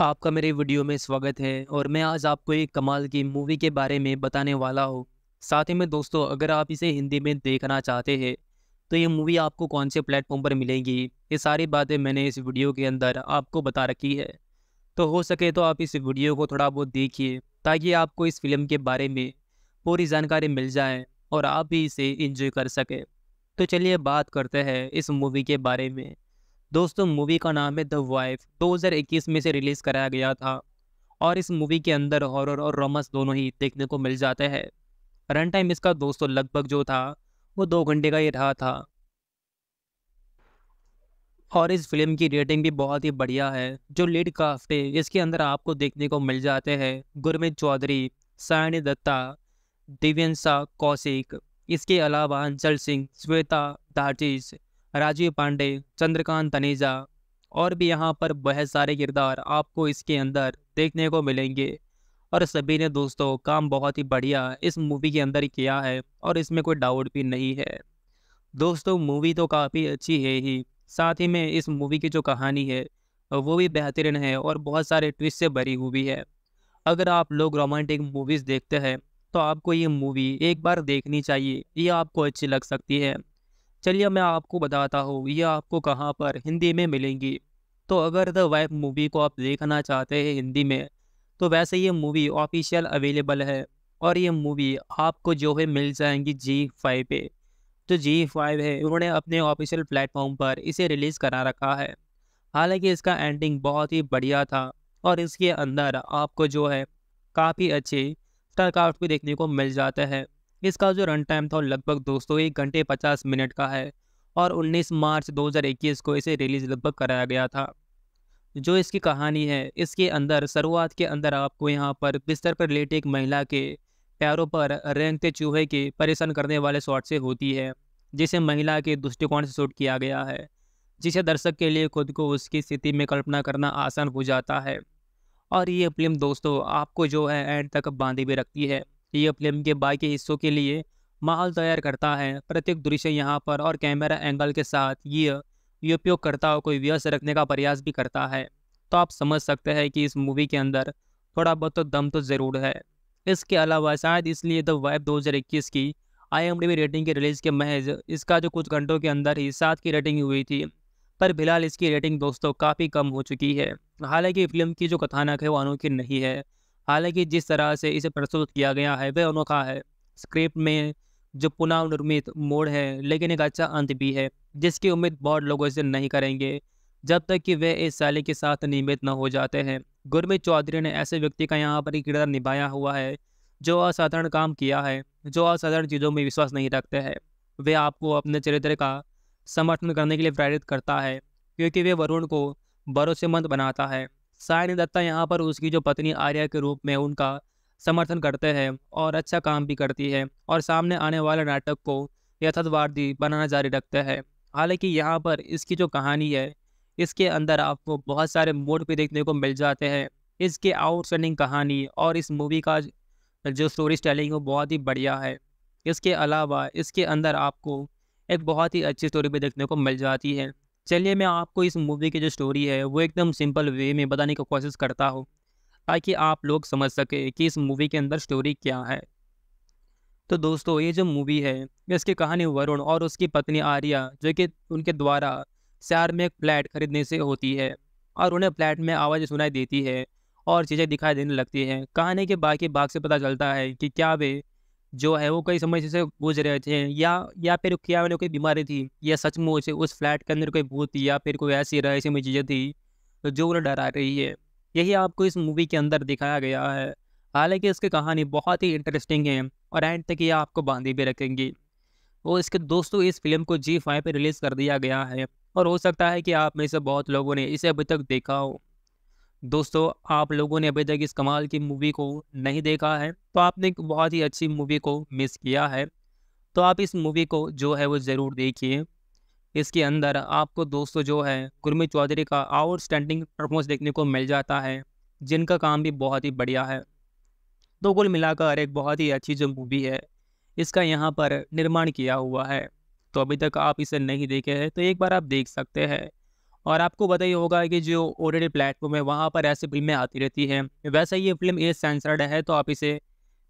आपका मेरे वीडियो में स्वागत है और मैं आज आपको एक कमाल की मूवी के बारे में बताने वाला हूँ साथ ही में दोस्तों अगर आप इसे हिंदी में देखना चाहते हैं तो ये मूवी आपको कौन से प्लेटफॉर्म पर मिलेगी ये सारी बातें मैंने इस वीडियो के अंदर आपको बता रखी है तो हो सके तो आप इस वीडियो को थोड़ा बहुत देखिए ताकि आपको इस फिल्म के बारे में पूरी जानकारी मिल जाए और आप भी इसे इंजॉय कर सकें तो चलिए बात करते हैं इस मूवी के बारे में दोस्तों मूवी का नाम है द वाइफ 2021 में से रिलीज़ कराया गया था और इस मूवी के अंदर हॉरर और रोमांस दोनों ही देखने को मिल जाते हैं रन टाइम इसका दोस्तों लगभग जो था वो दो घंटे का ही रहा था और इस फिल्म की रेटिंग भी बहुत ही बढ़िया है जो लीड काफ्टे इसके अंदर आपको देखने को मिल जाते हैं गुरमित चौधरी सायनी दत्ता दिव्यंसा कौशिक इसके अलावा अंचल सिंह श्वेता दार्जिज राजीव पांडे चंद्रकांत तनेजा और भी यहाँ पर बहुत सारे किरदार आपको इसके अंदर देखने को मिलेंगे और सभी ने दोस्तों काम बहुत ही बढ़िया इस मूवी के अंदर किया है और इसमें कोई डाउट भी नहीं है दोस्तों मूवी तो काफ़ी अच्छी है ही साथ ही में इस मूवी की जो कहानी है वो भी बेहतरीन है और बहुत सारे ट्विस्ट से भरी हुई है अगर आप लोग रोमांटिक मूवीज़ देखते हैं तो आपको ये मूवी एक बार देखनी चाहिए ये आपको अच्छी लग सकती है चलिए मैं आपको बताता हूँ ये आपको कहाँ पर हिंदी में मिलेंगी तो अगर द वाइब मूवी को आप देखना चाहते हैं हिंदी में तो वैसे ये मूवी ऑफिशियल अवेलेबल है और ये मूवी आपको जो है मिल जाएंगी जी फाइव पे जो तो जी फाइव है उन्होंने अपने ऑफिशियल प्लेटफॉर्म पर इसे रिलीज़ करा रखा है हालांकि इसका एंडिंग बहुत ही बढ़िया था और इसके अंदर आपको जो है काफ़ी अच्छे स्टारकाफ्ट भी देखने को मिल जाते हैं इसका जो रन टाइम था लगभग दोस्तों एक घंटे पचास मिनट का है और 19 मार्च 2021 को इसे रिलीज लगभग कराया गया था जो इसकी कहानी है इसके अंदर शुरुआत के अंदर आपको यहाँ पर बिस्तर पर लेटे एक महिला के पैरों पर रेंगते चूहे के परेशान करने वाले शॉट से होती है जिसे महिला के दृष्टिकोण से शूट किया गया है जिसे दर्शक के लिए खुद को उसकी स्थिति में कल्पना करना आसान हो जाता है और ये फिल्म दोस्तों आपको जो है एंड तक बांधे भी रखती है ये फिल्म के बाकी हिस्सों के लिए माहौल तैयार करता है प्रत्येक दृश्य यहाँ पर और कैमरा एंगल के साथ ये उपयोगकर्ताओं को व्यस्त रखने का प्रयास भी करता है तो आप समझ सकते हैं कि इस मूवी के अंदर थोड़ा बहुत तो दम तो ज़रूर है इसके अलावा शायद इसलिए द वाइब इक्कीस की बी रेटिंग की रिलीज़ के महज इसका जो कुछ घंटों के अंदर ही सात की रेटिंग हुई थी पर फिलहाल इसकी रेटिंग दोस्तों काफ़ी कम हो चुकी है हालांकि फिल्म की जो कथानक है वो अनोखी नहीं है हालांकि जिस तरह से इसे प्रस्तुत किया गया है वह अनोखा है स्क्रिप्ट में जो पुनर्निर्मित मोड़ है लेकिन एक अच्छा अंत भी है जिसकी उम्मीद बहुत लोगों से नहीं करेंगे जब तक कि वे इस साले के साथ नियमित न हो जाते हैं गुरमीत चौधरी ने ऐसे व्यक्ति का यहाँ पर किरदार निभाया हुआ है जो असाधारण काम किया है जो असाधारण चीज़ों में विश्वास नहीं रखते हैं वे आपको अपने चरित्र का समर्थन करने के लिए प्रेरित करता है क्योंकि वे वरुण को भरोसेमंद बनाता है सायन दत्ता यहाँ पर उसकी जो पत्नी आर्या के रूप में उनका समर्थन करते हैं और अच्छा काम भी करती है और सामने आने वाले नाटक को यथार्थवादी बनाना जारी रखते हैं हालांकि यहाँ पर इसकी जो कहानी है इसके अंदर आपको बहुत सारे मोड भी देखने को मिल जाते हैं इसके आउटस्टैंडिंग कहानी और इस मूवी का जो स्टोरी स्टेलिंग वो बहुत ही बढ़िया है इसके अलावा इसके अंदर आपको एक बहुत ही अच्छी स्टोरी भी देखने को मिल जाती है चलिए मैं आपको इस मूवी की जो स्टोरी है वो एकदम सिंपल वे में बताने की कोशिश करता हूँ ताकि आप लोग समझ सके कि इस मूवी के अंदर स्टोरी क्या है तो दोस्तों ये जो मूवी है इसकी कहानी वरुण और उसकी पत्नी आर्या जो कि उनके द्वारा शहर में एक फ्लैट खरीदने से होती है और उन्हें फ्लैट में आवाज़ सुनाई देती है और चीज़ें दिखाई देने लगती हैं कहानी के बाकी भाग से पता चलता है कि क्या वे जो है वो कई समय से गुजर रहे थे या या फिर क्या वाले कोई बीमारी थी या सचमुच उस फ्लैट के अंदर कोई भूत थी या फिर कोई ऐसी रहस्यमय चीज़ें थी तो जो उन्हें डरा रही है यही आपको इस मूवी के अंदर दिखाया गया है हालांकि इसकी कहानी बहुत ही इंटरेस्टिंग है और एंड तक ये आपको बांधी भी रखेंगी और इसके दोस्तों इस फिल्म को जी फाइव पर रिलीज़ कर दिया गया है और हो सकता है कि आप में से बहुत लोगों ने इसे अभी तक देखा हो दोस्तों आप लोगों ने अभी तक इस कमाल की मूवी को नहीं देखा है तो आपने एक बहुत ही अच्छी मूवी को मिस किया है तो आप इस मूवी को जो है वो ज़रूर देखिए इसके अंदर आपको दोस्तों जो है गुरमीत चौधरी का आउटस्टैंडिंग परफॉर्मेंस देखने को मिल जाता है जिनका काम भी बहुत ही बढ़िया है तो कुल मिलाकर एक बहुत ही अच्छी जो मूवी है इसका यहाँ पर निर्माण किया हुआ है तो अभी तक आप इसे नहीं देखे हैं तो एक बार आप देख सकते हैं और आपको पता ही होगा कि जो ओटीटी प्लेटफॉर्म है वहाँ पर ऐसी फिल्में आती रहती हैं वैसे ये फिल्म एज सेंसर्ड है तो आप इसे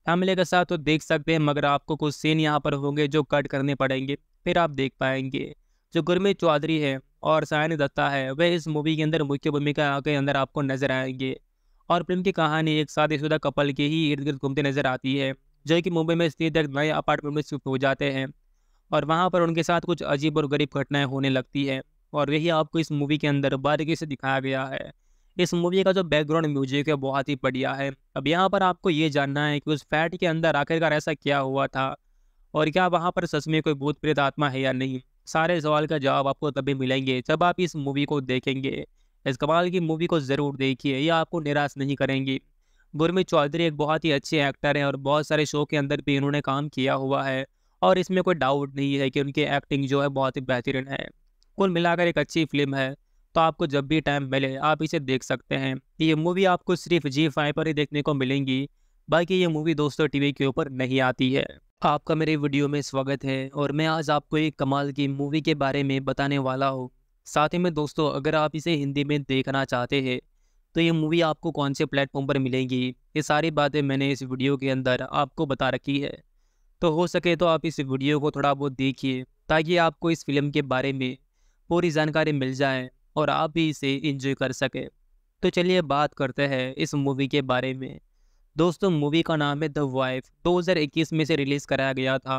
फैमिली के साथ तो देख सकते हैं मगर आपको कुछ सीन यहाँ पर होंगे जो कट करने पड़ेंगे फिर आप देख पाएंगे जो गुरमीत चौधरी है और सायन दत्ता है वह इस मूवी के अंदर मुख्य भूमिका के अंदर आपको नजर आएंगे और फिल्म की कहानी एक शादीशुदा कपल के ही इर्द गिर्द घूमते नजर आती है जो कि मुंबई में स्थित एक नए अपार्टमेंट में शिफ्ट हो जाते हैं और वहाँ पर उनके साथ कुछ अजीब और गरीब घटनाएं होने लगती है और यही आपको इस मूवी के अंदर बारीकी से दिखाया गया है इस मूवी का जो बैकग्राउंड म्यूजिक है बहुत ही बढ़िया है अब यहाँ पर आपको ये जानना है कि उस फैट के अंदर आखिरकार ऐसा क्या हुआ था और क्या वहाँ पर सच में कोई भूत प्रेत आत्मा है या नहीं सारे सवाल का जवाब आपको तभी मिलेंगे जब आप इस मूवी को देखेंगे इस कमाल की मूवी को ज़रूर देखिए ये आपको निराश नहीं करेंगी गुरमित चौधरी एक बहुत ही अच्छे एक्टर हैं और बहुत सारे शो के अंदर भी इन्होंने काम किया हुआ है और इसमें कोई डाउट नहीं है कि उनकी एक्टिंग जो है बहुत ही बेहतरीन है कुल मिलाकर एक अच्छी फिल्म है तो आपको जब भी टाइम मिले आप इसे देख सकते हैं ये मूवी आपको सिर्फ जी फाइव पर ही देखने को मिलेंगी बाकी ये मूवी दोस्तों टीवी के ऊपर नहीं आती है आपका मेरे वीडियो में स्वागत है और मैं आज आपको एक कमाल की मूवी के बारे में बताने वाला हूँ साथ ही में दोस्तों अगर आप इसे हिंदी में देखना चाहते हैं तो ये मूवी आपको कौन से प्लेटफॉर्म पर मिलेंगी ये सारी बातें मैंने इस वीडियो के अंदर आपको बता रखी है तो हो सके तो आप इस वीडियो को थोड़ा बहुत देखिए ताकि आपको इस फिल्म के बारे में पूरी जानकारी मिल जाए और आप भी इसे इंजॉय कर सकें तो चलिए बात करते हैं इस मूवी के बारे में दोस्तों मूवी का नाम है द वाइफ 2021 में से रिलीज़ कराया गया था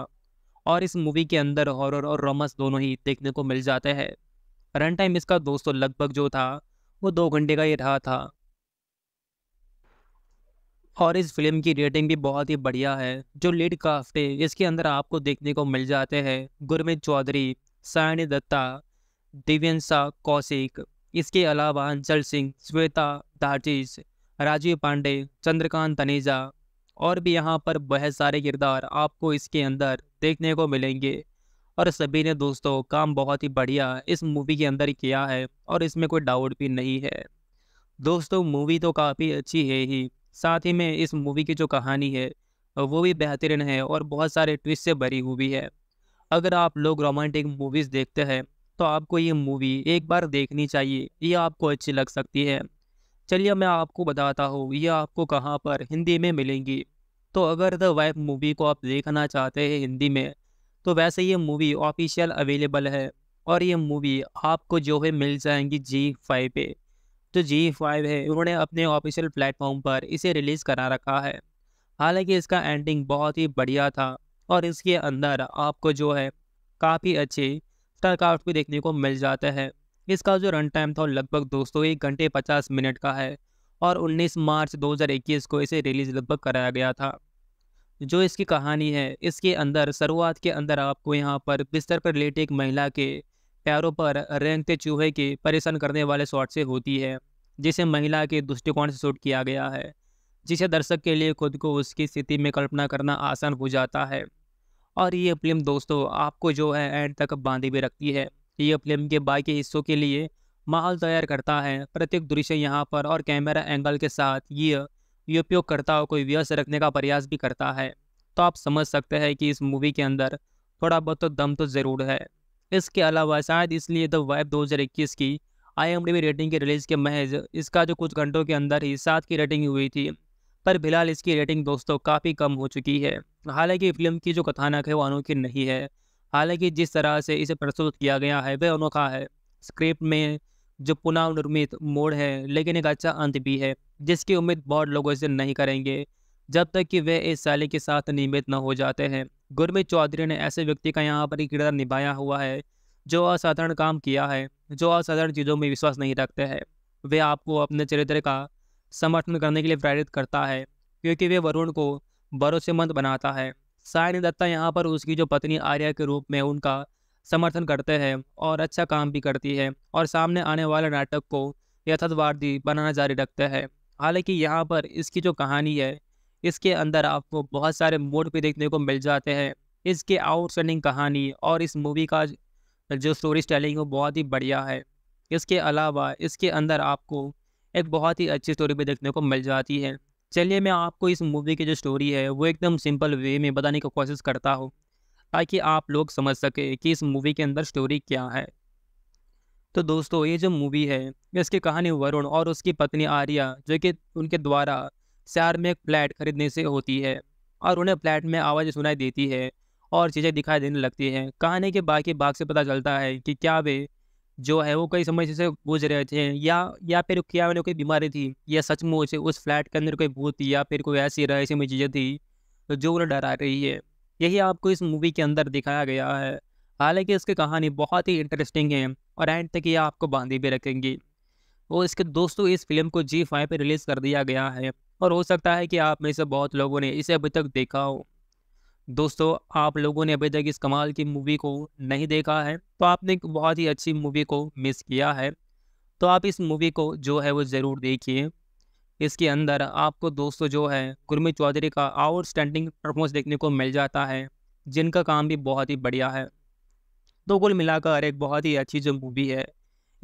और इस मूवी के अंदर हॉरर और रोमांस दोनों ही देखने को मिल जाते हैं रन टाइम इसका दोस्तों लगभग जो था वो दो घंटे का ही रहा था और इस फिल्म की रेटिंग भी बहुत ही बढ़िया है जो लीड काफ्टे इसके अंदर आपको देखने को मिल जाते हैं गुरमित चौधरी सायनी दत्ता दिव्यंशा कौशिक इसके अलावा अंचल सिंह श्वेता दाजिश राजीव पांडे चंद्रकांत तनेजा और भी यहाँ पर बहुत सारे किरदार आपको इसके अंदर देखने को मिलेंगे और सभी ने दोस्तों काम बहुत ही बढ़िया इस मूवी के अंदर किया है और इसमें कोई डाउट भी नहीं है दोस्तों मूवी तो काफ़ी अच्छी है ही साथ ही में इस मूवी की जो कहानी है वो भी बेहतरीन है और बहुत सारे ट्विस्ट से भरी हुई है अगर आप लोग रोमांटिक मूवीज़ देखते हैं तो आपको ये मूवी एक बार देखनी चाहिए ये आपको अच्छी लग सकती है चलिए मैं आपको बताता हूँ ये आपको कहाँ पर हिंदी में मिलेंगी तो अगर द वाइफ मूवी को आप देखना चाहते हैं हिंदी में तो वैसे ये मूवी ऑफिशियल अवेलेबल है और ये मूवी आपको जो है मिल जाएंगी जी फाइव पे जो तो जी फाइव है उन्होंने अपने ऑफिशियल प्लेटफॉर्म पर इसे रिलीज़ करा रखा है हालांकि इसका एंडिंग बहुत ही बढ़िया था और इसके अंदर आपको जो है काफ़ी अच्छे आफ्टर का आउटपुट देखने को मिल जाता है इसका जो रन टाइम था लगभग दोस्तों एक घंटे पचास मिनट का है और 19 मार्च 2021 को इसे रिलीज लगभग कराया गया था जो इसकी कहानी है इसके अंदर शुरुआत के अंदर आपको यहाँ पर बिस्तर पर लेटे एक महिला के पैरों पर रेंगते चूहे के परेशान करने वाले शॉट से होती है जिसे महिला के दृष्टिकोण से शूट किया गया है जिसे दर्शक के लिए खुद को उसकी स्थिति में कल्पना करना आसान हो जाता है और ये फिल्म दोस्तों आपको जो है एंड तक बांधे भी रखती है ये फिल्म के बाकी हिस्सों के लिए माहौल तैयार करता है प्रत्येक दृश्य यहाँ पर और कैमरा एंगल के साथ ये ये उपयोगकर्ताओं को व्यस्त रखने का प्रयास भी करता है तो आप समझ सकते हैं कि इस मूवी के अंदर थोड़ा बहुत तो दम तो ज़रूर है इसके अलावा शायद इसलिए द तो वाइब 2021 की आई रेटिंग के रिलीज़ के महज इसका जो कुछ घंटों के अंदर ही सात की रेटिंग हुई थी पर फिलहाल इसकी रेटिंग दोस्तों काफ़ी कम हो चुकी है हालांकि फिल्म की जो कथानक है वो अनोखी नहीं है हालांकि जिस तरह से इसे प्रस्तुत किया गया है वह अनोखा है स्क्रिप्ट में जो पुनः निर्मित मोड़ है लेकिन एक अच्छा अंत भी है जिसकी उम्मीद बहुत लोगों से नहीं करेंगे जब तक कि वे इस साले के साथ नियमित न हो जाते हैं गुरमीत चौधरी ने ऐसे व्यक्ति का यहाँ पर किरदार निभाया हुआ है जो असाधारण काम किया है जो असाधारण चीज़ों में विश्वास नहीं रखते हैं वे आपको अपने चरित्र का समर्थन करने के लिए प्रेरित करता है क्योंकि वे वरुण को भरोसेमंद बनाता है सायन दत्ता यहाँ पर उसकी जो पत्नी आर्या के रूप में उनका समर्थन करते हैं और अच्छा काम भी करती है और सामने आने वाले नाटक को यथार्थवादी बनाना जारी रखते हैं हालांकि यहाँ पर इसकी जो कहानी है इसके अंदर आपको बहुत सारे मोड भी देखने को मिल जाते हैं इसके आउटस्टैंडिंग कहानी और इस मूवी का जो स्टोरी स्टेलिंग वो बहुत ही बढ़िया है इसके अलावा इसके अंदर आपको एक बहुत ही अच्छी स्टोरी भी देखने को मिल जाती है चलिए मैं आपको इस मूवी की जो स्टोरी है वो एकदम सिंपल वे में बताने की कोशिश करता हूँ ताकि आप लोग समझ सकें कि इस मूवी के अंदर स्टोरी क्या है तो दोस्तों ये जो मूवी है इसकी कहानी वरुण और उसकी पत्नी आर्या जो कि उनके द्वारा शहर में एक फ्लैट खरीदने से होती है और उन्हें फ्लैट में आवाज़ सुनाई देती है और चीज़ें दिखाई देने लगती हैं कहानी के बाकी भाग से पता चलता है कि क्या वे जो है वो कई समय से गुजर रहे थे या या फिर क्या वाले कोई बीमारी थी या सचमुच उस फ्लैट के अंदर कोई भूत या फिर कोई ऐसी में चीज़ें थी तो जो उन्हें डरा रही है यही आपको इस मूवी के अंदर दिखाया गया है हालांकि इसकी कहानी बहुत ही इंटरेस्टिंग है और एंड तक ये आपको बांधी भी रखेंगी और इसके दोस्तों इस फिल्म को जी फाइव पर रिलीज़ कर दिया गया है और हो सकता है कि आप में से बहुत लोगों ने इसे अभी तक देखा हो दोस्तों आप लोगों ने अभी तक इस कमाल की मूवी को नहीं देखा है तो आपने बहुत ही अच्छी मूवी को मिस किया है तो आप इस मूवी को जो है वो ज़रूर देखिए इसके अंदर आपको दोस्तों जो है गुरमीत चौधरी का आउटस्टैंडिंग परफॉर्मेंस देखने को मिल जाता है जिनका काम भी बहुत ही बढ़िया है तो कुल मिलाकर एक बहुत ही अच्छी जो मूवी है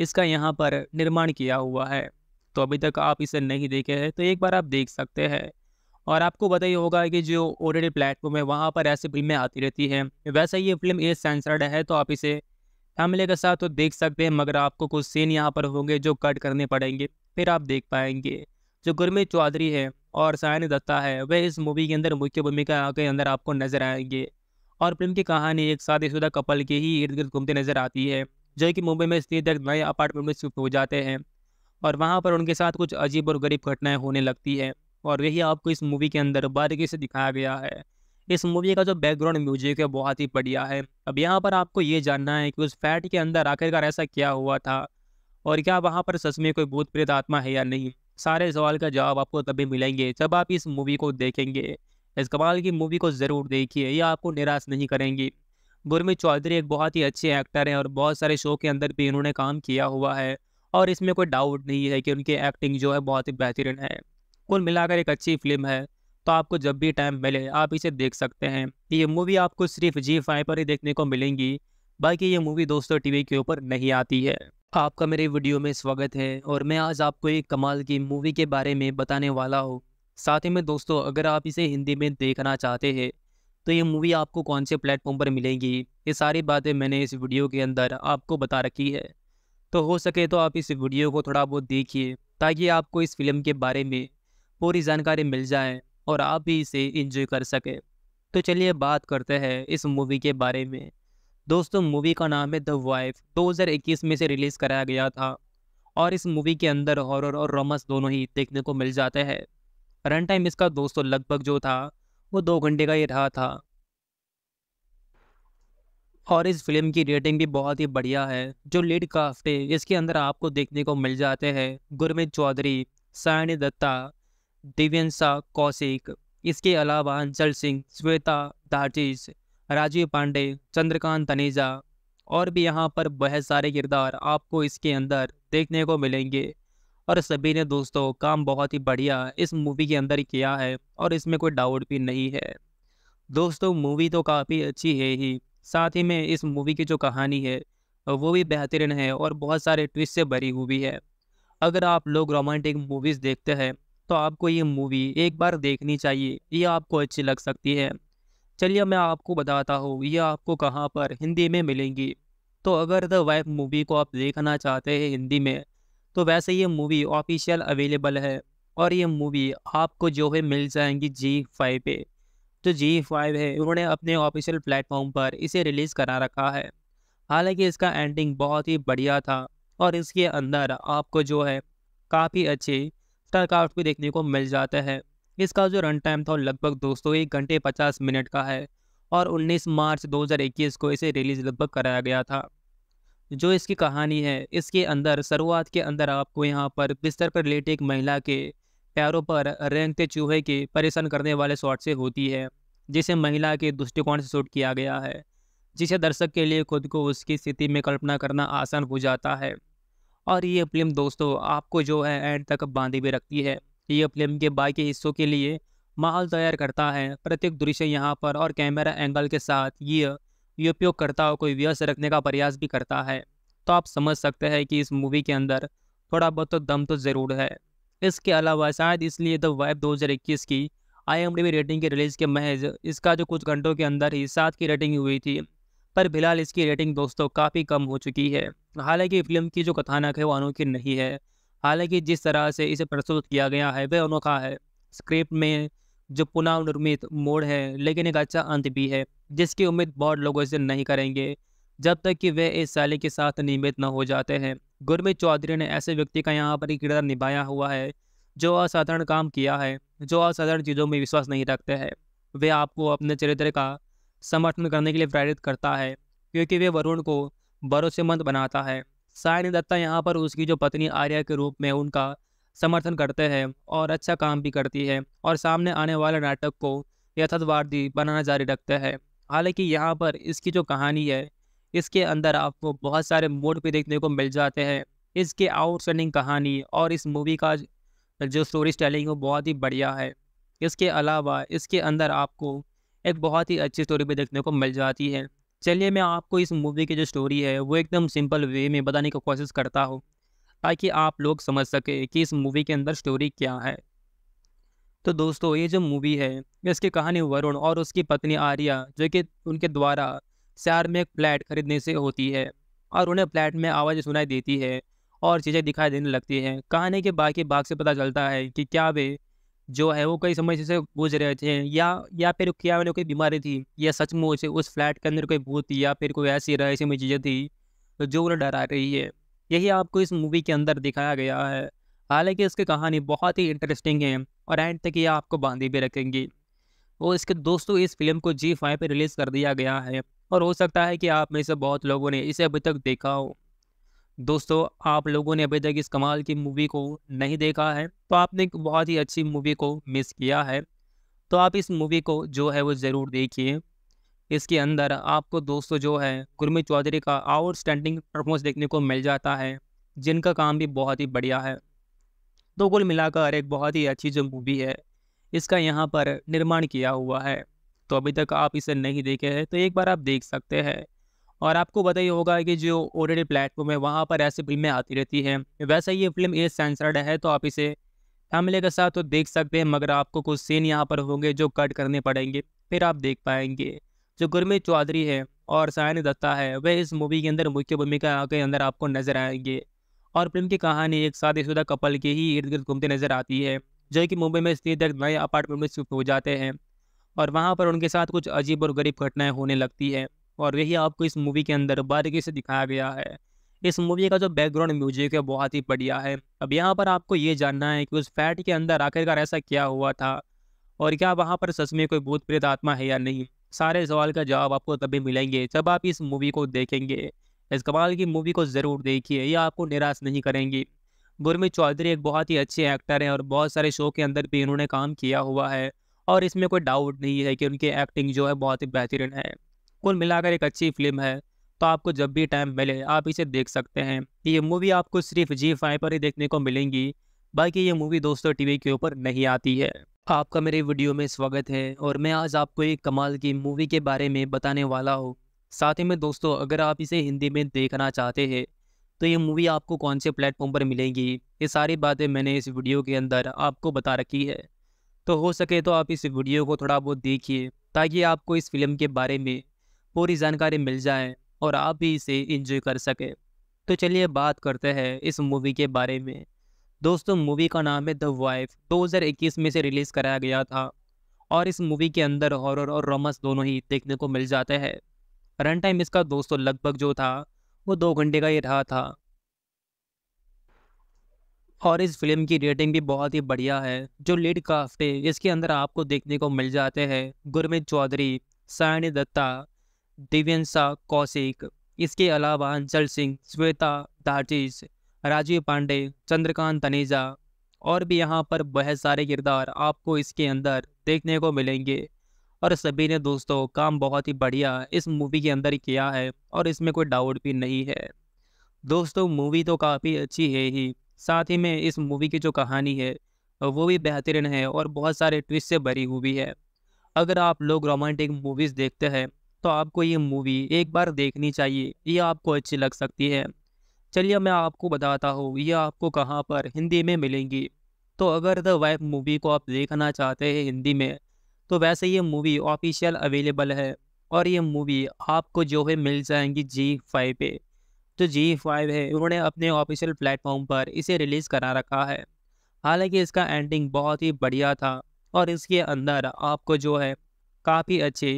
इसका यहाँ पर निर्माण किया हुआ है तो अभी तक आप इसे नहीं देखे हैं तो एक बार आप देख सकते हैं और आपको बताइए होगा कि जो ऑलरेडी प्लेटफॉर्म है वहाँ पर ऐसी फिल्में आती रहती हैं वैसे ये फिल्म एज सेंसर्ड है तो आप इसे फैमिली के साथ तो देख सकते हैं मगर आपको कुछ सीन यहाँ पर होंगे जो कट करने पड़ेंगे फिर आप देख पाएंगे जो गुरमीत चौधरी है और सायन दत्ता है वह इस मूवी के अंदर मुख्य भूमिका के अंदर आपको नजर आएंगे और फिल्म की कहानी एक शादीशुदा कपल के ही इर्द गिर्द घूमते नजर आती है जो कि मुंबई में स्थित एक नए अपार्टमेंट में शिफ्ट हो जाते हैं और वहाँ पर उनके साथ कुछ अजीब और गरीब घटनाएं होने लगती है और यही आपको इस मूवी के अंदर बारीकी से दिखाया गया है इस मूवी का जो बैकग्राउंड म्यूजिक है बहुत ही बढ़िया है अब यहाँ पर आपको ये जानना है कि उस फैट के अंदर आखिरकार ऐसा क्या हुआ था और क्या वहाँ पर सच में कोई भूत प्रेत आत्मा है या नहीं सारे सवाल का जवाब आपको तभी मिलेंगे जब आप इस मूवी को देखेंगे इस कमाल की मूवी को ज़रूर देखिए ये आपको निराश नहीं करेंगी गुरमित चौधरी एक बहुत ही अच्छे एक्टर हैं और बहुत सारे शो के अंदर भी इन्होंने काम किया हुआ है और इसमें कोई डाउट नहीं है कि उनकी एक्टिंग जो है बहुत ही बेहतरीन है कुल मिलाकर एक अच्छी फिल्म है तो आपको जब भी टाइम मिले आप इसे देख सकते हैं ये मूवी आपको सिर्फ जी फाइव पर ही देखने को मिलेंगी बाकी ये मूवी दोस्तों टीवी के ऊपर नहीं आती है आपका मेरे वीडियो में स्वागत है और मैं आज आपको एक कमाल की मूवी के बारे में बताने वाला हूँ साथ ही में दोस्तों अगर आप इसे हिंदी में देखना चाहते हैं तो ये मूवी आपको कौन से प्लेटफॉर्म पर मिलेंगी ये सारी बातें मैंने इस वीडियो के अंदर आपको बता रखी है तो हो सके तो आप इस वीडियो को थोड़ा बहुत देखिए ताकि आपको इस फिल्म के बारे में पूरी जानकारी मिल जाए और आप भी इसे इंजॉय कर सकें तो चलिए बात करते हैं इस मूवी के बारे में दोस्तों मूवी का नाम है द वाइफ 2021 में से रिलीज़ कराया गया था और इस मूवी के अंदर हॉरर और रोमांस दोनों ही देखने को मिल जाते हैं रन टाइम इसका दोस्तों लगभग जो था वो दो घंटे का ही रहा था और इस फिल्म की रेटिंग भी बहुत ही बढ़िया है जो लीड काफ्टे इसके अंदर आपको देखने को मिल जाते हैं गुरमित चौधरी सायनी दत्ता दिव्यंशा कौशिक इसके अलावा अंचल सिंह श्वेता दाजिश राजीव पांडे चंद्रकांत तनेजा और भी यहाँ पर बहुत सारे किरदार आपको इसके अंदर देखने को मिलेंगे और सभी ने दोस्तों काम बहुत ही बढ़िया इस मूवी के अंदर किया है और इसमें कोई डाउट भी नहीं है दोस्तों मूवी तो काफ़ी अच्छी है ही साथ ही में इस मूवी की जो कहानी है वो भी बेहतरीन है और बहुत सारे ट्विस्ट से भरी हुई है अगर आप लोग रोमांटिक मूवीज़ देखते हैं तो आपको ये मूवी एक बार देखनी चाहिए ये आपको अच्छी लग सकती है चलिए मैं आपको बताता हूँ ये आपको कहाँ पर हिंदी में मिलेंगी तो अगर द वाइफ मूवी को आप देखना चाहते हैं हिंदी में तो वैसे ये मूवी ऑफिशियल अवेलेबल है और ये मूवी आपको जो है मिल जाएंगी जी फाइव पे जो तो जी फाइव है उन्होंने अपने ऑफिशियल प्लेटफॉर्म पर इसे रिलीज़ करा रखा है हालांकि इसका एंडिंग बहुत ही बढ़िया था और इसके अंदर आपको जो है काफ़ी अच्छी स्टारक्राफ्ट भी देखने को मिल जाता है इसका जो रन टाइम था लगभग दोस्तों एक घंटे पचास मिनट का है और 19 मार्च 2021 को इसे रिलीज लगभग कराया गया था जो इसकी कहानी है इसके अंदर शुरुआत के अंदर आपको यहाँ पर बिस्तर पर लेटे एक महिला के पैरों पर रेंगते चूहे के परेशान करने वाले शॉट से होती है जिसे महिला के दृष्टिकोण से शूट किया गया है जिसे दर्शक के लिए खुद को उसकी स्थिति में कल्पना करना आसान हो जाता है और ये फिल्म दोस्तों आपको जो है एंड तक बांधे भी रखती है ये फिल्म के बाकी हिस्सों के लिए माहौल तैयार करता है प्रत्येक दृश्य यहाँ पर और कैमरा एंगल के साथ ये करता उपयोगकर्ताओं को व्यस्त रखने का प्रयास भी करता है तो आप समझ सकते हैं कि इस मूवी के अंदर थोड़ा बहुत तो दम तो ज़रूर है इसके अलावा शायद इसलिए द वाइब 2021 की आई रेटिंग के रिलीज़ के महज इसका जो कुछ घंटों के अंदर ही सात की रेटिंग हुई थी पर फिलहाल इसकी रेटिंग दोस्तों काफ़ी कम हो चुकी है हालांकि फिल्म की जो कथानक है वो अनोखी नहीं है हालांकि जिस तरह से इसे प्रस्तुत किया गया है वह अनोखा है स्क्रिप्ट में जो पुनः निर्मित मोड़ है लेकिन एक अच्छा अंत भी है जिसकी उम्मीद बहुत लोगों से नहीं करेंगे जब तक कि वे इस शैली के साथ नियमित न हो जाते हैं गुरमीत चौधरी ने ऐसे व्यक्ति का यहाँ पर किरदार निभाया हुआ है जो असाधारण काम किया है जो असाधारण चीज़ों में विश्वास नहीं रखते हैं वे आपको अपने चरित्र का समर्थन करने के लिए प्रेरित करता है क्योंकि वे वरुण को भरोसेमंद बनाता है सायन दत्ता यहाँ पर उसकी जो पत्नी आर्या के रूप में उनका समर्थन करते हैं और अच्छा काम भी करती है और सामने आने वाले नाटक को यथार्थवादी बनाना जारी रखते हैं हालांकि यहाँ पर इसकी जो कहानी है इसके अंदर आपको बहुत सारे मोड भी देखने को मिल जाते हैं इसके आउटस्टैंडिंग कहानी और इस मूवी का जो स्टोरी स्टेलिंग वो बहुत ही बढ़िया है इसके अलावा इसके अंदर आपको एक बहुत ही अच्छी स्टोरी भी देखने को मिल जाती है चलिए मैं आपको इस मूवी की जो स्टोरी है वो एकदम सिंपल वे में बताने की कोशिश करता हूँ ताकि आप लोग समझ सके कि इस मूवी के अंदर स्टोरी क्या है तो दोस्तों ये जो मूवी है इसकी कहानी वरुण और उसकी पत्नी आर्या जो कि उनके द्वारा शहर में एक फ्लैट खरीदने से होती है और उन्हें फ्लैट में आवाज़ सुनाई देती है और चीज़ें दिखाई देने लगती हैं कहानी के बाकी भाग से पता चलता है कि क्या वे जो है वो कई समस्या से गुजर रहे थे या या फिर क्या उन्हें मतलब कोई बीमारी थी या सचमुच उस फ्लैट के अंदर कोई भूत थी या फिर कोई ऐसी रहस्यमय चीज़ें थी जो उन्हें डरा रही है यही आपको इस मूवी के अंदर दिखाया गया है हालांकि इसकी कहानी बहुत ही इंटरेस्टिंग है और एंड तक ये आपको बांधी भी रखेंगी और इसके दोस्तों इस फिल्म को जी फाइव पर रिलीज़ कर दिया गया है और हो सकता है कि आप में से बहुत लोगों ने इसे अभी तक देखा हो दोस्तों आप लोगों ने अभी तक इस कमाल की मूवी को नहीं देखा है तो आपने एक बहुत ही अच्छी मूवी को मिस किया है तो आप इस मूवी को जो है वो ज़रूर देखिए इसके अंदर आपको दोस्तों जो है गुरमित चौधरी का आउटस्टैंडिंग परफॉर्मेंस देखने को मिल जाता है जिनका काम भी बहुत ही बढ़िया है तो कुल मिलाकर एक बहुत ही अच्छी जो मूवी है इसका यहाँ पर निर्माण किया हुआ है तो अभी तक आप इसे नहीं देखे हैं तो एक बार आप देख सकते हैं और आपको पता ही होगा कि जो ऑलरेडी प्लेटफॉर्म है वहाँ पर ऐसी फिल्में आती रहती हैं वैसे ये फिल्म एज सेंसर्ड है तो आप इसे फैमिली के साथ तो देख सकते हैं मगर आपको कुछ सीन यहाँ पर होंगे जो कट करने पड़ेंगे फिर आप देख पाएंगे जो गुरमीत चौधरी है और सायन दत्ता है वह इस मूवी के अंदर मुख्य भूमिका के अंदर आपको नजर आएंगे और फिल्म की कहानी एक शादीशुदा कपल के ही इर्द गिर्द घूमते नजर आती है जो कि मुंबई में स्थित एक नए अपार्टमेंट में शिफ्ट हो जाते हैं और वहाँ पर उनके साथ कुछ अजीब और गरीब घटनाएं होने लगती है और यही आपको इस मूवी के अंदर बारीकी से दिखाया गया है इस मूवी का जो बैकग्राउंड म्यूजिक है बहुत ही बढ़िया है अब यहाँ पर आपको ये जानना है कि उस फैट के अंदर आखिरकार ऐसा क्या हुआ था और क्या वहाँ पर सच में कोई भूत प्रेत आत्मा है या नहीं सारे सवाल का जवाब आपको तभी मिलेंगे जब आप इस मूवी को देखेंगे इस कमाल की मूवी को ज़रूर देखिए ये आपको निराश नहीं करेंगी गुरमित चौधरी एक बहुत ही अच्छे एक्टर हैं और बहुत सारे शो के अंदर भी इन्होंने काम किया हुआ है और इसमें कोई डाउट नहीं है कि उनकी एक्टिंग जो है बहुत ही बेहतरीन है कुल मिलाकर एक अच्छी फिल्म है तो आपको जब भी टाइम मिले आप इसे देख सकते हैं ये मूवी आपको सिर्फ जी फाइव पर ही देखने को मिलेंगी बाकी ये मूवी दोस्तों टीवी के ऊपर नहीं आती है आपका मेरे वीडियो में स्वागत है और मैं आज आपको एक कमाल की मूवी के बारे में बताने वाला हूँ साथ ही में दोस्तों अगर आप इसे हिंदी में देखना चाहते हैं तो ये मूवी आपको कौन से प्लेटफॉर्म पर मिलेंगी ये सारी बातें मैंने इस वीडियो के अंदर आपको बता रखी है तो हो सके तो आप इस वीडियो को थोड़ा बहुत देखिए ताकि आपको इस फिल्म के बारे में पूरी जानकारी मिल जाए और आप भी इसे इंजॉय कर सकें तो चलिए बात करते हैं इस मूवी के बारे में दोस्तों मूवी का नाम है द वाइफ 2021 में से रिलीज़ कराया गया था और इस मूवी के अंदर हॉरर और रोमांस दोनों ही देखने को मिल जाते हैं रन टाइम इसका दोस्तों लगभग जो था वो दो घंटे का ही रहा था और इस फिल्म की रेटिंग भी बहुत ही बढ़िया है जो लीड काफ्टे इसके अंदर आपको देखने को मिल जाते हैं गुरमित चौधरी सायनी दत्ता दिव्यंशा कौशिक इसके अलावा अंचल सिंह श्वेता दार्जिश राजीव पांडे चंद्रकांत तनेजा और भी यहाँ पर बहुत सारे किरदार आपको इसके अंदर देखने को मिलेंगे और सभी ने दोस्तों काम बहुत ही बढ़िया इस मूवी के अंदर किया है और इसमें कोई डाउट भी नहीं है दोस्तों मूवी तो काफ़ी अच्छी है ही साथ ही में इस मूवी की जो कहानी है वो भी बेहतरीन है और बहुत सारे ट्विस्ट से भरी हुई है अगर आप लोग रोमांटिक मूवीज़ देखते हैं तो आपको ये मूवी एक बार देखनी चाहिए ये आपको अच्छी लग सकती है चलिए मैं आपको बताता हूँ ये आपको कहाँ पर हिंदी में मिलेंगी तो अगर द वाइफ मूवी को आप देखना चाहते हैं हिंदी में तो वैसे ये मूवी ऑफिशियल अवेलेबल है और ये मूवी आपको जो है मिल जाएंगी जी फाइव पे जो जी फाइव है उन्होंने अपने ऑफिशियल प्लेटफॉर्म पर इसे रिलीज़ करा रखा है हालांकि इसका एंडिंग बहुत ही बढ़िया था और इसके अंदर आपको जो है काफ़ी अच्छे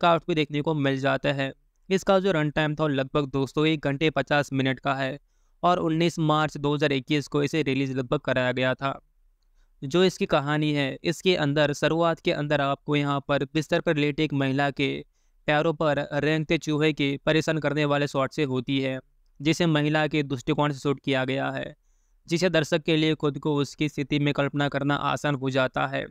का आउटपुट देखने को मिल जाता है इसका जो रन टाइम था लगभग दोस्तों एक घंटे पचास मिनट का है और 19 मार्च 2021 को इसे रिलीज लगभग कराया गया था जो इसकी कहानी है इसके अंदर शुरुआत के अंदर आपको यहाँ पर बिस्तर पर लेटे एक महिला के पैरों पर रेंगते चूहे के परेशान करने वाले शॉट से होती है जिसे महिला के दृष्टिकोण से शूट किया गया है जिसे दर्शक के लिए खुद को उसकी स्थिति में कल्पना करना आसान हो जाता है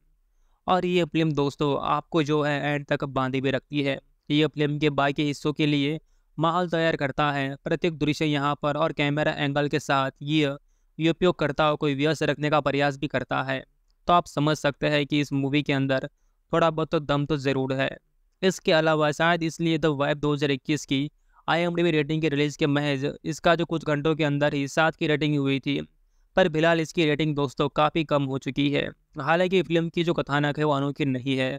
और ये फिल्म दोस्तों आपको जो है एंड तक बांधे भी रखती है ये फिल्म के बाकी हिस्सों के लिए माहौल तैयार करता है प्रत्येक दृश्य यहाँ पर और कैमरा एंगल के साथ ये ये उपयोगकर्ताओं को व्यस्त रखने का प्रयास भी करता है तो आप समझ सकते हैं कि इस मूवी के अंदर थोड़ा बहुत तो दम तो ज़रूर है इसके अलावा शायद इसलिए द तो वाइब इक्कीस की आईएमडीबी रेटिंग के रिलीज़ के महज इसका जो कुछ घंटों के अंदर ही सात की रेटिंग हुई थी पर फिलहाल इसकी रेटिंग दोस्तों काफ़ी कम हो चुकी है हालांकि फिल्म की जो कथानक है वो अनोखी नहीं है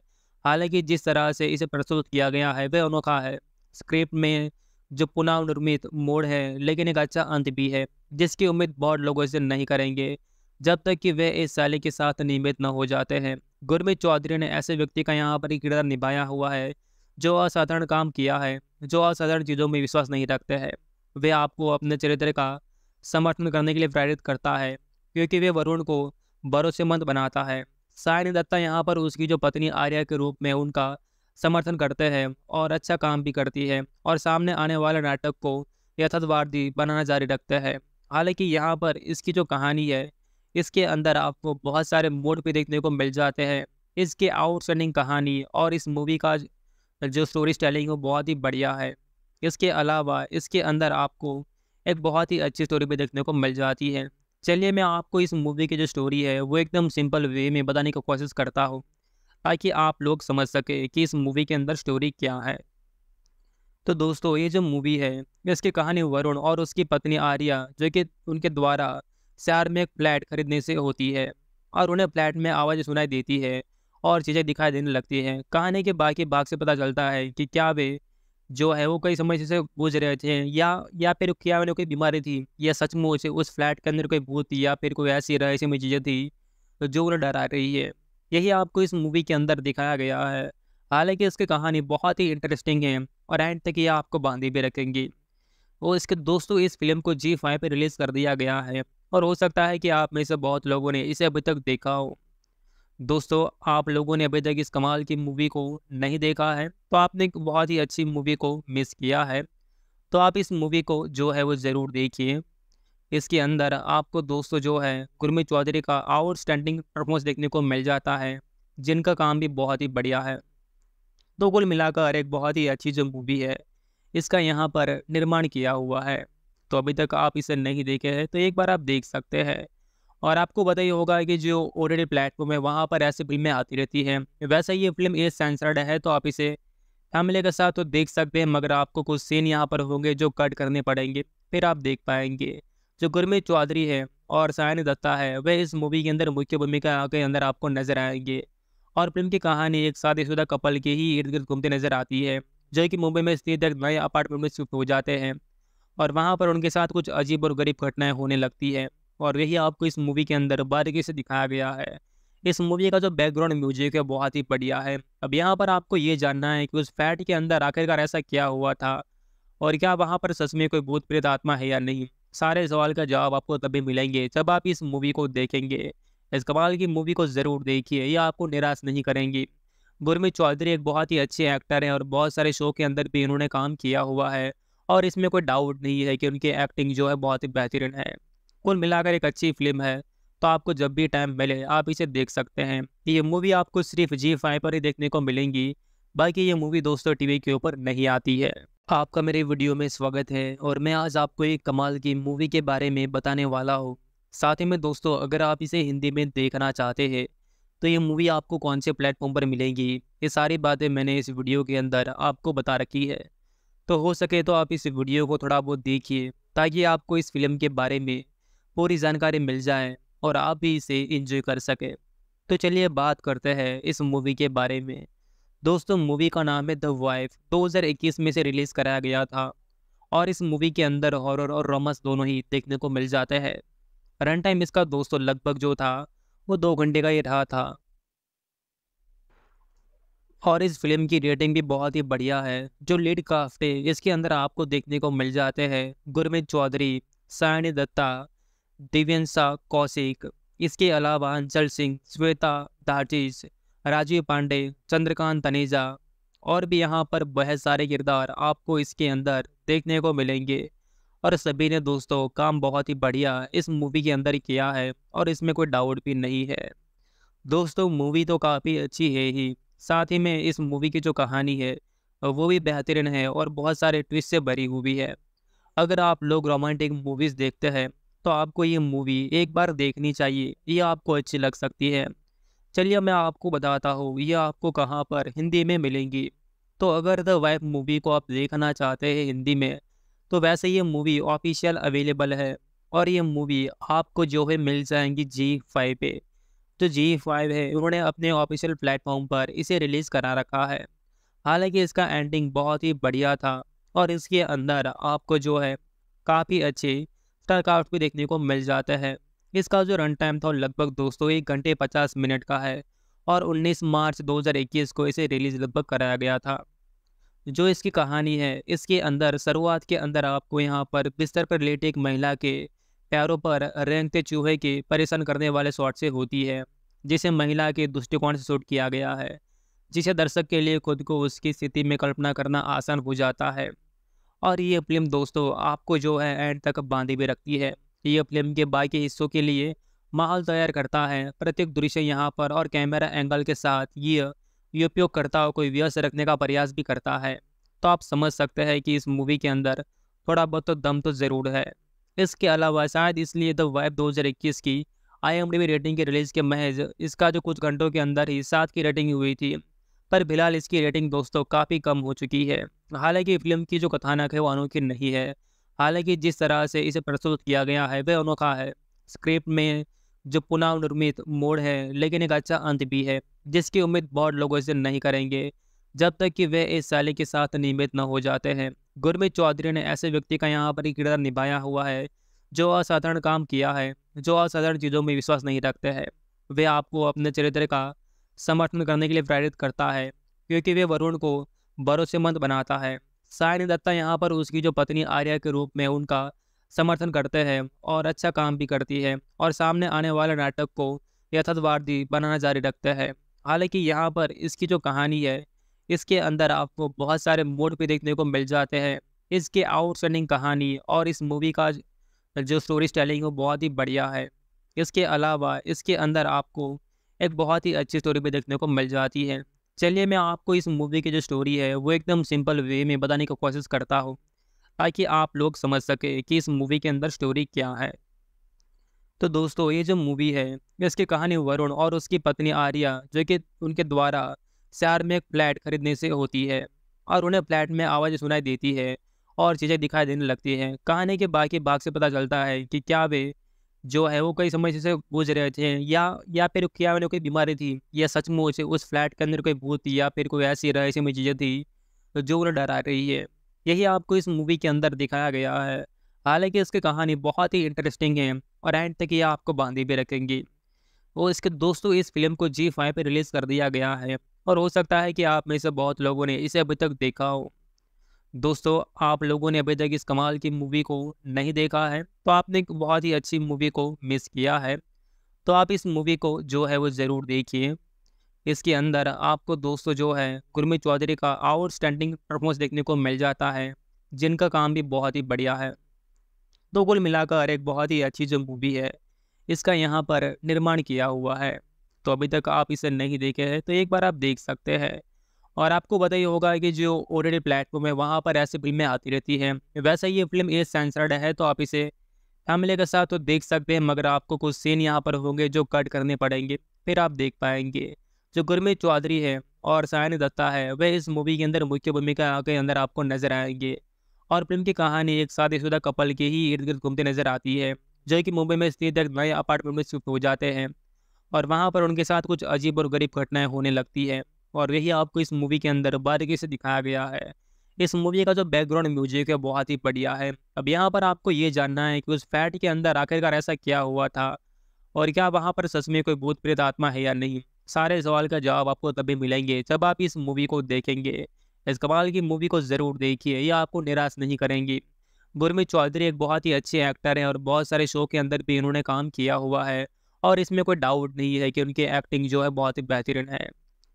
हालांकि जिस तरह से इसे प्रस्तुत किया गया है वह अनोखा है स्क्रिप्ट में जो पुनः निर्मित मोड़ है लेकिन एक अच्छा अंत भी है जिसकी उम्मीद बहुत लोगों से नहीं करेंगे जब तक कि वे इस साले के साथ नियमित न हो जाते हैं गुरमीत चौधरी ने ऐसे व्यक्ति का यहाँ पर किरदार निभाया हुआ है जो असाधारण काम किया है जो असाधारण चीज़ों में विश्वास नहीं रखते हैं वे आपको अपने चरित्र का समर्थन करने के लिए प्रेरित करता है क्योंकि वे वरुण को भरोसेमंद बनाता है सायनी दत्ता यहाँ पर उसकी जो पत्नी आर्या के रूप में उनका समर्थन करते हैं और अच्छा काम भी करती है और सामने आने वाले नाटक को यथार्थवादी बनाना जारी रखते हैं हालांकि यहाँ पर इसकी जो कहानी है इसके अंदर आपको बहुत सारे मोड भी देखने को मिल जाते हैं इसके आउटस्टैंडिंग कहानी और इस मूवी का जो स्टोरी स्टेलिंग वो बहुत ही बढ़िया है इसके अलावा इसके अंदर आपको एक बहुत ही अच्छी स्टोरी भी देखने को मिल जाती है चलिए मैं आपको इस मूवी की जो स्टोरी है वो एकदम सिंपल वे में बताने की कोशिश करता हूँ ताकि आप लोग समझ सके कि इस मूवी के अंदर स्टोरी क्या है तो दोस्तों ये जो मूवी है इसकी कहानी वरुण और उसकी पत्नी आर्या जो कि उनके द्वारा शहर में एक फ्लैट खरीदने से होती है और उन्हें फ्लैट में आवाज़ सुनाई देती है और चीज़ें दिखाई देने लगती हैं कहानी के बाकी भाग से पता चलता है कि क्या वे जो है वो कई समय से गुजर रहे थे या या फिर क्या उन्हें कोई बीमारी थी या सचमुच उस फ्लैट के अंदर कोई भूत या फिर कोई ऐसी रह में चीज़ें थी तो जो उन्हें डरा रही है यही आपको इस मूवी के अंदर दिखाया गया है हालांकि इसकी कहानी बहुत ही इंटरेस्टिंग है और एंड तक ये आपको बांधी भी रखेंगी और इसके दोस्तों इस फिल्म को जी फाइव पर रिलीज़ कर दिया गया है और हो सकता है कि आप में से बहुत लोगों ने इसे अभी तक देखा हो दोस्तों आप लोगों ने अभी तक इस कमाल की मूवी को नहीं देखा है तो आपने बहुत ही अच्छी मूवी को मिस किया है तो आप इस मूवी को जो है वो ज़रूर देखिए इसके अंदर आपको दोस्तों जो है गुरमी चौधरी का आउटस्टैंडिंग परफॉर्मेंस देखने को मिल जाता है जिनका काम भी बहुत ही बढ़िया है तो कुल मिलाकर एक बहुत ही अच्छी जो मूवी है इसका यहाँ पर निर्माण किया हुआ है तो अभी तक आप इसे नहीं देखे हैं तो एक बार आप देख सकते हैं और आपको पता ही होगा कि जो ऑलरेडी प्लेटफॉर्म है वहाँ पर ऐसी फिल्में आती रहती हैं वैसे ये फिल्म एज सेंसर्ड है तो आप इसे फैमिली के साथ तो देख सकते हैं मगर आपको कुछ सीन यहाँ पर होंगे जो कट करने पड़ेंगे फिर आप देख पाएंगे जो गुरमीत चौधरी है और सायन दत्ता है वह इस मूवी के अंदर मुख्य भूमिका के अंदर आपको नजर आएंगे और फिल्म की कहानी एक शादीशुदा कपल के ही इर्द गिर्द घूमते नजर आती है जो कि मुंबई में स्थित एक नए अपार्टमेंट में शिफ्ट हो जाते हैं और वहाँ पर उनके साथ कुछ अजीब और गरीब घटनाएं होने लगती है और यही आपको इस मूवी के अंदर बारीकी से दिखाया गया है इस मूवी का जो बैकग्राउंड म्यूजिक है बहुत ही बढ़िया है अब यहाँ पर आपको ये जानना है कि उस फैट के अंदर आखिरकार ऐसा क्या हुआ था और क्या वहाँ पर सच में कोई भूत प्रेत आत्मा है या नहीं सारे सवाल का जवाब आपको तभी मिलेंगे जब आप इस मूवी को देखेंगे इस कमाल की मूवी को ज़रूर देखिए ये आपको निराश नहीं करेंगी गुरमीत चौधरी एक बहुत ही अच्छे एक्टर हैं और बहुत सारे शो के अंदर भी इन्होंने काम किया हुआ है और इसमें कोई डाउट नहीं है कि उनकी एक्टिंग जो है बहुत ही बेहतरीन है कुल मिलाकर एक अच्छी फिल्म है तो आपको जब भी टाइम मिले आप इसे देख सकते हैं ये मूवी आपको सिर्फ जी फाइव पर ही देखने को मिलेंगी बाकी ये मूवी दोस्तों टीवी के ऊपर नहीं आती है आपका मेरे वीडियो में स्वागत है और मैं आज आपको एक कमाल की मूवी के बारे में बताने वाला हूँ साथ ही में दोस्तों अगर आप इसे हिंदी में देखना चाहते हैं तो ये मूवी आपको कौन से प्लेटफॉर्म पर मिलेंगी ये सारी बातें मैंने इस वीडियो के अंदर आपको बता रखी है तो हो सके तो आप इस वीडियो को थोड़ा बहुत देखिए ताकि आपको इस फिल्म के बारे में पूरी जानकारी मिल जाए और आप भी इसे इंजॉय कर सकें तो चलिए बात करते हैं इस मूवी के बारे में दोस्तों मूवी का नाम है द वाइफ 2021 में से रिलीज़ कराया गया था और इस मूवी के अंदर हॉरर और रोमांस दोनों ही देखने को मिल जाते हैं रन टाइम इसका दोस्तों लगभग जो था वो दो घंटे का ही रहा था और इस फिल्म की रेटिंग भी बहुत ही बढ़िया है जो लीड है इसके अंदर आपको देखने को मिल जाते हैं गुरमित चौधरी सायनी दत्ता दिव्यंशा कौशिक इसके अलावा अंचल सिंह श्वेता दाजिश राजीव पांडे चंद्रकांत तनेजा और भी यहाँ पर बहुत सारे किरदार आपको इसके अंदर देखने को मिलेंगे और सभी ने दोस्तों काम बहुत ही बढ़िया इस मूवी के अंदर किया है और इसमें कोई डाउट भी नहीं है दोस्तों मूवी तो काफ़ी अच्छी है ही साथ ही में इस मूवी की जो कहानी है वो भी बेहतरीन है और बहुत सारे ट्विस्ट से भरी हुई है अगर आप लोग रोमांटिक मूवीज़ देखते हैं तो आपको ये मूवी एक बार देखनी चाहिए ये आपको अच्छी लग सकती है चलिए मैं आपको बताता हूँ यह आपको कहाँ पर हिंदी में मिलेंगी तो अगर द वाइफ मूवी को आप देखना चाहते हैं हिंदी में तो वैसे ये मूवी ऑफिशियल अवेलेबल है और ये मूवी आपको जो है मिल जाएंगी जी फाइव पे जो जी फाइव है उन्होंने अपने ऑफिशियल प्लेटफॉर्म पर इसे रिलीज़ करा रखा है हालांकि इसका एंडिंग बहुत ही बढ़िया था और इसके अंदर आपको जो है काफ़ी अच्छी स्टारक्राफ्ट भी देखने को मिल जाता है इसका जो रन टाइम था लगभग दोस्तों एक घंटे पचास मिनट का है और 19 मार्च 2021 को इसे रिलीज लगभग कराया गया था जो इसकी कहानी है इसके अंदर शुरुआत के अंदर आपको यहाँ पर बिस्तर पर लेटे एक महिला के पैरों पर रेंगते चूहे के परेशान करने वाले शॉट से होती है जिसे महिला के दृष्टिकोण से शूट किया गया है जिसे दर्शक के लिए खुद को उसकी स्थिति में कल्पना करना आसान हो जाता है और ये फिल्म दोस्तों आपको जो है एंड तक बांधे भी रखती है ये फिल्म के बाकी हिस्सों के लिए माहौल तैयार करता है प्रत्येक दृश्य यहाँ पर और कैमरा एंगल के साथ ये उपयोगकर्ताओं को व्यस्त रखने का प्रयास भी करता है तो आप समझ सकते हैं कि इस मूवी के अंदर थोड़ा बहुत तो दम तो ज़रूर है इसके अलावा शायद इसलिए द वाइब 2021 की आई रेटिंग के रिलीज़ के महज इसका जो कुछ घंटों के अंदर ही सात की रेटिंग हुई थी पर फिलहाल इसकी रेटिंग दोस्तों काफ़ी कम हो चुकी है हालांकि फिल्म की जो कथानक है वो अनोखी नहीं है हालांकि जिस तरह से इसे प्रस्तुत किया गया है वह अनोखा है स्क्रिप्ट में जो पुनः निर्मित मोड़ है लेकिन एक अच्छा अंत भी है जिसकी उम्मीद बहुत लोगों से नहीं करेंगे जब तक कि वे इस साले के साथ नियमित न हो जाते हैं गुरमीत चौधरी ने ऐसे व्यक्ति का यहाँ पर किरदार निभाया हुआ है जो असाधारण काम किया है जो असाधारण चीज़ों में विश्वास नहीं रखते हैं वे आपको अपने चरित्र का समर्थन करने के लिए प्रेरित करता है क्योंकि वे वरुण को भरोसेमंद बनाता है सायन दत्ता यहाँ पर उसकी जो पत्नी आर्या के रूप में उनका समर्थन करते हैं और अच्छा काम भी करती है और सामने आने वाले नाटक को यथार्थवादी बनाना जारी रखते हैं हालांकि यहाँ पर इसकी जो कहानी है इसके अंदर आपको बहुत सारे मोड भी देखने को मिल जाते हैं इसके आउटस्टैंडिंग कहानी और इस मूवी का जो स्टोरी स्टेलिंग वो बहुत ही बढ़िया है इसके अलावा इसके अंदर आपको एक बहुत ही अच्छी स्टोरी भी देखने को मिल जाती है चलिए मैं आपको इस मूवी की जो स्टोरी है वो एकदम सिंपल वे में बताने की कोशिश करता हूँ ताकि आप लोग समझ सके कि इस मूवी के अंदर स्टोरी क्या है तो दोस्तों ये जो मूवी है इसकी कहानी वरुण और उसकी पत्नी आर्या जो कि उनके द्वारा शहर में एक फ्लैट खरीदने से होती है और उन्हें फ्लैट में आवाज़ सुनाई देती है और चीज़ें दिखाई देने लगती हैं कहानी के बाकी भाग से पता चलता है कि क्या वे जो है वो कई समय से गुज रहे थे या या फिर क्या उन्हें कोई बीमारी थी या सचमुच उस फ्लैट के अंदर कोई भूत या फिर कोई ऐसी में चीज़ें थी जो उन्हें डरा रही है यही आपको इस मूवी के अंदर दिखाया गया है हालांकि इसकी कहानी बहुत ही इंटरेस्टिंग है और एंड तक ये आपको बांधी भी रखेंगी और इसके दोस्तों इस फिल्म को जी फाइव पर रिलीज़ कर दिया गया है और हो सकता है कि आप में से बहुत लोगों ने इसे अभी तक देखा हो दोस्तों आप लोगों ने अभी तक इस कमाल की मूवी को नहीं देखा है तो आपने एक बहुत ही अच्छी मूवी को मिस किया है तो आप इस मूवी को जो है वो ज़रूर देखिए इसके अंदर आपको दोस्तों जो है गुरमीत चौधरी का आउटस्टैंडिंग परफॉर्मेंस देखने को मिल जाता है जिनका काम भी बहुत ही बढ़िया है तो कुल मिलाकर एक बहुत ही अच्छी जो मूवी है इसका यहाँ पर निर्माण किया हुआ है तो अभी तक आप इसे नहीं देखे हैं तो एक बार आप देख सकते हैं और आपको पता ही होगा कि जो ऑलरेडी प्लेटफॉर्म है वहाँ पर ऐसी फिल्में आती रहती हैं वैसे ये फिल्म ए सेंसर्ड है तो आप इसे फैमिली के साथ तो देख सकते हैं मगर आपको कुछ सीन यहाँ पर होंगे जो कट करने पड़ेंगे फिर आप देख पाएंगे जो गुरमित चौधरी है और सायन दत्ता है वह इस मूवी के अंदर मुख्य भूमिका के अंदर आपको नजर आएंगे और फिल्म की कहानी एक शादीशुदा कपल के ही इर्द गिर्द घूमते नजर आती है जो कि मुंबई में स्थित एक नए अपार्टमेंट में शिफ्ट हो जाते हैं और वहाँ पर उनके साथ कुछ अजीब और गरीब घटनाएं होने लगती है और यही आपको इस मूवी के अंदर बारीकी से दिखाया गया है इस मूवी का जो बैकग्राउंड म्यूजिक है बहुत ही बढ़िया है अब यहाँ पर आपको ये जानना है कि उस फैट के अंदर आखिरकार ऐसा क्या हुआ था और क्या वहाँ पर सच में कोई भूत प्रेत आत्मा है या नहीं सारे सवाल का जवाब आपको तभी मिलेंगे जब आप इस मूवी को देखेंगे इस कमाल की मूवी को ज़रूर देखिए यह आपको निराश नहीं करेंगी गुरमित चौधरी एक बहुत ही अच्छे एक्टर हैं और बहुत सारे शो के अंदर भी इन्होंने काम किया हुआ है और इसमें कोई डाउट नहीं है कि उनकी एक्टिंग जो है बहुत ही बेहतरीन है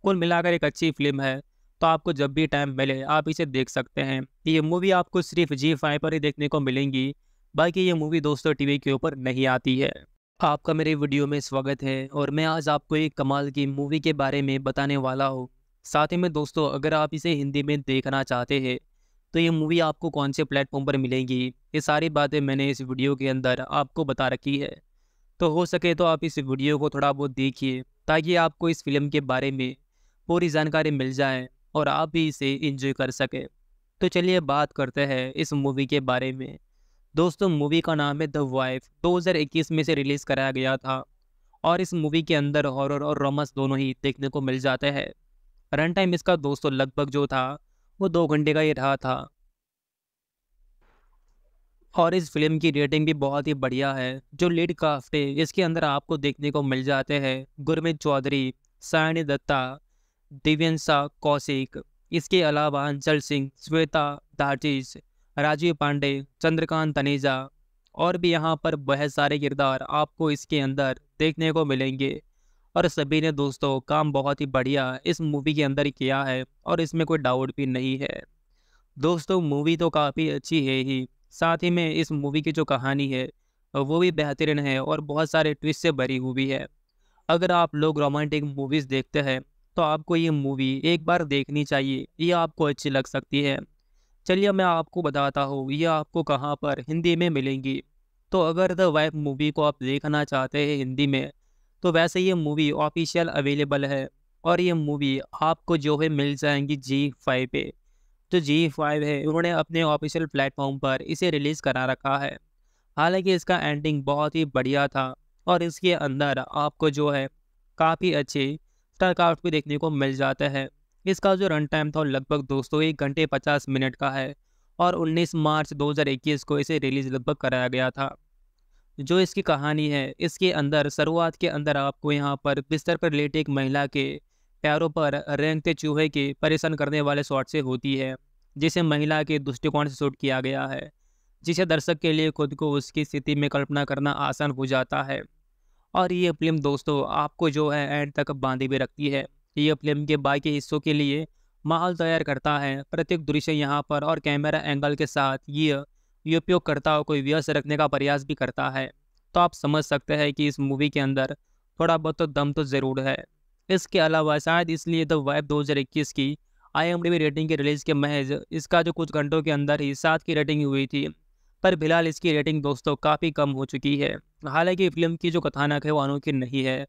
कुल मिलाकर एक अच्छी फिल्म है तो आपको जब भी टाइम मिले आप इसे देख सकते हैं ये मूवी आपको सिर्फ जी फाइव पर ही देखने को मिलेंगी बाकी ये मूवी दोस्तों टीवी के ऊपर नहीं आती है आपका मेरे वीडियो में स्वागत है और मैं आज आपको एक कमाल की मूवी के बारे में बताने वाला हूँ साथ ही में दोस्तों अगर आप इसे हिंदी में देखना चाहते हैं तो ये मूवी आपको कौन से प्लेटफॉर्म पर मिलेंगी ये सारी बातें मैंने इस वीडियो के अंदर आपको बता रखी है तो हो सके तो आप इस वीडियो को थोड़ा बहुत देखिए ताकि आपको इस फिल्म के बारे में पूरी जानकारी मिल जाए और आप भी इसे इंजॉय कर सकें तो चलिए बात करते हैं इस मूवी के बारे में दोस्तों मूवी का नाम है द वाइफ 2021 में से रिलीज़ कराया गया था और इस मूवी के अंदर हॉरर और रोमांस दोनों ही देखने को मिल जाते हैं रन टाइम इसका दोस्तों लगभग जो था वो दो घंटे का ही रहा था और इस फिल्म की रेटिंग भी बहुत ही बढ़िया है जो लीड काफ्टे इसके अंदर आपको देखने को मिल जाते हैं गुरमित चौधरी सायनी दत्ता दिव्यंशा कौशिक इसके अलावा अंचल सिंह श्वेता दाटिश राजीव पांडे चंद्रकांत तनेजा और भी यहाँ पर बहुत सारे किरदार आपको इसके अंदर देखने को मिलेंगे और सभी ने दोस्तों काम बहुत ही बढ़िया इस मूवी के अंदर किया है और इसमें कोई डाउट भी नहीं है दोस्तों मूवी तो काफ़ी अच्छी है ही साथ ही में इस मूवी की जो कहानी है वो भी बेहतरीन है और बहुत सारे ट्विस्ट से भरी हुई है अगर आप लोग रोमांटिक मूवीज़ देखते हैं तो आपको ये मूवी एक बार देखनी चाहिए ये आपको अच्छी लग सकती है चलिए मैं आपको बताता हूँ ये आपको कहाँ पर हिंदी में मिलेंगी तो अगर द वाइफ मूवी को आप देखना चाहते हैं हिंदी में तो वैसे ये मूवी ऑफिशियल अवेलेबल है और ये मूवी आपको जो है मिल जाएंगी जी फाइव पे जो जी फाइव है उन्होंने अपने ऑफिशियल प्लेटफॉर्म पर इसे रिलीज़ करा रखा है हालांकि इसका एंडिंग बहुत ही बढ़िया था और इसके अंदर आपको जो है काफ़ी अच्छे आफ्टर का आउटपुट देखने को मिल जाता है इसका जो रन टाइम था लगभग दोस्तों एक घंटे पचास मिनट का है और 19 मार्च 2021 को इसे रिलीज लगभग कराया गया था जो इसकी कहानी है इसके अंदर शुरुआत के अंदर आपको यहाँ पर बिस्तर पर लेटे एक महिला के पैरों पर रेंगते चूहे के परेशान करने वाले शॉट से होती है जिसे महिला के दृष्टिकोण से शूट किया गया है जिसे दर्शक के लिए खुद को उसकी स्थिति में कल्पना करना आसान हो जाता है और ये फिल्म दोस्तों आपको जो है एंड तक बांधे भी रखती है ये फिल्म के बाकी हिस्सों के लिए माहौल तैयार करता है प्रत्येक दृश्य यहाँ पर और कैमरा एंगल के साथ ये ये उपयोगकर्ताओं को व्यस्त रखने का प्रयास भी करता है तो आप समझ सकते हैं कि इस मूवी के अंदर थोड़ा बहुत तो दम तो ज़रूर है इसके अलावा शायद इसलिए द तो वाइब इक्कीस की आईएमडीबी रेटिंग के रिलीज़ के महज इसका जो कुछ घंटों के अंदर ही सात की रेटिंग हुई थी पर फिलहाल इसकी रेटिंग दोस्तों काफ़ी कम हो चुकी है हालांकि फिल्म की जो कथानक है वो अनोखी नहीं है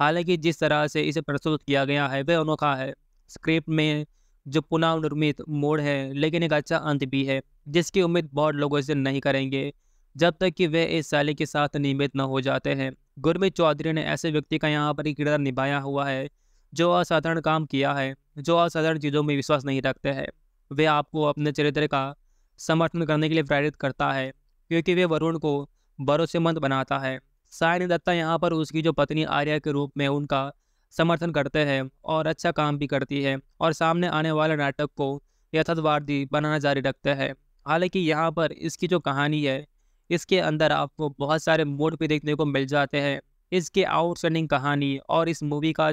हालांकि जिस तरह से इसे प्रस्तुत किया गया है वह अनोखा है स्क्रिप्ट में जो पुनः निर्मित मोड़ है लेकिन एक अच्छा अंत भी है जिसकी उम्मीद बहुत लोगों से नहीं करेंगे जब तक कि वे इस साले के साथ नियमित न हो जाते हैं गुरमीत चौधरी ने ऐसे व्यक्ति का यहाँ पर किरदार निभाया हुआ है जो असाधारण काम किया है जो असाधारण चीज़ों में विश्वास नहीं रखते हैं वे आपको अपने चरित्र का समर्थन करने के लिए प्रेरित करता है क्योंकि वे वरुण को भरोसेमंद बनाता है सायनी दत्ता यहाँ पर उसकी जो पत्नी आर्या के रूप में उनका समर्थन करते हैं और अच्छा काम भी करती है और सामने आने वाले नाटक को यथार्थवादी बनाना जारी रखते हैं हालांकि यहाँ पर इसकी जो कहानी है इसके अंदर आपको बहुत सारे मोड भी देखने को मिल जाते हैं इसके आउटस्टैंडिंग कहानी और इस मूवी का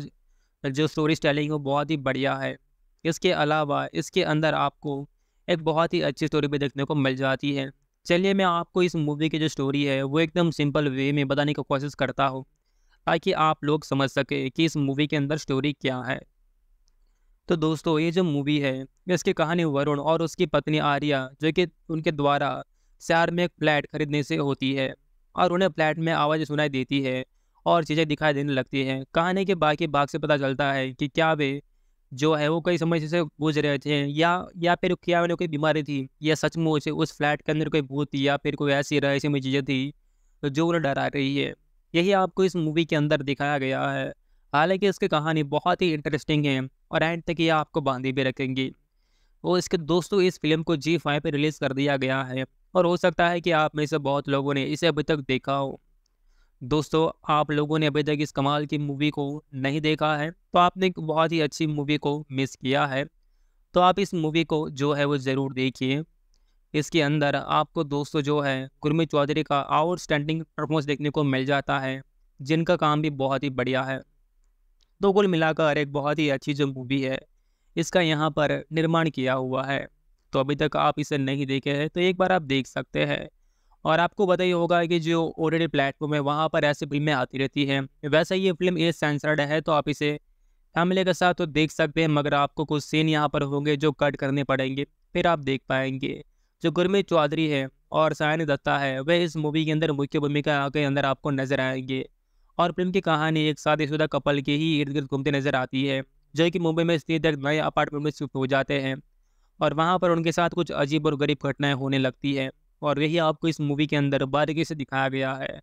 जो स्टोरी स्टेलिंग वो बहुत ही बढ़िया है इसके अलावा इसके अंदर आपको एक बहुत ही अच्छी स्टोरी भी देखने को मिल जाती है चलिए मैं आपको इस मूवी की जो स्टोरी है वो एकदम सिंपल वे में बताने की कोशिश करता हूँ ताकि आप लोग समझ सकें कि इस मूवी के अंदर स्टोरी क्या है तो दोस्तों ये जो मूवी है इसकी कहानी वरुण और उसकी पत्नी आर्या जो कि उनके द्वारा शहर में एक फ्लैट खरीदने से होती है और उन्हें फ्लैट में आवाज़ सुनाई देती है और चीज़ें दिखाई देने लगती हैं कहानी के बाकी भाग से पता चलता है कि क्या वे जो है वो कई समय से गुजर रहे थे या या फिर क्या मैंने कोई बीमारी थी या सचमुच उस फ्लैट के अंदर कोई भूत या फिर कोई ऐसी में चीज़ें थी तो जो उन्हें डरा रही है यही आपको इस मूवी के अंदर दिखाया गया है हालांकि इसकी कहानी बहुत ही इंटरेस्टिंग है और एंड तक ये आपको बांधी भी रखेंगी और इसके दोस्तों इस फिल्म को जी फाइव पर रिलीज़ कर दिया गया है और हो सकता है कि आप में से बहुत लोगों ने इसे अभी तक देखा हो दोस्तों आप लोगों ने अभी तक इस कमाल की मूवी को नहीं देखा है तो आपने बहुत ही अच्छी मूवी को मिस किया है तो आप इस मूवी को जो है वो ज़रूर देखिए इसके अंदर आपको दोस्तों जो है गुरमी चौधरी का आउटस्टैंडिंग परफॉर्मेंस देखने को मिल जाता है जिनका काम भी बहुत ही बढ़िया है तो कुल मिलाकर एक बहुत ही अच्छी जो मूवी है इसका यहाँ पर निर्माण किया हुआ है तो अभी तक आप इसे नहीं देखे हैं तो एक बार आप देख सकते हैं और आपको बताइए होगा कि जो ऑलरेडी प्लेटफॉर्म है वहाँ पर ऐसी फिल्में आती रहती हैं वैसे ये फिल्म एज सेंसर्ड है तो आप इसे फैमिली के साथ तो देख सकते हैं मगर आपको कुछ सीन यहाँ पर होंगे जो कट करने पड़ेंगे फिर आप देख पाएंगे जो गुरमीत चौधरी है और सायन दत्ता है वह इस मूवी के अंदर मुख्य भूमिका के अंदर आपको नजर आएंगे और फिल्म की कहानी एक शादीशुदा कपल के ही इर्द गिर्द घूमते नजर आती है जो कि मुंबई में स्थित एक नए अपार्टमेंट में शिफ्ट हो जाते हैं और वहाँ पर उनके साथ कुछ अजीब और गरीब घटनाएं होने लगती है और यही आपको इस मूवी के अंदर बारीकी से दिखाया गया है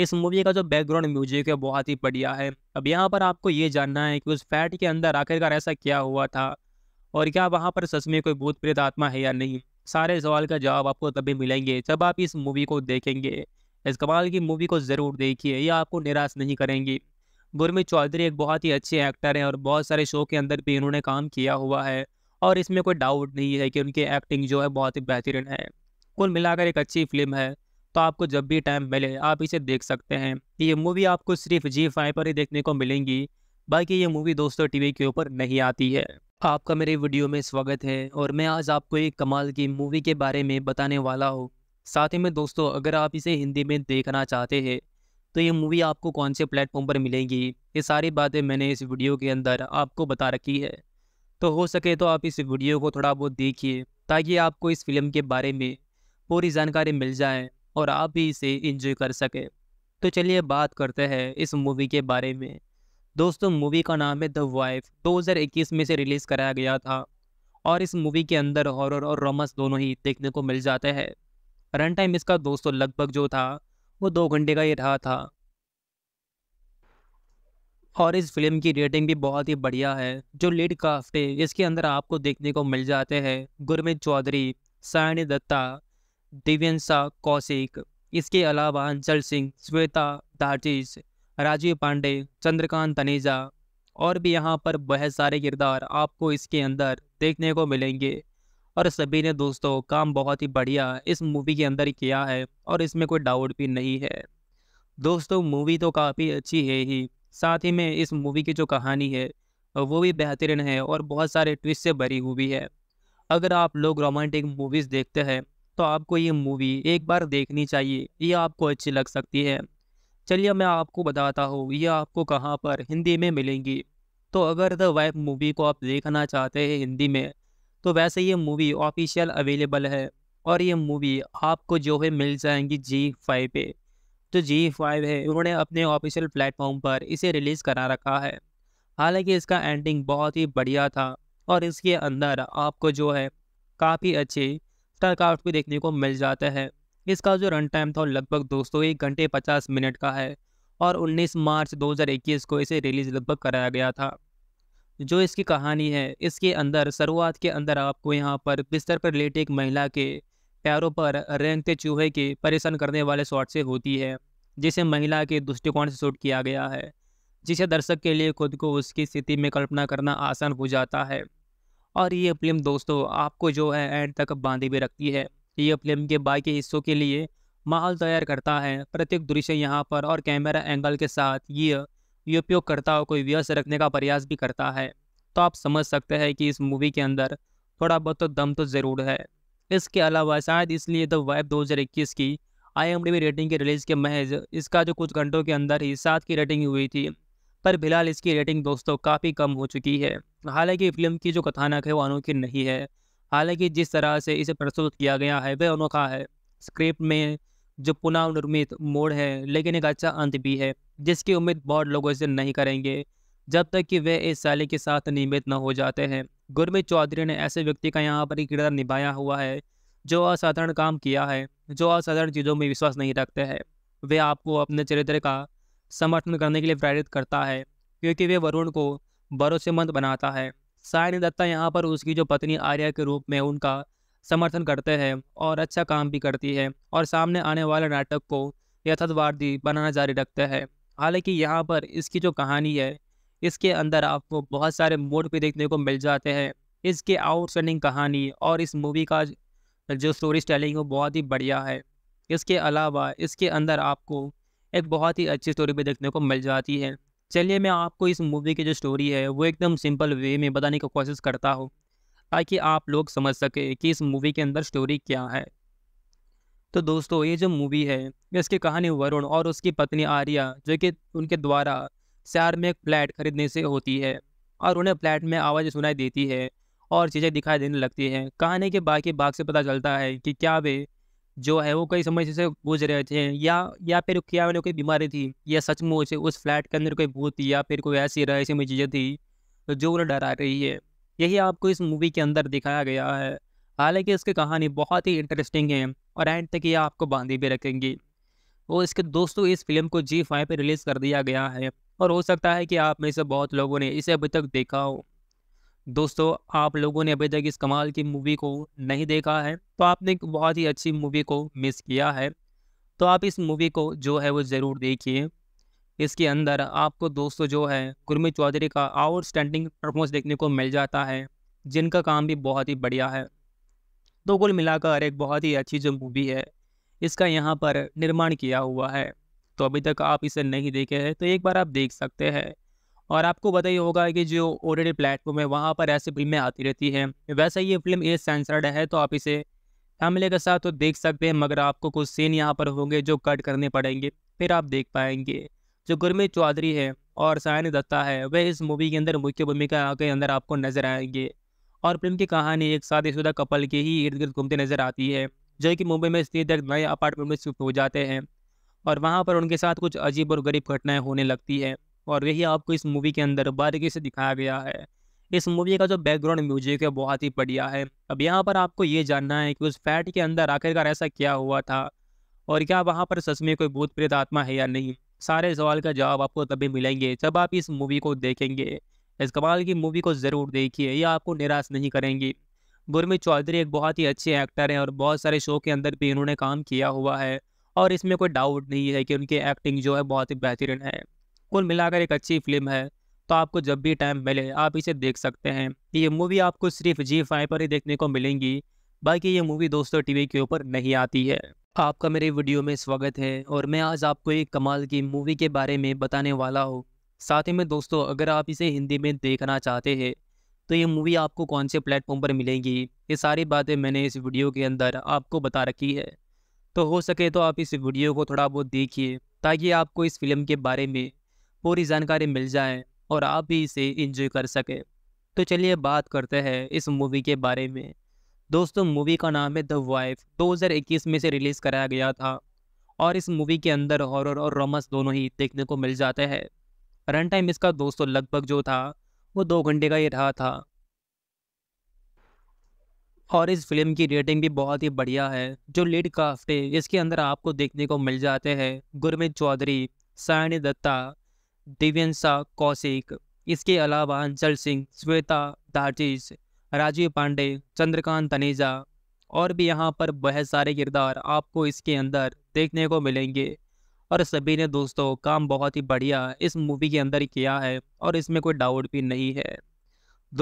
इस मूवी का जो बैकग्राउंड म्यूजिक है बहुत ही बढ़िया है अब यहाँ पर आपको ये जानना है कि उस फैट के अंदर आखिरकार ऐसा क्या हुआ था और क्या वहाँ पर सच में कोई भूत प्रेत आत्मा है या नहीं सारे सवाल का जवाब आपको तभी मिलेंगे जब आप इस मूवी को देखेंगे इस कमाल की मूवी को ज़रूर देखिए ये आपको निराश नहीं करेंगी गुरमित चौधरी एक बहुत ही अच्छे एक्टर हैं और बहुत सारे शो के अंदर भी इन्होंने काम किया हुआ है और इसमें कोई डाउट नहीं है कि उनकी एक्टिंग जो है बहुत ही बेहतरीन है कुल मिलाकर एक अच्छी फिल्म है तो आपको जब भी टाइम मिले आप इसे देख सकते हैं ये मूवी आपको सिर्फ जी फाइव पर ही देखने को मिलेंगी बाकी ये मूवी दोस्तों टीवी के ऊपर नहीं आती है आपका मेरे वीडियो में स्वागत है और मैं आज आपको एक कमाल की मूवी के बारे में बताने वाला हूँ साथ ही में दोस्तों अगर आप इसे हिंदी में देखना चाहते हैं तो ये मूवी आपको कौन से प्लेटफॉर्म पर मिलेंगी ये सारी बातें मैंने इस वीडियो के अंदर आपको बता रखी है तो हो सके तो आप इस वीडियो को थोड़ा बहुत देखिए ताकि आपको इस फिल्म के बारे में पूरी जानकारी मिल जाए और आप भी इसे इंजॉय कर सकें तो चलिए बात करते हैं इस मूवी के बारे में दोस्तों मूवी का नाम है द वाइफ 2021 में से रिलीज़ कराया गया था और इस मूवी के अंदर हॉरर और रोमांस दोनों ही देखने को मिल जाते हैं रन टाइम इसका दोस्तों लगभग जो था वो दो घंटे का ही रहा था और इस फिल्म की रेटिंग भी बहुत ही बढ़िया है जो लीड काफ्टे इसके अंदर आपको देखने को मिल जाते हैं गुरमित चौधरी सायनी दत्ता दिव्यंशा कौशिक इसके अलावा अंचल सिंह श्वेता दार्जिश राजीव पांडे चंद्रकांत तनेजा और भी यहाँ पर बहुत सारे किरदार आपको इसके अंदर देखने को मिलेंगे और सभी ने दोस्तों काम बहुत ही बढ़िया इस मूवी के अंदर किया है और इसमें कोई डाउट भी नहीं है दोस्तों मूवी तो काफ़ी अच्छी है ही साथ ही में इस मूवी की जो कहानी है वो भी बेहतरीन है और बहुत सारे ट्विस्ट से भरी हुई है अगर आप लोग रोमांटिक मूवीज़ देखते हैं तो आपको ये मूवी एक बार देखनी चाहिए ये आपको अच्छी लग सकती है चलिए मैं आपको बताता हूँ ये आपको कहाँ पर हिंदी में मिलेंगी तो अगर द वाइफ मूवी को आप देखना चाहते हैं हिंदी में तो वैसे ये मूवी ऑफिशियल अवेलेबल है और ये मूवी आपको जो है मिल जाएंगी जी फाइव पे जो जी फाइव है उन्होंने अपने ऑफिशियल प्लेटफॉर्म पर इसे रिलीज़ करा रखा है हालांकि इसका एंडिंग बहुत ही बढ़िया था और इसके अंदर आपको जो है काफ़ी अच्छी स्टारक्राफ्ट भी देखने को मिल जाता है इसका जो रन टाइम था लगभग दोस्तों एक घंटे पचास मिनट का है और 19 मार्च 2021 को इसे रिलीज लगभग कराया गया था जो इसकी कहानी है इसके अंदर शुरुआत के अंदर आपको यहाँ पर बिस्तर पर लेटे एक महिला के पैरों पर रेंगते चूहे के परेशान करने वाले शॉट से होती है जिसे महिला के दृष्टिकोण से शूट किया गया है जिसे दर्शक के लिए खुद को उसकी स्थिति में कल्पना करना आसान हो जाता है और ये फिल्म दोस्तों आपको जो है एंड तक बांधे भी रखती है ये फिल्म के बाकी हिस्सों के लिए माहौल तैयार करता है प्रत्येक दृश्य यहाँ पर और कैमरा एंगल के साथ ये उपयोगकर्ताओं को व्यस्त रखने का प्रयास भी करता है तो आप समझ सकते हैं कि इस मूवी के अंदर थोड़ा बहुत तो दम तो ज़रूर है इसके अलावा शायद इसलिए द वाइब 2021 की आई रेटिंग के रिलीज़ के महज इसका जो कुछ घंटों के अंदर ही सात की रेटिंग हुई थी पर फिलहाल इसकी रेटिंग दोस्तों काफ़ी कम हो चुकी है हालांकि फिल्म की जो कथानक है वो अनोखी नहीं है हालांकि जिस तरह से इसे प्रस्तुत किया गया है वह अनोखा है स्क्रिप्ट में जो पुनः निर्मित मोड़ है लेकिन एक अच्छा अंत भी है जिसकी उम्मीद बहुत लोगों से नहीं करेंगे जब तक कि वे इस साले के साथ नियमित न हो जाते हैं गुरमीत चौधरी ने ऐसे व्यक्ति का यहाँ पर किरदार निभाया हुआ है जो असाधारण काम किया है जो असाधारण चीज़ों में विश्वास नहीं रखते हैं वे आपको अपने चरित्र का समर्थन करने के लिए प्रेरित करता है क्योंकि वे वरुण को भरोसेमंद बनाता है सायन दत्ता यहाँ पर उसकी जो पत्नी आर्या के रूप में उनका समर्थन करते हैं और अच्छा काम भी करती है और सामने आने वाले नाटक को यथार्थवादी बनाना जारी रखते हैं हालांकि यहाँ पर इसकी जो कहानी है इसके अंदर आपको बहुत सारे मोड भी देखने को मिल जाते हैं इसके आउटस्टैंडिंग कहानी और इस मूवी का जो स्टोरी स्टेलिंग वो बहुत ही बढ़िया है इसके अलावा इसके अंदर आपको एक बहुत ही अच्छी स्टोरी भी देखने को मिल जाती है चलिए मैं आपको इस मूवी की जो स्टोरी है वो एकदम सिंपल वे में बताने की कोशिश करता हूँ ताकि आप लोग समझ सके कि इस मूवी के अंदर स्टोरी क्या है तो दोस्तों ये जो मूवी है इसकी कहानी वरुण और उसकी पत्नी आर्या जो कि उनके द्वारा शहर में एक फ्लैट खरीदने से होती है और उन्हें फ्लैट में आवाज़ सुनाई देती है और चीज़ें दिखाई देने लगती हैं कहानी के बाकी भाग से पता चलता है कि क्या वे जो है वो कई समस्या से गुजर रहे थे या या फिर क्या उन्हें कोई बीमारी थी या सचमुच उस फ्लैट के अंदर कोई भूत या फिर कोई ऐसी में चीज़ें थी जो उन्हें डरा रही है यही आपको इस मूवी के अंदर दिखाया गया है हालांकि इसकी कहानी बहुत ही इंटरेस्टिंग है और एंड तक ये आपको बांधी भी रखेंगी वो इसके दोस्तों इस फिल्म को जी फाइव पर रिलीज़ कर दिया गया है और हो सकता है कि आप में से बहुत लोगों ने इसे अभी तक देखा हो दोस्तों आप लोगों ने अभी तक इस कमाल की मूवी को नहीं देखा है तो आपने एक बहुत ही अच्छी मूवी को मिस किया है तो आप इस मूवी को जो है वो ज़रूर देखिए इसके अंदर आपको दोस्तों जो है गुरमीत चौधरी का आउटस्टैंडिंग परफॉर्मेंस देखने को मिल जाता है जिनका काम भी बहुत ही बढ़िया है तो कुल मिलाकर एक बहुत ही अच्छी जो मूवी है इसका यहाँ पर निर्माण किया हुआ है तो अभी तक आप इसे नहीं देखे हैं तो एक बार आप देख सकते हैं और आपको बताइए होगा कि जो ऑलरेडी प्लेटफॉर्म है वहाँ पर ऐसी फिल्में आती रहती हैं वैसे ये फिल्म ए सेंसर्ड है तो आप इसे फैमिली के साथ तो देख सकते हैं मगर आपको कुछ सीन यहाँ पर होंगे जो कट करने पड़ेंगे फिर आप देख पाएंगे जो गुरमित चौधरी है और सायन दत्ता है वह इस मूवी के अंदर मुख्य भूमिका के अंदर आपको नजर आएंगे और फिल्म की कहानी एक शादीशुदा कपल के ही इर्द गिर्द घूमते नजर आती है जो कि मुंबई में स्थित एक नए अपार्टमेंट में शिफ्ट हो जाते हैं और वहाँ पर उनके साथ कुछ अजीब और गरीब घटनाएं होने लगती है और यही आपको इस मूवी के अंदर बारीकी से दिखाया गया है इस मूवी का जो बैकग्राउंड म्यूजिक है बहुत ही बढ़िया है अब यहाँ पर आपको ये जानना है कि उस फैट के अंदर आखिरकार ऐसा क्या हुआ था और क्या वहाँ पर सच में कोई भूत प्रेत आत्मा है या नहीं सारे सवाल का जवाब आपको तभी मिलेंगे जब आप इस मूवी को देखेंगे इस कमाल की मूवी को ज़रूर देखिए ये आपको निराश नहीं करेंगी गुरमित चौधरी एक बहुत ही अच्छे एक्टर हैं और बहुत सारे शो के अंदर भी इन्होंने काम किया हुआ है और इसमें कोई डाउट नहीं है कि उनकी एक्टिंग जो है बहुत ही बेहतरीन है कुल मिलाकर एक अच्छी फिल्म है तो आपको जब भी टाइम मिले आप इसे देख सकते हैं ये मूवी आपको सिर्फ जी फाइव पर ही देखने को मिलेंगी बाकी ये मूवी दोस्तों टीवी के ऊपर नहीं आती है आपका मेरे वीडियो में स्वागत है और मैं आज आपको एक कमाल की मूवी के बारे में बताने वाला हूँ साथ ही में दोस्तों अगर आप इसे हिंदी में देखना चाहते हैं तो ये मूवी आपको कौन से प्लेटफॉर्म पर मिलेंगी ये सारी बातें मैंने इस वीडियो के अंदर आपको बता रखी है तो हो सके तो आप इस वीडियो को थोड़ा बहुत देखिए ताकि आपको इस फिल्म के बारे में पूरी जानकारी मिल जाए और आप भी इसे इंजॉय कर सकें तो चलिए बात करते हैं इस मूवी के बारे में दोस्तों मूवी का नाम है द वाइफ 2021 में से रिलीज़ कराया गया था और इस मूवी के अंदर हॉरर और रोमांस दोनों ही देखने को मिल जाते हैं रन टाइम इसका दोस्तों लगभग जो था वो दो घंटे का ही रहा था और इस फिल्म की रेटिंग भी बहुत ही बढ़िया है जो लीड है इसके अंदर आपको देखने को मिल जाते हैं गुरमित चौधरी सायनी दत्ता दिव्यंशा कौशिक इसके अलावा अंचल सिंह श्वेता दाजिश राजीव पांडे चंद्रकांत तनेजा और भी यहाँ पर बहुत सारे किरदार आपको इसके अंदर देखने को मिलेंगे और सभी ने दोस्तों काम बहुत ही बढ़िया इस मूवी के अंदर किया है और इसमें कोई डाउट भी नहीं है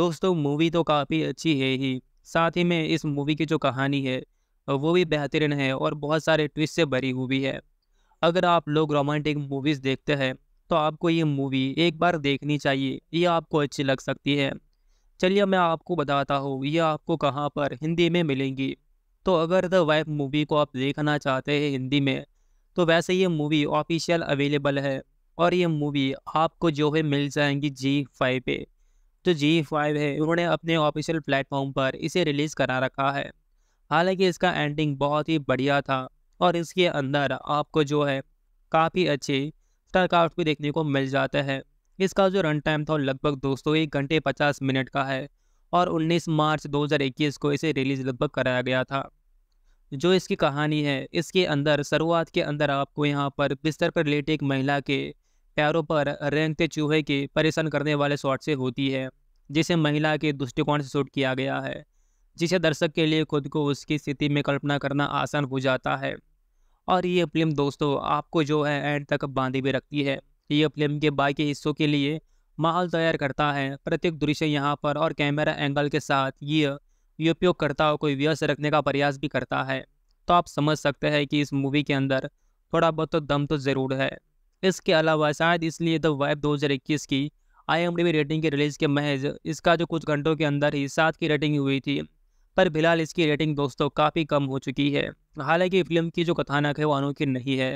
दोस्तों मूवी तो काफ़ी अच्छी है ही साथ ही में इस मूवी की जो कहानी है वो भी बेहतरीन है और बहुत सारे ट्विस्ट से भरी हुई है अगर आप लोग रोमांटिक मूवीज़ देखते हैं तो आपको ये मूवी एक बार देखनी चाहिए ये आपको अच्छी लग सकती है चलिए मैं आपको बताता हूँ ये आपको कहाँ पर हिंदी में मिलेंगी तो अगर द वाइफ मूवी को आप देखना चाहते हैं हिंदी में तो वैसे ये मूवी ऑफिशियल अवेलेबल है और ये मूवी आपको जो है मिल जाएंगी जी फाइव पे जो जी फाइव है उन्होंने अपने ऑफिशियल प्लेटफॉर्म पर इसे रिलीज़ करा रखा है हालांकि इसका एंडिंग बहुत ही बढ़िया था और इसके अंदर आपको जो है काफ़ी अच्छी स्टारक्राफ्ट भी देखने को मिल जाता है इसका जो रन टाइम था लगभग दोस्तों एक घंटे पचास मिनट का है और 19 मार्च 2021 को इसे रिलीज लगभग कराया गया था जो इसकी कहानी है इसके अंदर शुरुआत के अंदर आपको यहाँ पर बिस्तर पर लेटे एक महिला के पैरों पर रेंगते चूहे के परेशान करने वाले शॉट से होती है जिसे महिला के दृष्टिकोण से शूट किया गया है जिसे दर्शक के लिए खुद को उसकी स्थिति में कल्पना करना आसान हो जाता है और ये फिल्म दोस्तों आपको जो है एंड तक बांधे भी रखती है ये फिल्म के बाकी हिस्सों के लिए माहौल तैयार करता है प्रत्येक दृश्य यहाँ पर और कैमरा एंगल के साथ ये ये उपयोगकर्ताओं को व्यस्त रखने का प्रयास भी करता है तो आप समझ सकते हैं कि इस मूवी के अंदर थोड़ा बहुत तो दम तो ज़रूर है इसके अलावा शायद इसलिए द तो वाइब इक्कीस की आई रेटिंग के रिलीज़ के महज इसका जो कुछ घंटों के अंदर ही सात की रेटिंग हुई थी पर फिलहाल इसकी रेटिंग दोस्तों काफ़ी कम हो चुकी है हालांकि फिल्म की जो कथानक है वो अनोखी नहीं है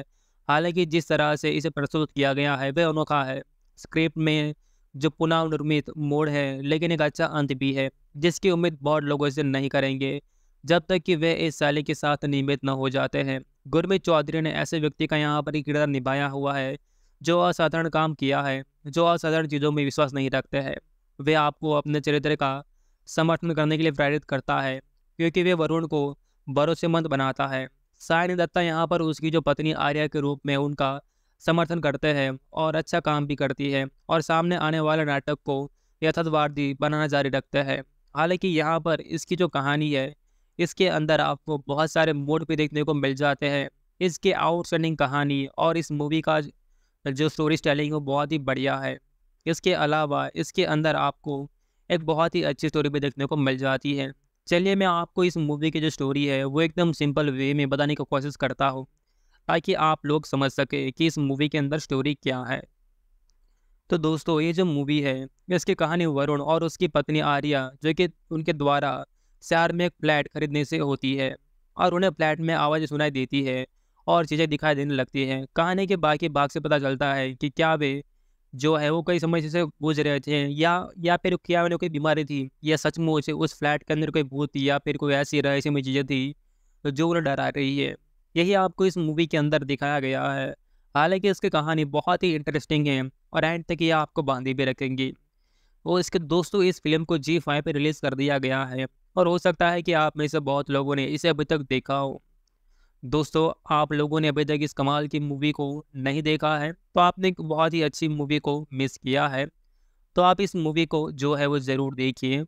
हालांकि जिस तरह से इसे प्रस्तुत किया गया है वह अनोखा है स्क्रिप्ट में जो पुनः निर्मित मोड़ है लेकिन एक अच्छा अंत भी है जिसकी उम्मीद बहुत लोगों से नहीं करेंगे जब तक कि वे इस साले के साथ नियमित न हो जाते हैं गुरमीत चौधरी ने ऐसे व्यक्ति का यहाँ पर किरदार निभाया हुआ है जो असाधारण काम किया है जो असाधारण चीज़ों में विश्वास नहीं रखते हैं वे आपको अपने चरित्र का समर्थन करने के लिए प्रेरित करता है क्योंकि वे वरुण को भरोसेमंद बनाता है सायन दत्ता यहाँ पर उसकी जो पत्नी आर्या के रूप में उनका समर्थन करते हैं और अच्छा काम भी करती है और सामने आने वाले नाटक को यथार्थवादी बनाना जारी रखते हैं हालांकि यहाँ पर इसकी जो कहानी है इसके अंदर आपको बहुत सारे मोड भी देखने को मिल जाते हैं इसके आउटस्टैंडिंग कहानी और इस मूवी का जो स्टोरी टेलिंग वो बहुत ही बढ़िया है इसके अलावा इसके अंदर आपको एक बहुत ही अच्छी स्टोरी भी देखने को मिल जाती है चलिए मैं आपको इस मूवी की जो स्टोरी है वो एकदम सिंपल वे में बताने की कोशिश करता हूँ ताकि आप लोग समझ सके कि इस मूवी के अंदर स्टोरी क्या है तो दोस्तों ये जो मूवी है इसकी कहानी वरुण और उसकी पत्नी आर्या जो कि उनके द्वारा शहर में एक फ्लैट खरीदने से होती है और उन्हें फ्लैट में आवाज़ सुनाई देती है और चीज़ें दिखाई देने लगती हैं कहानी के बाकी भाग से पता चलता है कि क्या वे जो है वो कई समय से रहे थे या या फिर क्या उन्हें कोई बीमारी थी या सचमुच उस फ्लैट के अंदर कोई भूत या फिर कोई ऐसी रहस्यमय चीज़ें थी तो जो उन्हें डरा रही है यही आपको इस मूवी के अंदर दिखाया गया है हालांकि इसकी कहानी बहुत ही इंटरेस्टिंग है और एंड तक ये आपको बांधी भी रखेंगी और इसके दोस्तों इस फिल्म को जी फाइव पर रिलीज़ कर दिया गया है और हो सकता है कि आप में से बहुत लोगों ने इसे अभी तक देखा हो दोस्तों आप लोगों ने अभी तक इस कमाल की मूवी को नहीं देखा है तो आपने बहुत ही अच्छी मूवी को मिस किया है तो आप इस मूवी को जो है वो ज़रूर देखिए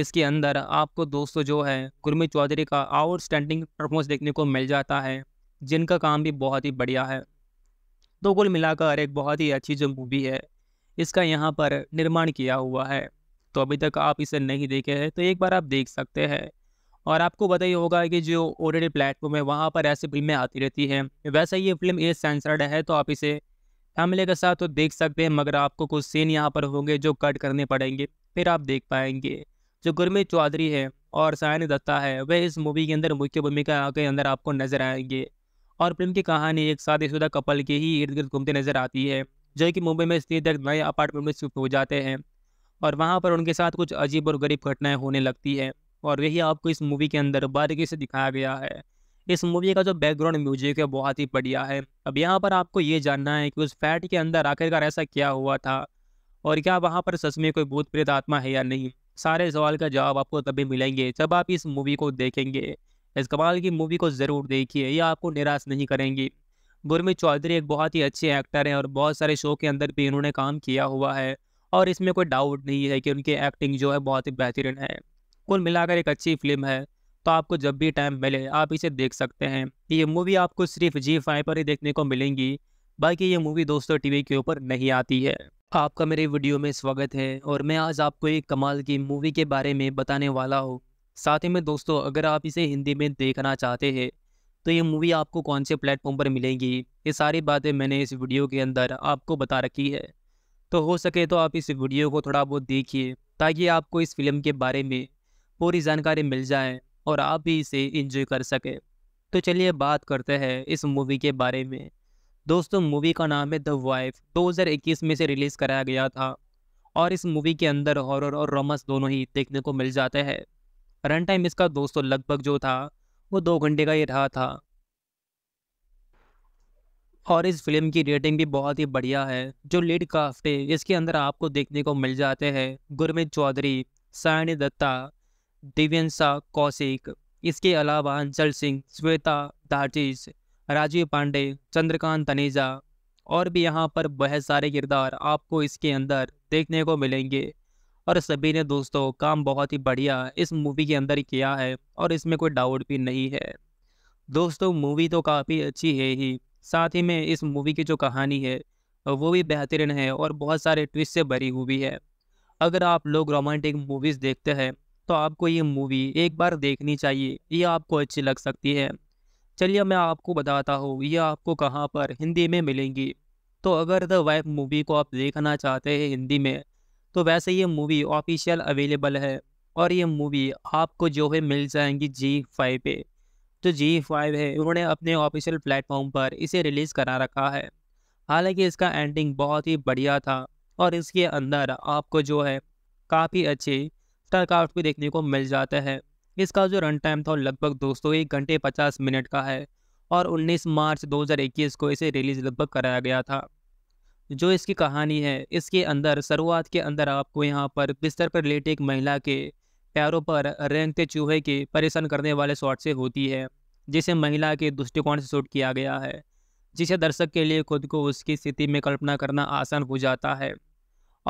इसके अंदर आपको दोस्तों जो है गुरमित चौधरी का आउटस्टैंडिंग परफॉर्मेंस देखने को मिल जाता है जिनका काम भी बहुत ही बढ़िया है तो कुल मिलाकर एक बहुत ही अच्छी जो मूवी है इसका यहाँ पर निर्माण किया हुआ है तो अभी तक आप इसे नहीं देखे हैं तो एक बार आप देख सकते हैं और आपको पता ही होगा कि जो ओटीटी प्लेटफॉर्म है वहाँ पर ऐसी फिल्में आती रहती हैं वैसे ये फिल्म एज सेंसर्ड है तो आप इसे फैमिली के साथ तो देख सकते हैं मगर आपको कुछ सीन यहाँ पर होंगे जो कट करने पड़ेंगे फिर आप देख पाएंगे जो गुरमीत चौधरी है और सायन दत्ता है वह इस मूवी के अंदर मुख्य भूमिका के अंदर आपको नजर आएंगे और फिल्म की कहानी एक शादीशुदा कपल के ही इर्द गिर्द घूमते नजर आती है जो कि मुंबई में स्थित एक नए अपार्टमेंट में शिफ्ट हो जाते हैं और वहाँ पर उनके साथ कुछ अजीब और गरीब घटनाएं होने लगती है और यही आपको इस मूवी के अंदर बारीकी से दिखाया गया है इस मूवी का जो बैकग्राउंड म्यूजिक है बहुत ही बढ़िया है अब यहाँ पर आपको ये जानना है कि उस फैट के अंदर आखिरकार ऐसा क्या हुआ था और क्या वहाँ पर सच में कोई भूत प्रेत आत्मा है या नहीं सारे सवाल का जवाब आपको तभी मिलेंगे जब आप इस मूवी को देखेंगे इस कमाल की मूवी को ज़रूर देखिए ये आपको निराश नहीं करेंगी गुरमीत चौधरी एक बहुत ही अच्छे एक्टर हैं और बहुत सारे शो के अंदर भी इन्होंने काम किया हुआ है और इसमें कोई डाउट नहीं है कि उनकी एक्टिंग जो है बहुत ही बेहतरीन है कुल मिलाकर एक अच्छी फिल्म है तो आपको जब भी टाइम मिले आप इसे देख सकते हैं ये मूवी आपको सिर्फ जी फाइव पर ही देखने को मिलेंगी बाकी ये मूवी दोस्तों टीवी के ऊपर नहीं आती है आपका मेरे वीडियो में स्वागत है और मैं आज आपको एक कमाल की मूवी के बारे में बताने वाला हूँ साथ ही में दोस्तों अगर आप इसे हिंदी में देखना चाहते हैं तो ये मूवी आपको कौन से प्लेटफॉर्म पर मिलेंगी ये सारी बातें मैंने इस वीडियो के अंदर आपको बता रखी है तो हो सके तो आप इस वीडियो को थोड़ा बहुत देखिए ताकि आपको इस फिल्म के बारे में पूरी जानकारी मिल जाए और आप भी इसे इंजॉय कर सकें तो चलिए बात करते हैं इस मूवी के बारे में दोस्तों मूवी का नाम है द वाइफ 2021 में से रिलीज़ कराया गया था और इस मूवी के अंदर हॉरर और रोमांस दोनों ही देखने को मिल जाते हैं रन टाइम इसका दोस्तों लगभग जो था वो दो घंटे का ही रहा था और इस फिल्म की रेटिंग भी बहुत ही बढ़िया है जो लीड है इसके अंदर आपको देखने को मिल जाते हैं गुरमित चौधरी सायनी दत्ता दिव्यंशा कौशिक इसके अलावा अंचल सिंह श्वेता दार्जिश राजीव पांडे चंद्रकांत तनेजा और भी यहाँ पर बहुत सारे किरदार आपको इसके अंदर देखने को मिलेंगे और सभी ने दोस्तों काम बहुत ही बढ़िया इस मूवी के अंदर किया है और इसमें कोई डाउट भी नहीं है दोस्तों मूवी तो काफ़ी अच्छी है ही साथ ही में इस मूवी की जो कहानी है वो भी बेहतरीन है और बहुत सारे ट्विस्ट से भरी हुई है अगर आप लोग रोमांटिक मूवीज़ देखते हैं तो आपको ये मूवी एक बार देखनी चाहिए ये आपको अच्छी लग सकती है चलिए मैं आपको बताता हूँ ये आपको कहाँ पर हिंदी में मिलेंगी तो अगर द वाइफ मूवी को आप देखना चाहते हैं हिंदी में तो वैसे ये मूवी ऑफिशियल अवेलेबल है और ये मूवी आपको जो है मिल जाएंगी जी फाइव पे जो जी फाइव है उन्होंने अपने ऑफिशियल प्लेटफॉर्म पर इसे रिलीज़ करा रखा है हालांकि इसका एंडिंग बहुत ही बढ़िया था और इसके अंदर आपको जो है काफ़ी अच्छी स्टारक्राफ्ट भी देखने को मिल जाता है इसका जो रन टाइम था लगभग दोस्तों एक घंटे पचास मिनट का है और 19 मार्च 2021 को इसे रिलीज लगभग कराया गया था जो इसकी कहानी है इसके अंदर शुरुआत के अंदर आपको यहाँ पर बिस्तर पर लेटे एक महिला के पैरों पर रेंगते चूहे के परेशान करने वाले शॉट से होती है जिसे महिला के दृष्टिकोण से शूट किया गया है जिसे दर्शक के लिए खुद को उसकी स्थिति में कल्पना करना आसान हो जाता है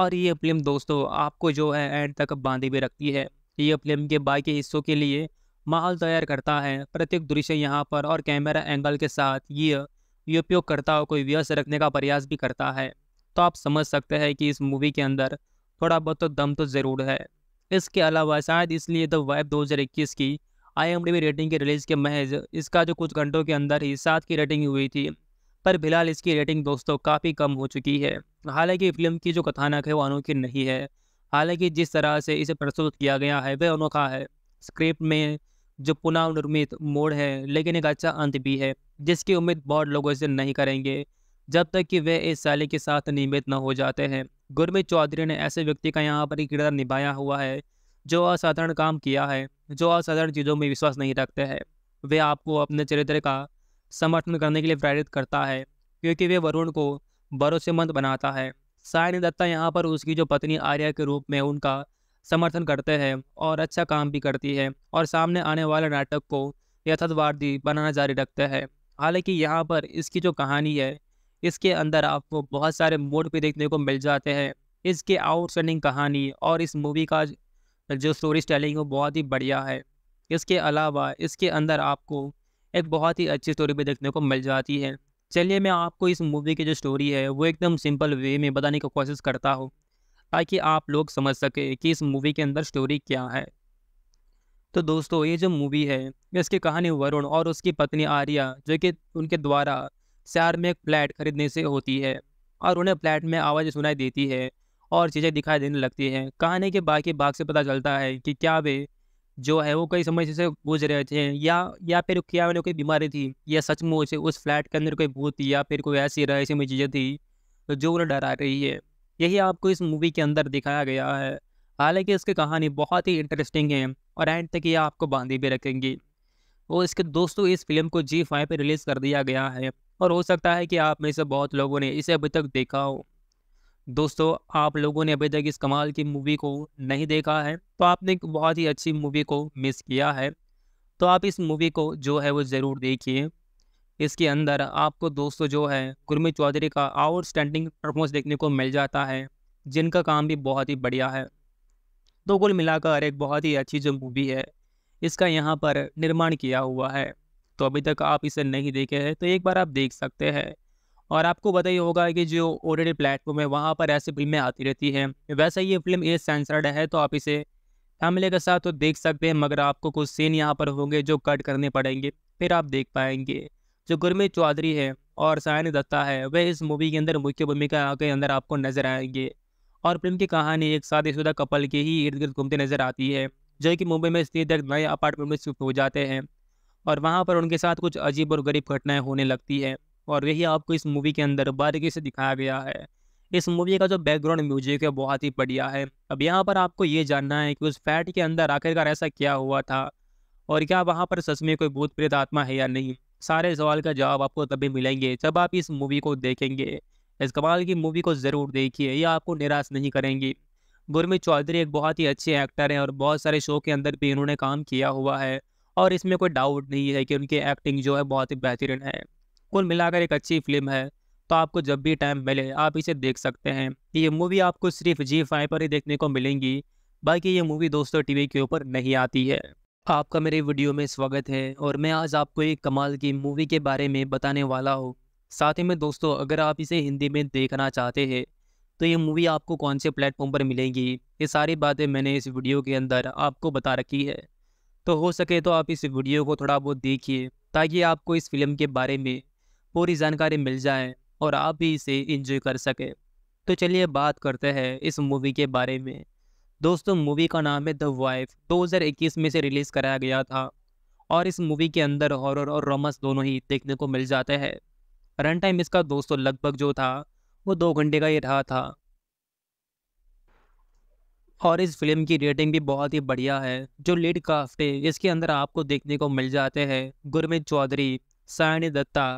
और ये फिल्म दोस्तों आपको जो है एंड तक बांधे भी रखती है ये फिल्म के बाकी हिस्सों के लिए माहौल तैयार करता है प्रत्येक दृश्य यहाँ पर और कैमरा एंगल के साथ ये ये उपयोगकर्ताओं को व्यस्त रखने का प्रयास भी करता है तो आप समझ सकते हैं कि इस मूवी के अंदर थोड़ा बहुत तो दम तो ज़रूर है इसके अलावा शायद इसलिए द वाइब इक्कीस की आई रेटिंग के रिलीज़ के महज इसका जो कुछ घंटों के अंदर ही सात की रेटिंग हुई थी पर फिलहाल इसकी रेटिंग दोस्तों काफ़ी कम हो चुकी है हालांकि फिल्म की जो कथानक है वो अनोखी नहीं है हालांकि जिस तरह से इसे प्रस्तुत किया गया है वह अनोखा है स्क्रिप्ट में जो पुनः निर्मित मोड़ है लेकिन एक अच्छा अंत भी है जिसकी उम्मीद बहुत लोगों से नहीं करेंगे जब तक कि वे इस साले के साथ नियमित न हो जाते हैं गुरमीत चौधरी ने ऐसे व्यक्ति का यहाँ पर एक किरदार निभाया हुआ है जो असाधारण काम किया है जो असाधारण चीज़ों में विश्वास नहीं रखते हैं वे आपको अपने चरित्र का समर्थन करने के लिए प्रेरित करता है क्योंकि वे वरुण को भरोसेमंद बनाता है सायन दत्ता यहाँ पर उसकी जो पत्नी आर्या के रूप में उनका समर्थन करते हैं और अच्छा काम भी करती है और सामने आने वाले नाटक को यथार्थवादी बनाना जारी रखते हैं हालांकि यहाँ पर इसकी जो कहानी है इसके अंदर आपको बहुत सारे मोड भी देखने को मिल जाते हैं इसके आउटस्टैंडिंग कहानी और इस मूवी का जो स्टोरी स्टेलिंग वो बहुत ही बढ़िया है इसके अलावा इसके अंदर आपको एक बहुत ही अच्छी स्टोरी भी देखने को मिल जाती है चलिए मैं आपको इस मूवी की जो स्टोरी है वो एकदम सिंपल वे में बताने की कोशिश करता हूँ ताकि आप लोग समझ सके कि इस मूवी के अंदर स्टोरी क्या है तो दोस्तों ये जो मूवी है इसकी कहानी वरुण और उसकी पत्नी आर्या जो कि उनके द्वारा शहर में एक फ्लैट खरीदने से होती है और उन्हें फ्लैट में आवाज़ सुनाई देती है और चीज़ें दिखाई देने लगती हैं कहानी के बाकी भाग से पता चलता है कि क्या वे जो है वो कई समस्या से गुजर रहे थे या या फिर क्या उन्हें कोई बीमारी थी या सचमुच उस फ्लैट के अंदर कोई भूत थी या फिर कोई ऐसी रहस्य में चीज़ें थी जो उन्हें डरा रही है यही आपको इस मूवी के अंदर दिखाया गया है हालांकि इसकी कहानी बहुत ही इंटरेस्टिंग है और एंड तक ये आपको बांधे भी रखेंगी और इसके दोस्तों इस फिल्म को जी फाइव पर रिलीज़ कर दिया गया है और हो सकता है कि आप में से बहुत लोगों ने इसे अभी तक देखा हो दोस्तों आप लोगों ने अभी तक इस कमाल की मूवी को नहीं देखा है तो आपने एक बहुत ही अच्छी मूवी को मिस किया है तो आप इस मूवी को जो है वो ज़रूर देखिए इसके अंदर आपको दोस्तों जो है गुरमीत चौधरी का आउटस्टैंडिंग परफॉर्मेंस देखने को मिल जाता है जिनका काम भी बहुत ही बढ़िया है तो कुल मिलाकर एक बहुत ही अच्छी जो मूवी है इसका यहाँ पर निर्माण किया हुआ है तो अभी तक आप इसे नहीं देखे हैं तो एक बार आप देख सकते हैं और आपको पता ही होगा कि जो ऑलरेडी प्लेटफॉर्म है वहाँ पर ऐसी फिल्में आती रहती हैं वैसे ये फिल्म एज सेंसर्ड है तो आप इसे फैमिली के साथ तो देख सकते हैं मगर आपको कुछ सीन यहाँ पर होंगे जो कट करने पड़ेंगे फिर आप देख पाएंगे जो गुरमित चौधरी है और सायन दत्ता है वह इस मूवी के अंदर मुख्य भूमिका के अंदर आपको नजर आएंगे और फिल्म की कहानी एक शादीशुदा कपल के ही इर्द गिर्द घूमते नजर आती है जो कि मुंबई में स्थित एक नए अपार्टमेंट में शिफ्ट हो जाते हैं और वहाँ पर उनके साथ कुछ अजीब और गरीब घटनाएं होने लगती है और यही आपको इस मूवी के अंदर बारीकी से दिखाया गया है इस मूवी का जो बैकग्राउंड म्यूजिक है बहुत ही बढ़िया है अब यहाँ पर आपको ये जानना है कि उस फैट के अंदर आखिरकार ऐसा क्या हुआ था और क्या वहाँ पर सच में कोई भूत प्रेत आत्मा है या नहीं सारे सवाल का जवाब आपको तभी मिलेंगे जब आप इस मूवी को देखेंगे इस कमाल की मूवी को ज़रूर देखिए यह आपको निराश नहीं करेंगी गुरमित चौधरी एक बहुत ही अच्छे एक्टर हैं और बहुत सारे शो के अंदर भी इन्होंने काम किया हुआ है और इसमें कोई डाउट नहीं है कि उनकी एक्टिंग जो है बहुत ही बेहतरीन है कुल मिलाकर एक अच्छी फिल्म है तो आपको जब भी टाइम मिले आप इसे देख सकते हैं ये मूवी आपको सिर्फ जी फाइव पर ही देखने को मिलेंगी बाकी ये मूवी दोस्तों टीवी के ऊपर नहीं आती है आपका मेरे वीडियो में स्वागत है और मैं आज आपको एक कमाल की मूवी के बारे में बताने वाला हूँ साथ ही में दोस्तों अगर आप इसे हिंदी में देखना चाहते हैं तो ये मूवी आपको कौन से प्लेटफॉर्म पर मिलेंगी ये सारी बातें मैंने इस वीडियो के अंदर आपको बता रखी है तो हो सके तो आप इस वीडियो को थोड़ा बहुत देखिए ताकि आपको इस फिल्म के बारे में पूरी जानकारी मिल जाए और आप भी इसे इंजॉय कर सकें तो चलिए बात करते हैं इस मूवी के बारे में दोस्तों मूवी का नाम है द वाइफ 2021 में से रिलीज़ कराया गया था और इस मूवी के अंदर हॉरर और रोमांस दोनों ही देखने को मिल जाते हैं रन टाइम इसका दोस्तों लगभग जो था वो दो घंटे का ही रहा था और इस फिल्म की रेटिंग भी बहुत ही बढ़िया है जो लीड है इसके अंदर आपको देखने को मिल जाते हैं गुरमित चौधरी सायनी दत्ता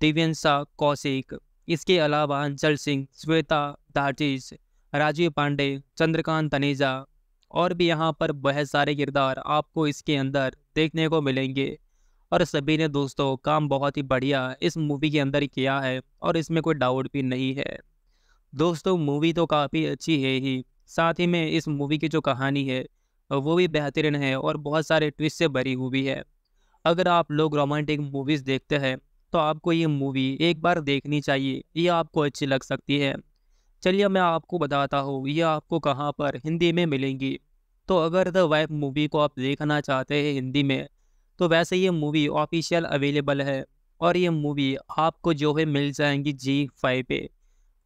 दिव्यंशा कौशिक इसके अलावा अंचल सिंह श्वेता दाजिश राजीव पांडे चंद्रकांत तनेजा और भी यहाँ पर बहुत सारे किरदार आपको इसके अंदर देखने को मिलेंगे और सभी ने दोस्तों काम बहुत ही बढ़िया इस मूवी के अंदर किया है और इसमें कोई डाउट भी नहीं है दोस्तों मूवी तो काफ़ी अच्छी है ही साथ ही में इस मूवी की जो कहानी है वो भी बेहतरीन है और बहुत सारे ट्विस्ट से भरी हुई है अगर आप लोग रोमांटिक मूवीज़ देखते हैं तो आपको ये मूवी एक बार देखनी चाहिए ये आपको अच्छी लग सकती है चलिए मैं आपको बताता हूँ ये आपको कहाँ पर हिंदी में मिलेंगी तो अगर द वाइफ मूवी को आप देखना चाहते हैं हिंदी में तो वैसे ये मूवी ऑफिशियल अवेलेबल है और ये मूवी आपको जो है मिल जाएंगी जी फाइव पे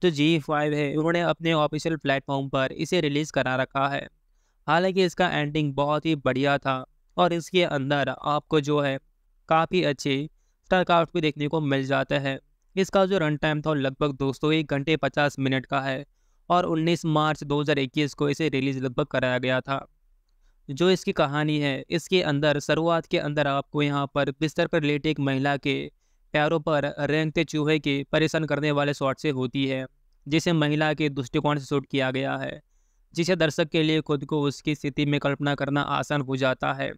जो जी फाइव है उन्होंने अपने ऑफिशियल प्लेटफॉर्म पर इसे रिलीज़ करा रखा है हालांकि इसका एंडिंग बहुत ही बढ़िया था और इसके अंदर आपको जो है काफ़ी अच्छे स्टारक्राफ्ट भी देखने को मिल जाता है इसका जो रन टाइम था लगभग दोस्तों एक घंटे पचास मिनट का है और 19 मार्च 2021 को इसे रिलीज लगभग कराया गया था जो इसकी कहानी है इसके अंदर शुरुआत के अंदर आपको यहाँ पर बिस्तर पर लेटे एक महिला के पैरों पर रेंगते चूहे के परेशान करने वाले शॉट से होती है जिसे महिला के दृष्टिकोण से शूट किया गया है जिसे दर्शक के लिए खुद को उसकी स्थिति में कल्पना करना आसान हो जाता है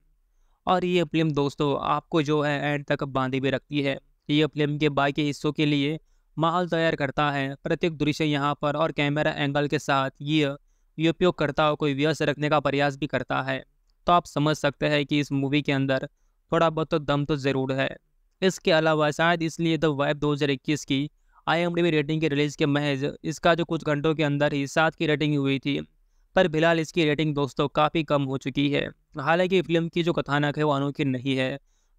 और ये फिल्म दोस्तों आपको जो है एंड तक बांधे भी रखती है ये फिल्म के बाकी हिस्सों के लिए माहौल तैयार करता है प्रत्येक दृश्य यहाँ पर और कैमरा एंगल के साथ ये ये उपयोगकर्ताओं को व्यस्त रखने का प्रयास भी करता है तो आप समझ सकते हैं कि इस मूवी के अंदर थोड़ा बहुत तो दम तो ज़रूर है इसके अलावा शायद इसलिए द तो वाइब इक्कीस की आईएमडीबी रेटिंग के रिलीज़ के महज इसका जो कुछ घंटों के अंदर ही सात की रेटिंग हुई थी पर फिलहाल इसकी रेटिंग दोस्तों काफ़ी कम हो चुकी है हालांकि फिल्म की जो कथानक है वो अनोखी नहीं है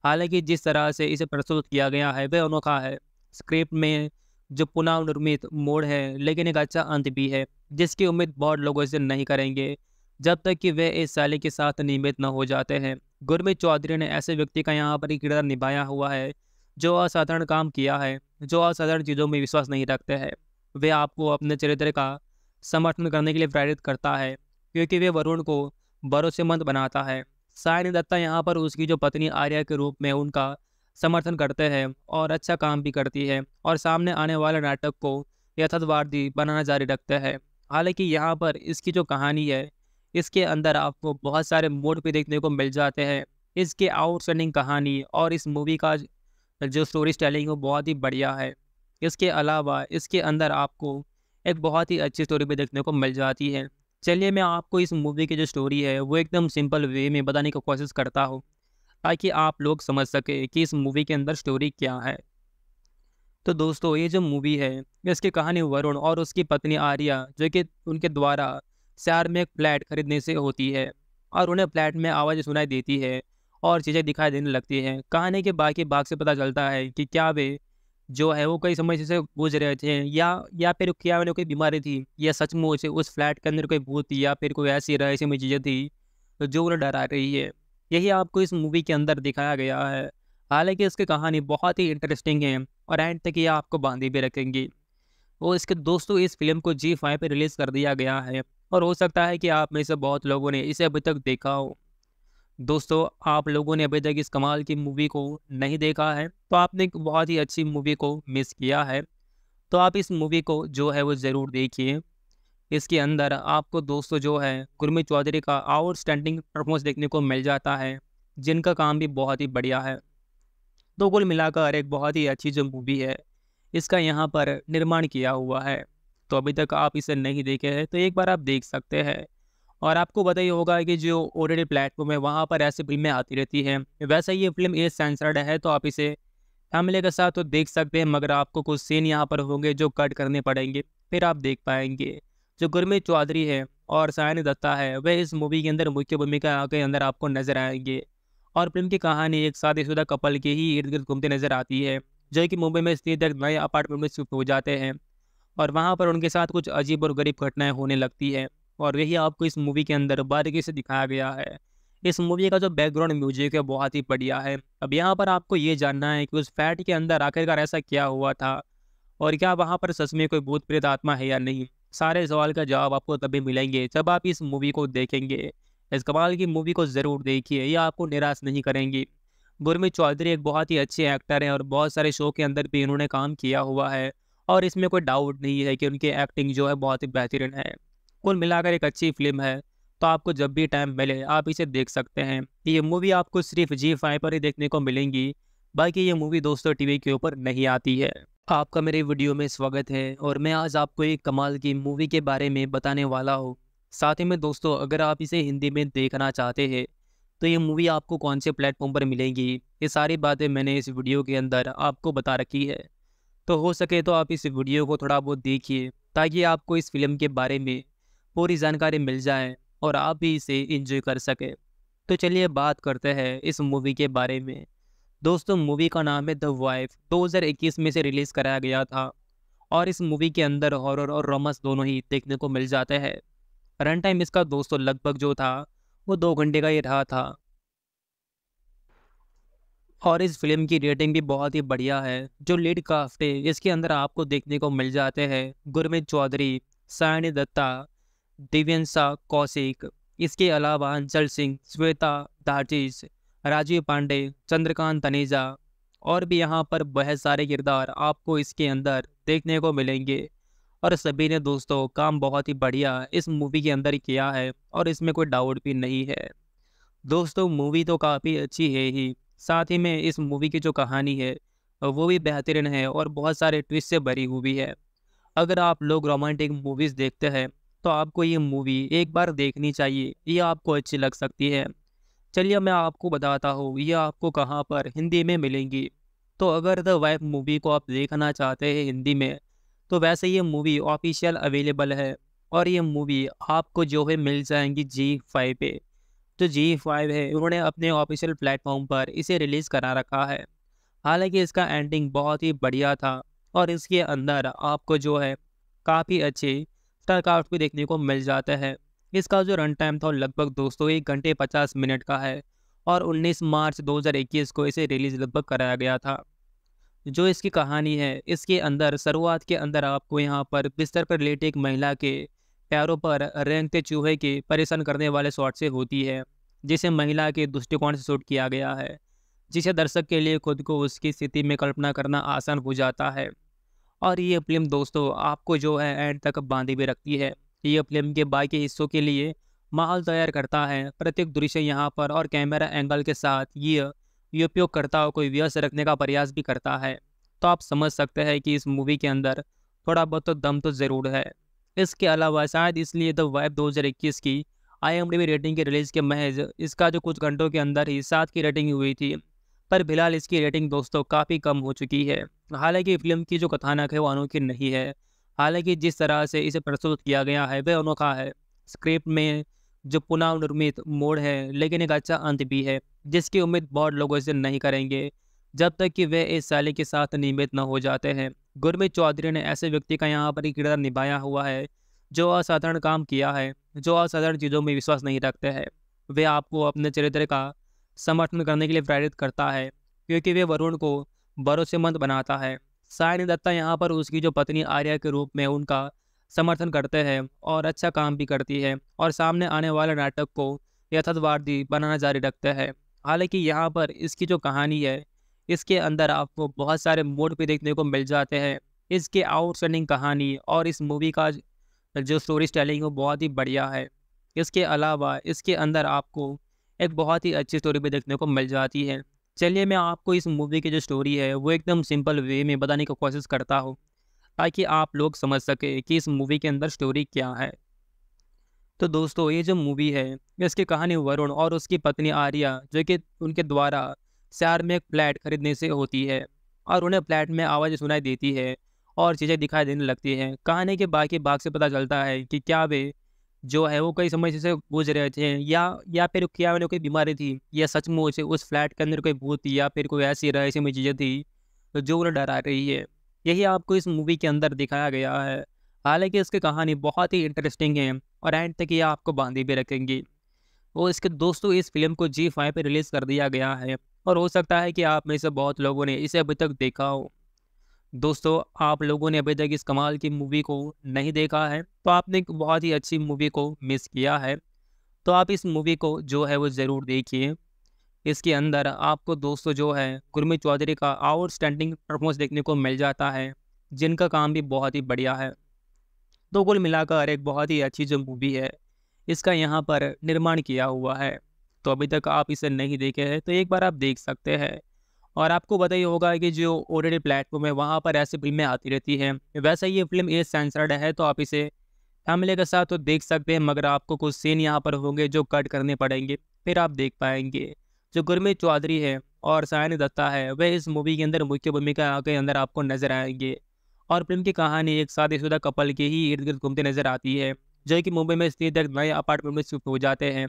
हालांकि जिस तरह से इसे प्रस्तुत किया गया है वह अनोखा है स्क्रिप्ट में जो पुनः निर्मित मोड़ है लेकिन एक अच्छा अंत भी है जिसकी उम्मीद बहुत लोगों से नहीं करेंगे जब तक कि वे इस शैली के साथ नियमित न हो जाते हैं गुरमीत चौधरी ने ऐसे व्यक्ति का यहाँ पर किरदार निभाया हुआ है जो असाधारण काम किया है जो असाधारण चीज़ों में विश्वास नहीं रखते हैं वे आपको अपने चरित्र का समर्थन करने के लिए प्रेरित करता है क्योंकि वे वरुण को भरोसेमंद बनाता है सायन दत्ता यहाँ पर उसकी जो पत्नी आर्या के रूप में उनका समर्थन करते हैं और अच्छा काम भी करती है और सामने आने वाले नाटक को यथार्थवादी बनाना जारी रखते हैं हालांकि यहाँ पर इसकी जो कहानी है इसके अंदर आपको बहुत सारे मोड भी देखने को मिल जाते हैं इसके आउटस्टैंडिंग कहानी और इस मूवी का जो स्टोरी स्टेलिंग वो बहुत ही बढ़िया है इसके अलावा इसके अंदर आपको एक बहुत ही अच्छी स्टोरी भी देखने को मिल जाती है चलिए मैं आपको इस मूवी की जो स्टोरी है वो एकदम सिंपल वे में बताने की कोशिश करता हूँ ताकि आप लोग समझ सके कि इस मूवी के अंदर स्टोरी क्या है तो दोस्तों ये जो मूवी है इसकी कहानी वरुण और उसकी पत्नी आर्या जो कि उनके द्वारा शहर में एक फ्लैट खरीदने से होती है और उन्हें फ्लैट में आवाज़ सुनाई देती है और चीज़ें दिखाई देने लगती हैं कहानी के बाकी भाग से पता चलता है कि क्या वे जो है वो कई समय से गुजर रहे थे या या फिर क्या उन्हें कोई बीमारी थी या सचमुच उस फ्लैट के अंदर कोई भूत या फिर कोई ऐसी रहस्यमय चीज़ें थी तो जो उन्हें डरा रही है यही आपको इस मूवी के अंदर दिखाया गया है हालांकि इसकी कहानी बहुत ही इंटरेस्टिंग है और एंड तक ये आपको बांधी भी रखेंगी और तो इसके दोस्तों इस फिल्म को जी फाइव पर रिलीज़ कर दिया गया है और हो सकता है कि आप में से बहुत लोगों ने इसे अभी तक देखा हो दोस्तों आप लोगों ने अभी तक इस कमाल की मूवी को नहीं देखा है तो आपने एक बहुत ही अच्छी मूवी को मिस किया है तो आप इस मूवी को जो है वो ज़रूर देखिए इसके अंदर आपको दोस्तों जो है गुरमित चौधरी का आउटस्टैंडिंग परफॉर्मेंस देखने को मिल जाता है जिनका काम भी बहुत ही बढ़िया है तो कुल मिलाकर एक बहुत ही अच्छी जो मूवी है इसका यहाँ पर निर्माण किया हुआ है तो अभी तक आप इसे नहीं देखे हैं तो एक बार आप देख सकते हैं और आपको पता ही होगा कि जो ओटीटी प्लेटफॉर्म है वहाँ पर ऐसी फिल्में आती रहती हैं वैसे ये फिल्म ए सेंसर्ड है तो आप इसे फैमिली के साथ तो देख सकते हैं मगर आपको कुछ सीन यहाँ पर होंगे जो कट करने पड़ेंगे फिर आप देख पाएंगे जो गुरमीत चौधरी है और सायन दत्ता है वह इस मूवी के अंदर मुख्य भूमिका के अंदर आपको नजर आएंगे और फिल्म की कहानी एक शादीशुदा कपल के ही इर्द गिर्द घूमते नजर आती है जो कि मुंबई में स्थित एक नए अपार्टमेंट में शिफ्ट हो जाते हैं और वहाँ पर उनके साथ कुछ अजीब और गरीब घटनाएं होने लगती है और यही आपको इस मूवी के अंदर बारीकी से दिखाया गया है इस मूवी का जो बैकग्राउंड म्यूजिक है बहुत ही बढ़िया है अब यहाँ पर आपको ये जानना है कि उस फैट के अंदर आखिरकार ऐसा क्या हुआ था और क्या वहाँ पर सच में कोई भूत प्रेत आत्मा है या नहीं सारे सवाल का जवाब आपको तभी मिलेंगे जब आप इस मूवी को देखेंगे इस कमाल की मूवी को ज़रूर देखिए यह आपको निराश नहीं करेंगी गुरमित चौधरी एक बहुत ही अच्छे एक्टर हैं और बहुत सारे शो के अंदर भी इन्होंने काम किया हुआ है और इसमें कोई डाउट नहीं है कि उनकी एक्टिंग जो है बहुत ही बेहतरीन है कुल मिलाकर एक अच्छी फिल्म है तो आपको जब भी टाइम मिले आप इसे देख सकते हैं ये मूवी आपको सिर्फ जी फाइव पर ही देखने को मिलेंगी बाकी ये मूवी दोस्तों टीवी के ऊपर नहीं आती है आपका मेरे वीडियो में स्वागत है और मैं आज आपको एक कमाल की मूवी के बारे में बताने वाला हूँ साथ ही में दोस्तों अगर आप इसे हिंदी में देखना चाहते हैं तो ये मूवी आपको कौन से प्लेटफॉर्म पर मिलेंगी ये सारी बातें मैंने इस वीडियो के अंदर आपको बता रखी है तो हो सके तो आप इस वीडियो को थोड़ा बहुत देखिए ताकि आपको इस फिल्म के बारे में पूरी जानकारी मिल जाए और आप भी इसे इंजॉय कर सकें तो चलिए बात करते हैं इस मूवी के बारे में दोस्तों मूवी का नाम है द वाइफ 2021 में से रिलीज़ कराया गया था और इस मूवी के अंदर हॉरर और रोमांस दोनों ही देखने को मिल जाते हैं रन टाइम इसका दोस्तों लगभग जो था वो दो घंटे का ही रहा था और इस फिल्म की रेटिंग भी बहुत ही बढ़िया है जो लीड काफ्टे इसके अंदर आपको देखने को मिल जाते हैं गुरमित चौधरी सायनी दत्ता दिव्यंशा कौशिक इसके अलावा अंचल सिंह श्वेता दाजिश राजीव पांडे चंद्रकांत तनेजा और भी यहाँ पर बहुत सारे किरदार आपको इसके अंदर देखने को मिलेंगे और सभी ने दोस्तों काम बहुत ही बढ़िया इस मूवी के अंदर किया है और इसमें कोई डाउट भी नहीं है दोस्तों मूवी तो काफ़ी अच्छी है ही साथ ही में इस मूवी की जो कहानी है वो भी बेहतरीन है और बहुत सारे ट्विस्ट से भरी हुई है अगर आप लोग रोमांटिक मूवीज़ देखते हैं तो आपको ये मूवी एक बार देखनी चाहिए ये आपको अच्छी लग सकती है चलिए मैं आपको बताता हूँ ये आपको कहाँ पर हिंदी में मिलेंगी तो अगर द वाइफ मूवी को आप देखना चाहते हैं हिंदी में तो वैसे ये मूवी ऑफिशियल अवेलेबल है और ये मूवी आपको जो है मिल जाएंगी जी फाइव पे जो तो जी फाइव है उन्होंने अपने ऑफिशियल प्लेटफॉर्म पर इसे रिलीज़ करा रखा है हालांकि इसका एंडिंग बहुत ही बढ़िया था और इसके अंदर आपको जो है काफ़ी अच्छी स्टारक्राफ्ट भी देखने को मिल जाता है इसका जो रन टाइम था लगभग दोस्तों एक घंटे पचास मिनट का है और 19 मार्च 2021 को इसे रिलीज लगभग कराया गया था जो इसकी कहानी है इसके अंदर शुरुआत के अंदर आपको यहाँ पर बिस्तर पर लेटे एक महिला के पैरों पर रेंगते चूहे के परेशान करने वाले शॉट से होती है जिसे महिला के दृष्टिकोण से शूट किया गया है जिसे दर्शक के लिए खुद को उसकी स्थिति में कल्पना करना आसान हो जाता है और ये फिल्म दोस्तों आपको जो है एंड तक बांधे भी रखती है ये फिल्म के बाकी हिस्सों के लिए माहौल तैयार करता है प्रत्येक दृश्य यहाँ पर और कैमरा एंगल के साथ ये ये उपयोगकर्ताओं को व्यस्त रखने का प्रयास भी करता है तो आप समझ सकते हैं कि इस मूवी के अंदर थोड़ा बहुत तो दम तो ज़रूर है इसके अलावा शायद इसलिए द तो वाइब 2021 की आई रेटिंग के रिलीज़ के महज इसका जो कुछ घंटों के अंदर ही सात की रेटिंग हुई थी पर फिलहाल इसकी रेटिंग दोस्तों काफ़ी कम हो चुकी है हालांकि फिल्म की जो कथानक है वो अनोखी नहीं है हालांकि जिस तरह से इसे प्रस्तुत किया गया है वह अनोखा है स्क्रिप्ट में जो पुनः निर्मित मोड़ है लेकिन एक अच्छा अंत भी है जिसकी उम्मीद बहुत लोगों से नहीं करेंगे जब तक कि वे इस शैली के साथ नियमित न हो जाते हैं गुरमीत चौधरी ने ऐसे व्यक्ति का यहाँ पर एक किरदार निभाया हुआ है जो असाधारण काम किया है जो असाधारण चीज़ों में विश्वास नहीं रखते हैं वे आपको अपने चरित्र का समर्थन करने के लिए प्रेरित करता है क्योंकि वे वरुण को भरोसेमंद बनाता है सायनी दत्ता यहाँ पर उसकी जो पत्नी आर्या के रूप में उनका समर्थन करते हैं और अच्छा काम भी करती है और सामने आने वाले नाटक को यथार्थवादी बनाना जारी रखते हैं हालांकि यहाँ पर इसकी जो कहानी है इसके अंदर आपको बहुत सारे मोड भी देखने को मिल जाते हैं इसके आउटस्टैंडिंग कहानी और इस मूवी का जो स्टोरी स्टेलिंग वो बहुत ही बढ़िया है इसके अलावा इसके अंदर आपको एक बहुत ही अच्छी स्टोरी भी देखने को मिल जाती है चलिए मैं आपको इस मूवी की जो स्टोरी है वो एकदम सिंपल वे में बताने की कोशिश करता हूँ ताकि आप लोग समझ सकें कि इस मूवी के अंदर स्टोरी क्या है तो दोस्तों ये जो मूवी है इसकी कहानी वरुण और उसकी पत्नी आर्या जो कि उनके द्वारा शहर में एक फ्लैट खरीदने से होती है और उन्हें फ्लैट में आवाज़ सुनाई देती है और चीज़ें दिखाई देने लगती हैं कहानी के बाकी भाग से पता चलता है कि क्या वे जो है वो कई समस्या से गुजर रहे थे या या फिर क्या उन्हें कोई बीमारी थी या सचमुच उस फ्लैट के अंदर कोई भूत थी या फिर कोई ऐसी में चीज़ें थी तो जो उन्हें डरा रही है यही आपको इस मूवी के अंदर दिखाया गया है हालांकि इसकी कहानी बहुत ही इंटरेस्टिंग है और एंड तक ये आपको बांधे भी रखेंगी और इसके दोस्तों इस फिल्म को जी फाइव पर रिलीज़ कर दिया गया है और हो सकता है कि आप में से बहुत लोगों ने इसे अभी तक देखा हो दोस्तों आप लोगों ने अभी तक इस कमाल की मूवी को नहीं देखा है तो आपने एक बहुत ही अच्छी मूवी को मिस किया है तो आप इस मूवी को जो है वो ज़रूर देखिए इसके अंदर आपको दोस्तों जो है गुरमीत चौधरी का आउटस्टैंडिंग परफॉर्मेंस देखने को मिल जाता है जिनका काम भी बहुत ही बढ़िया है तो कुल मिलाकर एक बहुत ही अच्छी जो मूवी है इसका यहाँ पर निर्माण किया हुआ है तो अभी तक आप इसे नहीं देखे हैं तो एक बार आप देख सकते हैं और आपको बताइए होगा कि जो ओ प्लेटफॉर्म है वहाँ पर ऐसी फिल्में आती रहती हैं वैसे ये फिल्म ये सेंसर्ड है तो आप इसे फैमिली के साथ तो देख सकते हैं मगर आपको कुछ सीन यहाँ पर होंगे जो कट करने पड़ेंगे फिर आप देख पाएंगे जो गुरमित चौधरी है और सायन दत्ता है वह इस मूवी के अंदर मुख्य भूमिका के अंदर आपको नजर आएंगे और फिल्म की कहानी एक शादीशुदा कपल के ही इर्द गिर्द घूमते नजर आती है जो कि मुंबई में स्थित एक नए अपार्टमेंट में शिफ्ट हो जाते हैं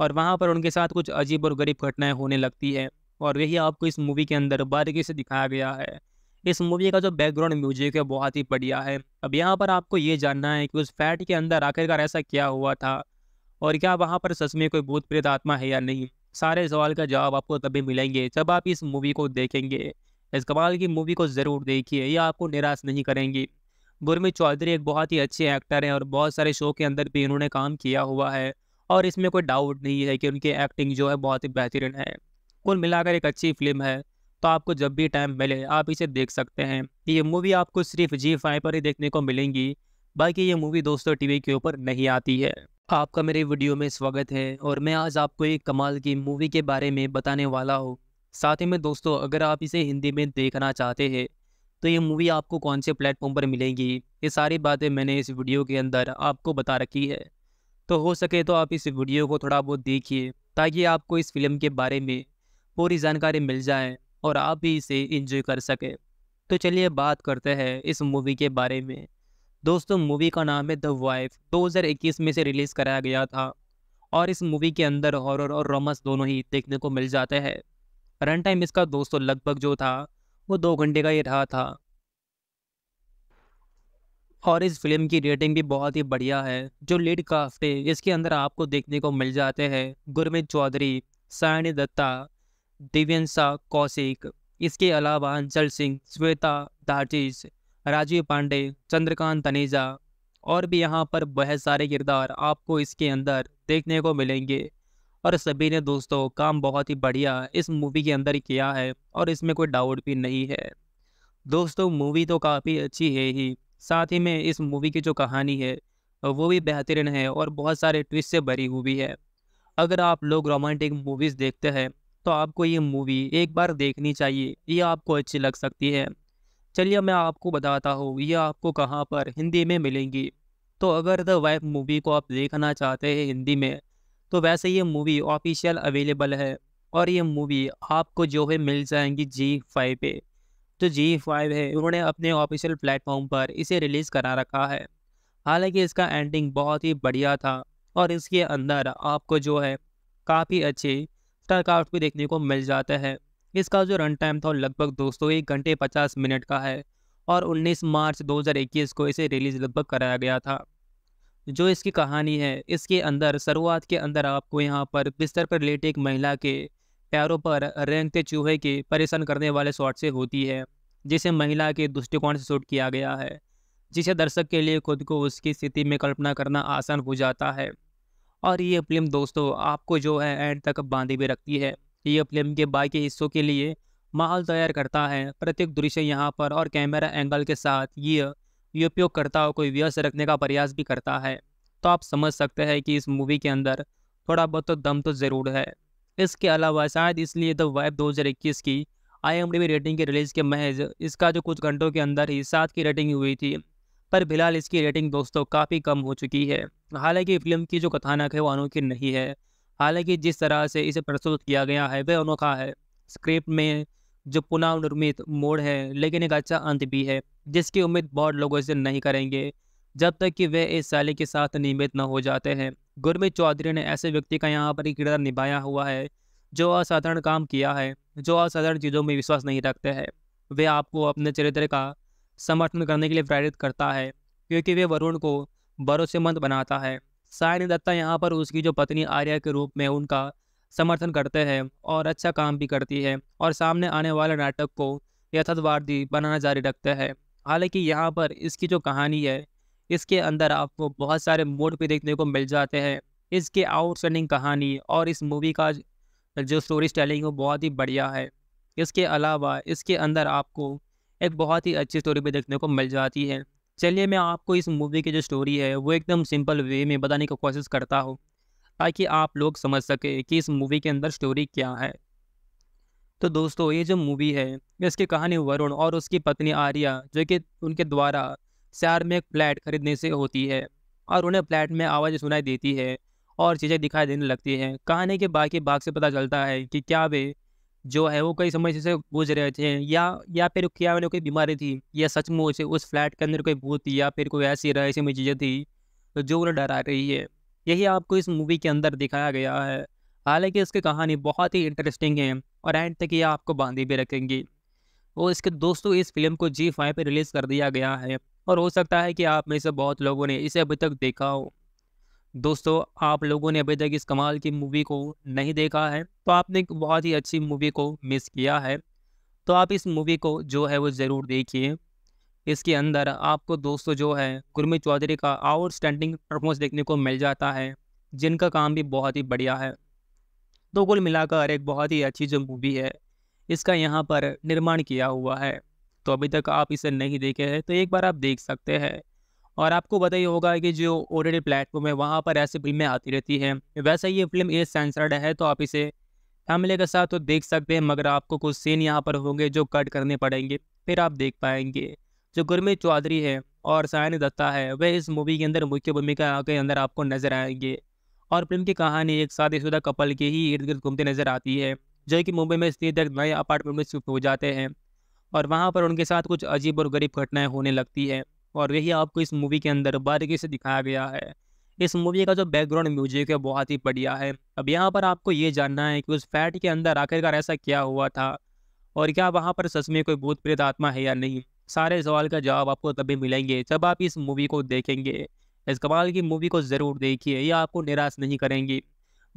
और वहाँ पर उनके साथ कुछ अजीब और गरीब घटनाएं होने लगती है और यही आपको इस मूवी के अंदर बारीकी से दिखाया गया है इस मूवी का जो बैकग्राउंड म्यूजिक है बहुत ही बढ़िया है अब यहाँ पर आपको ये जानना है कि उस फैट के अंदर आखिरकार ऐसा क्या हुआ था और क्या वहाँ पर सच में कोई भूत प्रेत आत्मा है या नहीं सारे सवाल का जवाब आपको तभी मिलेंगे जब आप इस मूवी को देखेंगे इस कमाल की मूवी को ज़रूर देखिए ये आपको निराश नहीं करेंगी गुरमी चौधरी एक बहुत ही अच्छे एक्टर हैं और बहुत सारे शो के अंदर भी इन्होंने काम किया हुआ है और इसमें कोई डाउट नहीं है कि उनकी एक्टिंग जो है बहुत ही बेहतरीन है कुल मिलाकर एक अच्छी फिल्म है तो आपको जब भी टाइम मिले आप इसे देख सकते हैं ये मूवी आपको सिर्फ जी फाइव पर ही देखने को मिलेंगी बाकी ये मूवी दोस्तों टीवी के ऊपर नहीं आती है आपका मेरे वीडियो में स्वागत है और मैं आज आपको एक कमाल की मूवी के बारे में बताने वाला हूँ साथ ही में दोस्तों अगर आप इसे हिंदी में देखना चाहते हैं तो ये मूवी आपको कौन से प्लेटफॉर्म पर मिलेंगी ये सारी बातें मैंने इस वीडियो के अंदर आपको बता रखी है तो हो सके तो आप इस वीडियो को थोड़ा बहुत देखिए ताकि आपको इस फिल्म के बारे में पूरी जानकारी मिल जाए और आप भी इसे इंजॉय कर सकें तो चलिए बात करते हैं इस मूवी के बारे में दोस्तों मूवी का नाम है द वाइफ 2021 में से रिलीज़ कराया गया था और इस मूवी के अंदर हॉरर और रोमांस दोनों ही देखने को मिल जाते हैं रन टाइम इसका दोस्तों लगभग जो था वो दो घंटे का ही रहा था और इस फिल्म की रेटिंग भी बहुत ही बढ़िया है जो लीड है इसके अंदर आपको देखने को मिल जाते हैं गुरमित चौधरी सायणी दत्ता दिव्यंशा कौशिक इसके अलावा अंचल सिंह श्वेता दार्जिश राजीव पांडे चंद्रकांत तनेजा और भी यहाँ पर बहुत सारे किरदार आपको इसके अंदर देखने को मिलेंगे और सभी ने दोस्तों काम बहुत ही बढ़िया इस मूवी के अंदर किया है और इसमें कोई डाउट भी नहीं है दोस्तों मूवी तो काफ़ी अच्छी है ही साथ ही में इस मूवी की जो कहानी है वो भी बेहतरीन है और बहुत सारे ट्विस्ट से भरी हुई है अगर आप लोग रोमांटिक मूवीज़ देखते हैं तो आपको ये मूवी एक बार देखनी चाहिए ये आपको अच्छी लग सकती है चलिए मैं आपको बताता हूँ यह आपको कहाँ पर हिंदी में मिलेंगी तो अगर द वाइफ मूवी को आप देखना चाहते हैं हिंदी में तो वैसे ये मूवी ऑफिशियल अवेलेबल है और ये मूवी आपको जो है मिल जाएंगी जी फाइव पे जो तो जी फाइव है उन्होंने अपने ऑफिशियल प्लेटफॉर्म पर इसे रिलीज़ करा रखा है हालांकि इसका एंडिंग बहुत ही बढ़िया था और इसके अंदर आपको जो है काफ़ी अच्छी स्टर्क भी देखने को मिल जाता है इसका जो रन टाइम था लगभग दोस्तों एक घंटे पचास मिनट का है और 19 मार्च 2021 को इसे रिलीज लगभग कराया गया था जो इसकी कहानी है इसके अंदर शुरुआत के अंदर आपको यहाँ पर बिस्तर पर लेटे एक महिला के पैरों पर रेंगते चूहे के परेशान करने वाले शॉट से होती है जिसे महिला के दृष्टिकोण से शूट किया गया है जिसे दर्शक के लिए खुद को उसकी स्थिति में कल्पना करना आसान हो जाता है और ये फिल्म दोस्तों आपको जो है एंड तक बांधे भी रखती है ये फिल्म के बाकी हिस्सों के लिए माहौल तैयार करता है प्रत्येक दृश्य यहाँ पर और कैमरा एंगल के साथ ये करता उपयोगकर्ताओं को व्यस्त रखने का प्रयास भी करता है तो आप समझ सकते हैं कि इस मूवी के अंदर थोड़ा बहुत तो दम तो ज़रूर है इसके अलावा शायद इसलिए द वाइब 2021 की आईएमडीबी रेटिंग के रिलीज़ के महज इसका जो कुछ घंटों के अंदर ही सात की रेटिंग हुई थी पर फिलहाल इसकी रेटिंग दोस्तों काफ़ी कम हो चुकी है हालांकि फिल्म की जो कथानक है वो अनोखी नहीं है हालांकि जिस तरह से इसे प्रस्तुत किया गया है वह अनोखा है स्क्रिप्ट में जो पुनः निर्मित मोड़ है लेकिन एक अच्छा अंत भी है जिसकी उम्मीद बहुत लोगों से नहीं करेंगे जब तक कि वे इस शैली के साथ नियमित न हो जाते हैं गुरमीत चौधरी ने ऐसे व्यक्ति का यहाँ पर एक किरदार निभाया हुआ है जो असाधारण काम किया है जो असाधारण चीज़ों में विश्वास नहीं रखते हैं वे आपको अपने चरित्र का समर्थन करने के लिए प्रेरित करता है क्योंकि वे वरुण को भरोसेमंद बनाता है सायन दत्ता यहाँ पर उसकी जो पत्नी आर्या के रूप में उनका समर्थन करते हैं और अच्छा काम भी करती है और सामने आने वाले नाटक को यथार्थवादी बनाना जारी रखते हैं हालांकि यहाँ पर इसकी जो कहानी है इसके अंदर आपको बहुत सारे मोड भी देखने को मिल जाते हैं इसके आउटस्टैंडिंग कहानी और इस मूवी का जो स्टोरी स्टेलिंग है बहुत ही बढ़िया है इसके अलावा इसके अंदर आपको एक बहुत ही अच्छी स्टोरी भी देखने को मिल जाती है चलिए मैं आपको इस मूवी की जो स्टोरी है वो एकदम सिंपल वे में बताने की कोशिश करता हूँ ताकि आप लोग समझ सके कि इस मूवी के अंदर स्टोरी क्या है तो दोस्तों ये जो मूवी है इसकी कहानी वरुण और उसकी पत्नी आर्या जो कि उनके द्वारा शहर में एक फ्लैट खरीदने से होती है और उन्हें फ्लैट में आवाज़ सुनाई देती है और चीज़ें दिखाई देने लगती हैं कहानी के बाकी भाग से पता चलता है कि क्या वे जो है वो कई समय से गुजर रहे थे या या फिर क्या उन्हें कोई बीमारी थी या सचमुच उस फ्लैट के अंदर कोई भूत थी या फिर कोई ऐसी रहस्यमय चीज़ें थी तो जो उन्हें डरा रही है यही आपको इस मूवी के अंदर दिखाया गया है हालांकि इसकी कहानी बहुत ही इंटरेस्टिंग है और एंड तक ये आपको बांधी भी रखेंगी और इसके दोस्तों इस फिल्म को जी फाइव पर रिलीज़ कर दिया गया है और हो सकता है कि आप में से बहुत लोगों ने इसे अभी तक देखा हो दोस्तों आप लोगों ने अभी तक इस कमाल की मूवी को नहीं देखा है तो आपने एक बहुत ही अच्छी मूवी को मिस किया है तो आप इस मूवी को जो है वो ज़रूर देखिए इसके अंदर आपको दोस्तों जो है गुरमित चौधरी का आउटस्टैंडिंग परफॉर्मेंस देखने को मिल जाता है जिनका काम भी बहुत ही बढ़िया है तो कुल मिलाकर एक बहुत ही अच्छी जो मूवी है इसका यहाँ पर निर्माण किया हुआ है तो अभी तक आप इसे नहीं देखे हैं तो एक बार आप देख सकते हैं और आपको पता ही होगा कि जो ओटीटी प्लेटफॉर्म है वहाँ पर ऐसी फिल्में आती रहती हैं वैसे ये फिल्म एज सेंसर्ड है तो आप इसे फैमिली के साथ तो देख सकते हैं मगर आपको कुछ सीन यहाँ पर होंगे जो कट करने पड़ेंगे फिर आप देख पाएंगे जो गुरमीत चौधरी है और सायन दत्ता है वह इस मूवी के अंदर मुख्य भूमिका के अंदर आपको नजर आएंगे और फिल्म की कहानी एक शादीशुदा कपल के ही इर्द गिर्द घूमते नजर आती है जो कि मुंबई में स्थित एक नए अपार्टमेंट में शिफ्ट हो जाते हैं और वहाँ पर उनके साथ कुछ अजीब और गरीब घटनाएं होने लगती है और यही आपको इस मूवी के अंदर बारीकी से दिखाया गया है इस मूवी का जो बैकग्राउंड म्यूजिक है बहुत ही बढ़िया है अब यहाँ पर आपको ये जानना है कि उस फैट के अंदर आखिरकार ऐसा क्या हुआ था और क्या वहाँ पर सच में कोई भूत प्रेत आत्मा है या नहीं सारे सवाल का जवाब आपको तभी मिलेंगे जब आप इस मूवी को देखेंगे इस कमाल की मूवी को ज़रूर देखिए यह आपको निराश नहीं करेंगी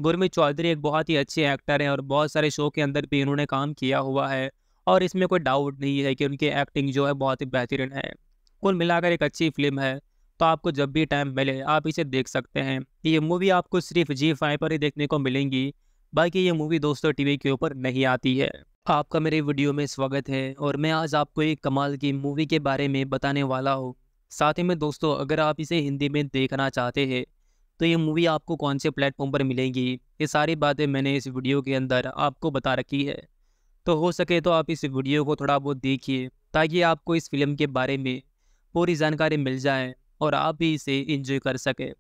गुरमीत चौधरी एक बहुत ही अच्छे एक्टर हैं और बहुत सारे शो के अंदर भी इन्होंने काम किया हुआ है और इसमें कोई डाउट नहीं है कि उनकी एक्टिंग जो है बहुत ही बेहतरीन है कुल मिलाकर एक अच्छी फिल्म है तो आपको जब भी टाइम मिले आप इसे देख सकते हैं ये मूवी आपको सिर्फ जी फाइव पर ही देखने को मिलेंगी बाकी ये मूवी दोस्तों टीवी के ऊपर नहीं आती है आपका मेरे वीडियो में स्वागत है और मैं आज आपको एक कमाल की मूवी के बारे में बताने वाला हूँ साथ ही में दोस्तों अगर आप इसे हिंदी में देखना चाहते हैं तो ये मूवी आपको कौन से प्लेटफॉर्म पर मिलेंगी ये सारी बातें मैंने इस वीडियो के अंदर आपको बता रखी है तो हो सके तो आप इस वीडियो को थोड़ा बहुत देखिए ताकि आपको इस फिल्म के बारे में पूरी जानकारी मिल जाए और आप भी इसे इंजॉय कर सकें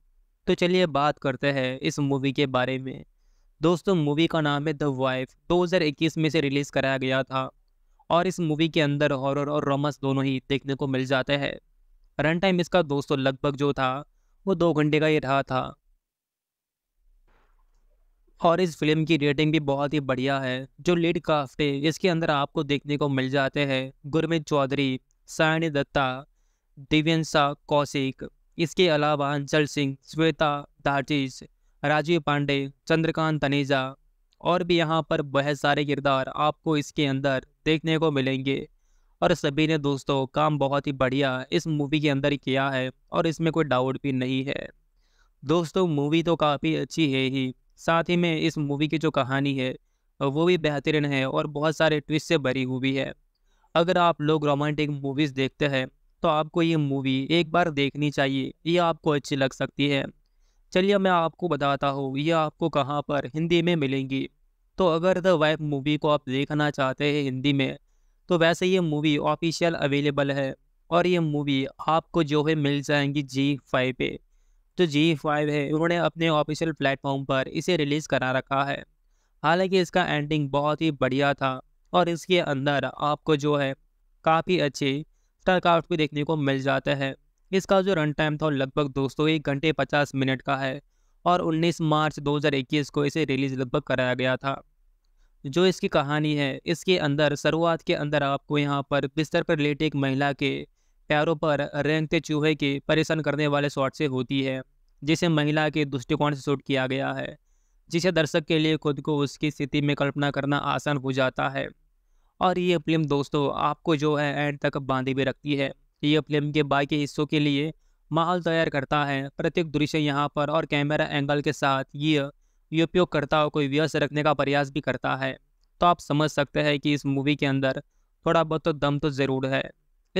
तो चलिए बात करते हैं इस मूवी के बारे में दोस्तों मूवी का नाम है द वाइफ 2021 में से रिलीज़ कराया गया था और इस मूवी के अंदर हॉरर और रोमांस दोनों ही देखने को मिल जाते हैं रन टाइम इसका दोस्तों लगभग जो था वो दो घंटे का ही रहा था और इस फिल्म की रेटिंग भी बहुत ही बढ़िया है जो लीड काफ्टे इसके अंदर आपको देखने को मिल जाते हैं गुरमित चौधरी सायनी दत्ता दिव्यंशा कौशिक इसके अलावा अंचल सिंह श्वेता दाटिश राजीव पांडे चंद्रकांत तनेजा और भी यहाँ पर बहुत सारे किरदार आपको इसके अंदर देखने को मिलेंगे और सभी ने दोस्तों काम बहुत ही बढ़िया इस मूवी के अंदर किया है और इसमें कोई डाउट भी नहीं है दोस्तों मूवी तो काफ़ी अच्छी है ही साथ ही में इस मूवी की जो कहानी है वो भी बेहतरीन है और बहुत सारे ट्विस्ट से भरी हुई है अगर आप लोग रोमांटिक मूवीज़ देखते हैं तो आपको ये मूवी एक बार देखनी चाहिए ये आपको अच्छी लग सकती है चलिए मैं आपको बताता हूँ ये आपको कहाँ पर हिंदी में मिलेंगी तो अगर द वाइफ मूवी को आप देखना चाहते हैं हिंदी में तो वैसे ये मूवी ऑफिशियल अवेलेबल है और ये मूवी आपको जो है मिल जाएंगी जी फाइव पे जो जी फाइव है उन्होंने अपने ऑफिशियल प्लेटफॉर्म पर इसे रिलीज़ करा रखा है हालांकि इसका एंडिंग बहुत ही बढ़िया था और इसके अंदर आपको जो है काफ़ी अच्छे टर्कआउट भी देखने को मिल जाता है इसका जो रन टाइम था लगभग दोस्तों एक घंटे पचास मिनट का है और 19 मार्च 2021 को इसे रिलीज लगभग कराया गया था जो इसकी कहानी है इसके अंदर शुरुआत के अंदर आपको यहाँ पर बिस्तर पर लेटे एक महिला के पैरों पर रेंगते चूहे के परेशान करने वाले शॉट से होती है जिसे महिला के दृष्टिकोण से शूट किया गया है जिसे दर्शक के लिए खुद को उसकी स्थिति में कल्पना करना आसान हो जाता है और ये फिल्म दोस्तों आपको जो है एंड तक बांधे भी रखती है ये फिल्म के बाकी हिस्सों के लिए माहौल तैयार करता है प्रत्येक दृश्य यहाँ पर और कैमरा एंगल के साथ ये ये उपयोगकर्ताओं को व्यस्त रखने का प्रयास भी करता है तो आप समझ सकते हैं कि इस मूवी के अंदर थोड़ा बहुत तो दम तो ज़रूर है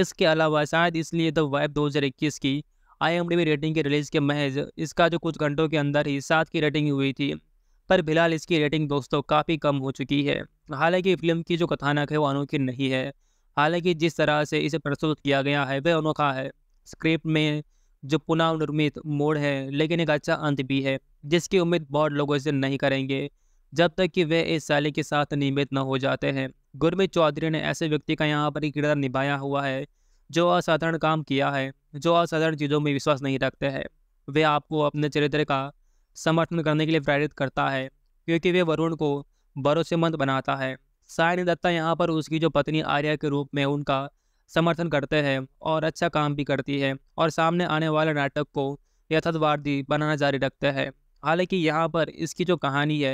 इसके अलावा शायद इसलिए द तो वाइब 2021 की आई रेटिंग के रिलीज़ के महज इसका जो कुछ घंटों के अंदर ही सात की रेटिंग हुई थी पर फिलहाल इसकी रेटिंग दोस्तों काफ़ी कम हो चुकी है हालांकि फिल्म की जो कथानक है वो अनोखी नहीं है हालांकि जिस तरह से इसे प्रस्तुत किया गया है वह अनोखा है स्क्रिप्ट में जो पुनः निर्मित मोड़ है लेकिन एक अच्छा अंत भी है जिसकी उम्मीद बहुत लोगों से नहीं करेंगे जब तक कि वे इस साले के साथ नियमित न हो जाते हैं गुरमीत चौधरी ने ऐसे व्यक्ति का यहाँ पर किरदार निभाया हुआ है जो असाधारण काम किया है जो असाधारण चीज़ों में विश्वास नहीं रखते हैं वे आपको अपने चरित्र का समर्थन करने के लिए प्रेरित करता है क्योंकि वे वरुण को भरोसेमंद बनाता है सायन दत्ता यहाँ पर उसकी जो पत्नी आर्या के रूप में उनका समर्थन करते हैं और अच्छा काम भी करती है और सामने आने वाले नाटक को यथार्थवादी बनाना जारी रखते हैं हालांकि यहाँ पर इसकी जो कहानी है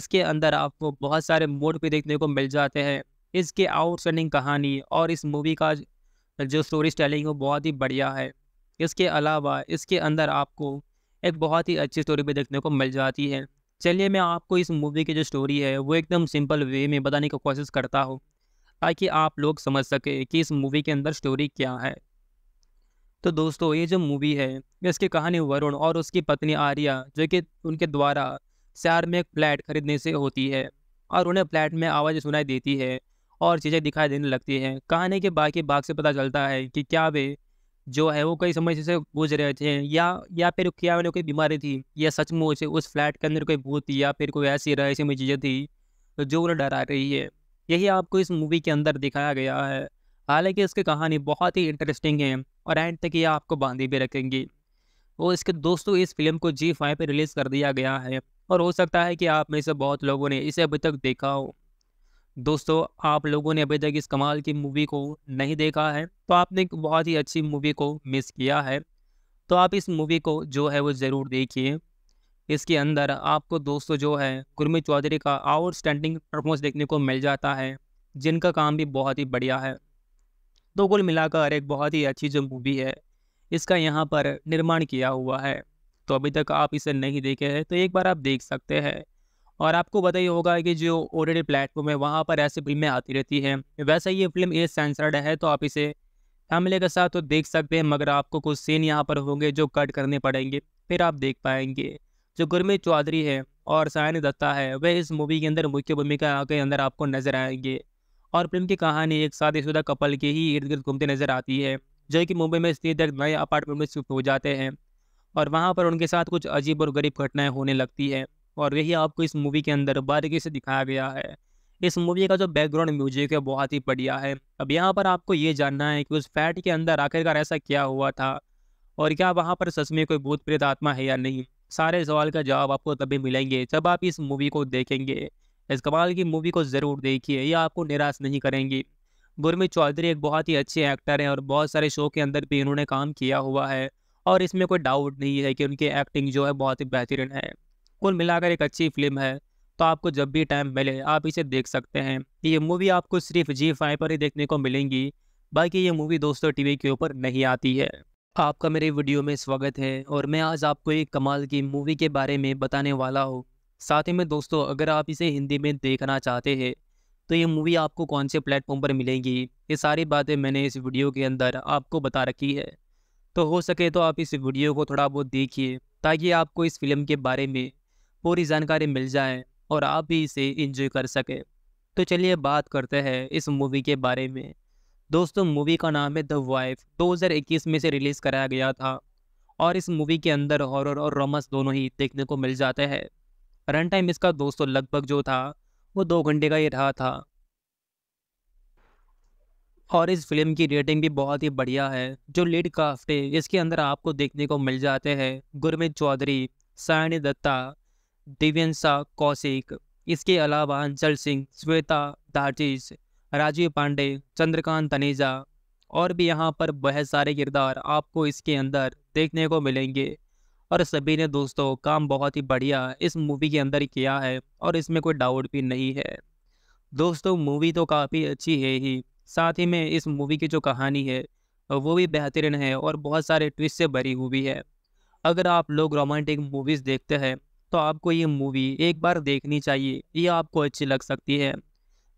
इसके अंदर आपको बहुत सारे मोड भी देखने को मिल जाते हैं इसके आउटस्टैंडिंग कहानी और इस मूवी का जो स्टोरी स्टेलिंग वो बहुत ही बढ़िया है इसके अलावा इसके अंदर आपको एक बहुत ही अच्छी स्टोरी भी देखने को मिल जाती है चलिए मैं आपको इस मूवी की जो स्टोरी है वो एकदम सिंपल वे में बताने की कोशिश करता हूँ ताकि आप लोग समझ सकें कि इस मूवी के अंदर स्टोरी क्या है तो दोस्तों ये जो मूवी है इसकी कहानी वरुण और उसकी पत्नी आर्या जो कि उनके द्वारा शहर में एक फ्लैट खरीदने से होती है और उन्हें फ्लैट में आवाज़ सुनाई देती है और चीज़ें दिखाई देने लगती हैं कहानी के बाकी भाग से पता चलता है कि क्या वे जो है वो कई समय से गुजर रहे थे या या फिर क्या वाले कोई बीमारी थी या सचमुच उस फ्लैट के अंदर कोई भूत या फिर कोई ऐसी में चीज़ें थी तो जो उन्हें डरा रही है यही आपको इस मूवी के अंदर दिखाया गया है हालांकि इसकी कहानी बहुत ही इंटरेस्टिंग है और एंड तक ये आपको बांधी भी रखेंगी और इसके दोस्तों इस फिल्म को जी फाइव पर रिलीज़ कर दिया गया है और हो सकता है कि आप में से बहुत लोगों ने इसे अभी तक देखा हो दोस्तों आप लोगों ने अभी तक इस कमाल की मूवी को नहीं देखा है तो आपने बहुत ही अच्छी मूवी को मिस किया है तो आप इस मूवी को जो है वो ज़रूर देखिए इसके अंदर आपको दोस्तों जो है गुरमी चौधरी का आउटस्टैंडिंग परफॉर्मेंस देखने को मिल जाता है जिनका काम भी बहुत ही बढ़िया है तो कुल मिलाकर एक बहुत ही अच्छी जो मूवी है इसका यहाँ पर निर्माण किया हुआ है तो अभी तक आप इसे नहीं देखे हैं तो एक बार आप देख सकते हैं और आपको बताइए होगा कि जो ऑलरेडी प्लेटफॉर्म है वहाँ पर ऐसी फिल्में आती रहती हैं वैसे ये फिल्म एज सेंसर्ड है तो आप इसे फैमिली के साथ तो देख सकते हैं मगर आपको कुछ सीन यहाँ पर होंगे जो कट करने पड़ेंगे फिर आप देख पाएंगे जो गुरमीत चौधरी है और सायन दत्ता है वह इस मूवी के अंदर मुख्य भूमिका के अंदर आपको नजर आएंगे और फिल्म की कहानी एक शादीशुदा कपल के ही इर्द गिर्द घूमते नजर आती है जो कि मुंबई में स्थित एक नए अपार्टमेंट में शिफ्ट हो जाते हैं और वहाँ पर उनके साथ कुछ अजीब और गरीब घटनाएं होने लगती है और यही आपको इस मूवी के अंदर बारीकी से दिखाया गया है इस मूवी का जो बैकग्राउंड म्यूजिक है बहुत ही बढ़िया है अब यहाँ पर आपको ये जानना है कि उस फैट के अंदर आखिरकार ऐसा क्या हुआ था और क्या वहाँ पर सच में कोई भूत प्रेत आत्मा है या नहीं सारे सवाल का जवाब आपको तभी मिलेंगे जब आप इस मूवी को देखेंगे इस कमाल की मूवी को ज़रूर देखिए ये आपको निराश नहीं करेंगी गुरमित चौधरी एक बहुत ही अच्छे एक्टर हैं और बहुत सारे शो के अंदर भी इन्होंने काम किया हुआ है और इसमें कोई डाउट नहीं है कि उनकी एक्टिंग जो है बहुत ही बेहतरीन है कुल मिलाकर एक अच्छी फिल्म है तो आपको जब भी टाइम मिले आप इसे देख सकते हैं ये मूवी आपको सिर्फ जी फाइव पर ही देखने को मिलेंगी बाकी ये मूवी दोस्तों टीवी के ऊपर नहीं आती है आपका मेरे वीडियो में स्वागत है और मैं आज आपको एक कमाल की मूवी के बारे में बताने वाला हूँ साथ ही में दोस्तों अगर आप इसे हिंदी में देखना चाहते हैं तो ये मूवी आपको कौन से प्लेटफॉर्म पर मिलेंगी ये सारी बातें मैंने इस वीडियो के अंदर आपको बता रखी है तो हो सके तो आप इस वीडियो को थोड़ा बहुत देखिए ताकि आपको इस फिल्म के बारे में पूरी जानकारी मिल जाए और आप भी इसे इंजॉय कर सकें तो चलिए बात करते हैं इस मूवी के बारे में दोस्तों मूवी का नाम है द वाइफ 2021 में से रिलीज़ कराया गया था और इस मूवी के अंदर हॉरर और रोमांस दोनों ही देखने को मिल जाते हैं रन टाइम इसका दोस्तों लगभग जो था वो दो घंटे का ही रहा था और इस फिल्म की रेटिंग भी बहुत ही बढ़िया है जो लीड काफ्टे इसके अंदर आपको देखने को मिल जाते हैं गुरमित चौधरी सायनी दत्ता दिव्यंशा कौशिक इसके अलावा अंचल सिंह श्वेता दाजिश राजीव पांडे चंद्रकांत तनेजा और भी यहाँ पर बहुत सारे किरदार आपको इसके अंदर देखने को मिलेंगे और सभी ने दोस्तों काम बहुत ही बढ़िया इस मूवी के अंदर किया है और इसमें कोई डाउट भी नहीं है दोस्तों मूवी तो काफ़ी अच्छी है ही साथ ही में इस मूवी की जो कहानी है वो भी बेहतरीन है और बहुत सारे ट्विस्ट से भरी हुई है अगर आप लोग रोमांटिक मूवीज़ देखते हैं तो आपको ये मूवी एक बार देखनी चाहिए ये आपको अच्छी लग सकती है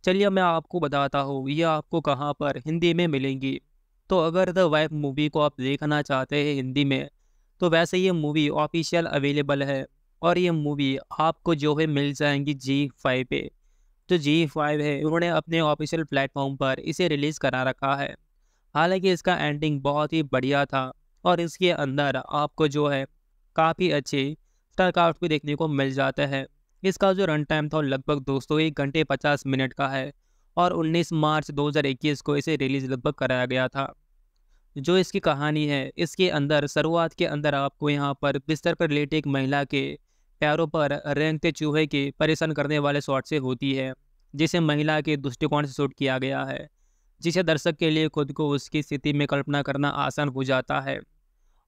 चलिए मैं आपको बताता हूँ ये आपको कहाँ पर हिंदी में मिलेंगी तो अगर द वाइफ मूवी को आप देखना चाहते हैं हिंदी में तो वैसे ये मूवी ऑफिशियल अवेलेबल है और ये मूवी आपको जो है मिल जाएंगी जी फाइव पे जो तो जी फाइव है उन्होंने अपने ऑफिशियल प्लेटफॉर्म पर इसे रिलीज़ करा रखा है हालांकि इसका एंडिंग बहुत ही बढ़िया था और इसके अंदर आपको जो है काफ़ी अच्छी स्टारक्राफ्ट भी देखने को मिल जाता है इसका जो रन टाइम था लगभग दोस्तों एक घंटे पचास मिनट का है और 19 मार्च 2021 को इसे रिलीज लगभग कराया गया था जो इसकी कहानी है इसके अंदर शुरुआत के अंदर आपको यहाँ पर बिस्तर पर लेटे एक महिला के पैरों पर रेंगते चूहे के परेशान करने वाले शॉट से होती है जिसे महिला के दृष्टिकोण से शूट किया गया है जिसे दर्शक के लिए खुद को उसकी स्थिति में कल्पना करना आसान हो जाता है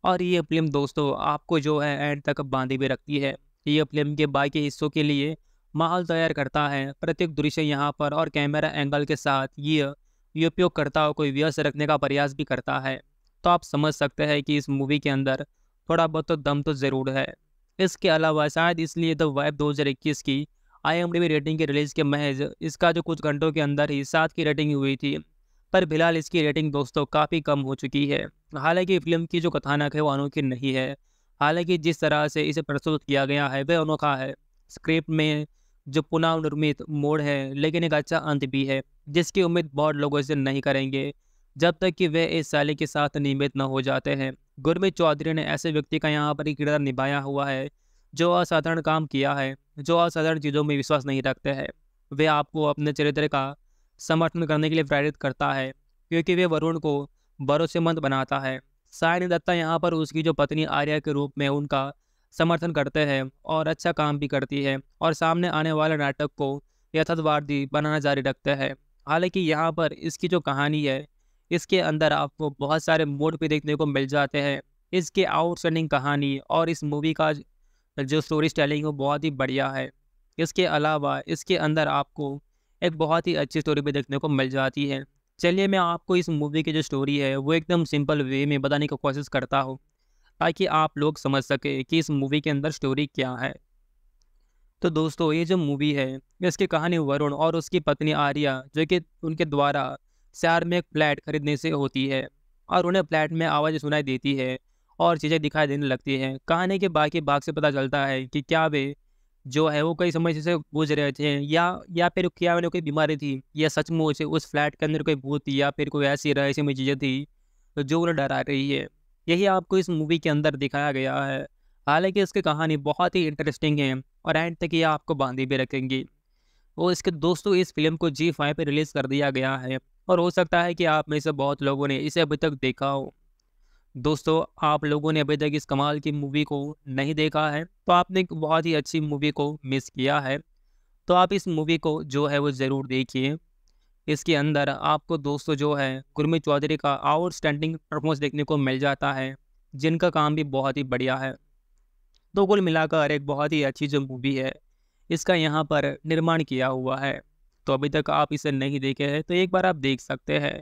और ये फिल्म दोस्तों आपको जो है एंड तक बांधे भी रखती है ये फिल्म के बाकी हिस्सों के लिए माहौल तैयार करता है प्रत्येक दृश्य यहाँ पर और कैमरा एंगल के साथ ये करता उपयोगकर्ताओं को व्यस्त रखने का प्रयास भी करता है तो आप समझ सकते हैं कि इस मूवी के अंदर थोड़ा बहुत तो दम तो ज़रूर है इसके अलावा शायद इसलिए द वाइब 2021 की आई रेटिंग के रिलीज़ के महज इसका जो कुछ घंटों के अंदर ही सात की रेटिंग हुई थी पर फिलहाल इसकी रेटिंग दोस्तों काफ़ी कम हो चुकी है हालांकि फिल्म की जो कथानक है वो अनोखी नहीं है हालांकि जिस तरह से इसे प्रस्तुत किया गया है वह अनोखा है स्क्रिप्ट में जो पुनः निर्मित मोड़ है लेकिन एक अच्छा अंत भी है जिसकी उम्मीद बहुत लोगों से नहीं करेंगे जब तक कि वे इस शैले के साथ नियमित न हो जाते हैं गुरमीत चौधरी ने ऐसे व्यक्ति का यहाँ पर किरदार निभाया हुआ है जो असाधारण काम किया है जो असाधारण चीज़ों में विश्वास नहीं रखते हैं वे आपको अपने चरित्र का समर्थन करने के लिए प्रेरित करता है क्योंकि वे वरुण को भरोसेमंद बनाता है सायनी दत्ता यहाँ पर उसकी जो पत्नी आर्या के रूप में उनका समर्थन करते हैं और अच्छा काम भी करती है और सामने आने वाले नाटक को यथार्थवादी बनाना जारी रखते हैं हालांकि यहाँ पर इसकी जो कहानी है इसके अंदर आपको बहुत सारे मोड भी देखने को मिल जाते हैं इसके आउटस्टैंडिंग कहानी और इस मूवी का जो स्टोरी स्टेलिंग वो बहुत ही बढ़िया है इसके अलावा इसके अंदर आपको एक बहुत ही अच्छी स्टोरी भी देखने को मिल जाती है चलिए मैं आपको इस मूवी की जो स्टोरी है वो एकदम सिंपल वे में बताने की कोशिश करता हूँ ताकि आप लोग समझ सके कि इस मूवी के अंदर स्टोरी क्या है तो दोस्तों ये जो मूवी है इसकी कहानी वरुण और उसकी पत्नी आर्या जो कि उनके द्वारा शहर में एक फ्लैट खरीदने से होती है और उन्हें फ्लैट में आवाज़ सुनाई देती है और चीज़ें दिखाई देने लगती हैं कहानी के बाकी भाग से पता चलता है कि क्या वे जो है वो कई समस्या से गुजर रहे थे या या फिर क्या उन्हें कोई बीमारी थी या सचमुच उस फ्लैट के अंदर कोई भूत थी या फिर कोई ऐसी ऐसी चीज़ें थी जो उन्हें डरा रही है यही आपको इस मूवी के अंदर दिखाया गया है हालांकि इसकी कहानी बहुत ही इंटरेस्टिंग है और एंड तक ये आपको बांधी भी रखेंगी और इसके दोस्तों इस फिल्म को जी फाइव पर रिलीज़ कर दिया गया है और हो सकता है कि आप में से बहुत लोगों ने इसे अभी तक देखा हो दोस्तों आप लोगों ने अभी तक इस कमाल की मूवी को नहीं देखा है तो आपने एक बहुत ही अच्छी मूवी को मिस किया है तो आप इस मूवी को जो है वो ज़रूर देखिए इसके अंदर आपको दोस्तों जो है गुरमित चौधरी का आउटस्टैंडिंग परफॉर्मेंस देखने को मिल जाता है जिनका काम भी बहुत ही बढ़िया है तो कुल मिलाकर एक बहुत ही अच्छी जो मूवी है इसका यहाँ पर निर्माण किया हुआ है तो अभी तक आप इसे नहीं देखे हैं तो एक बार आप देख सकते हैं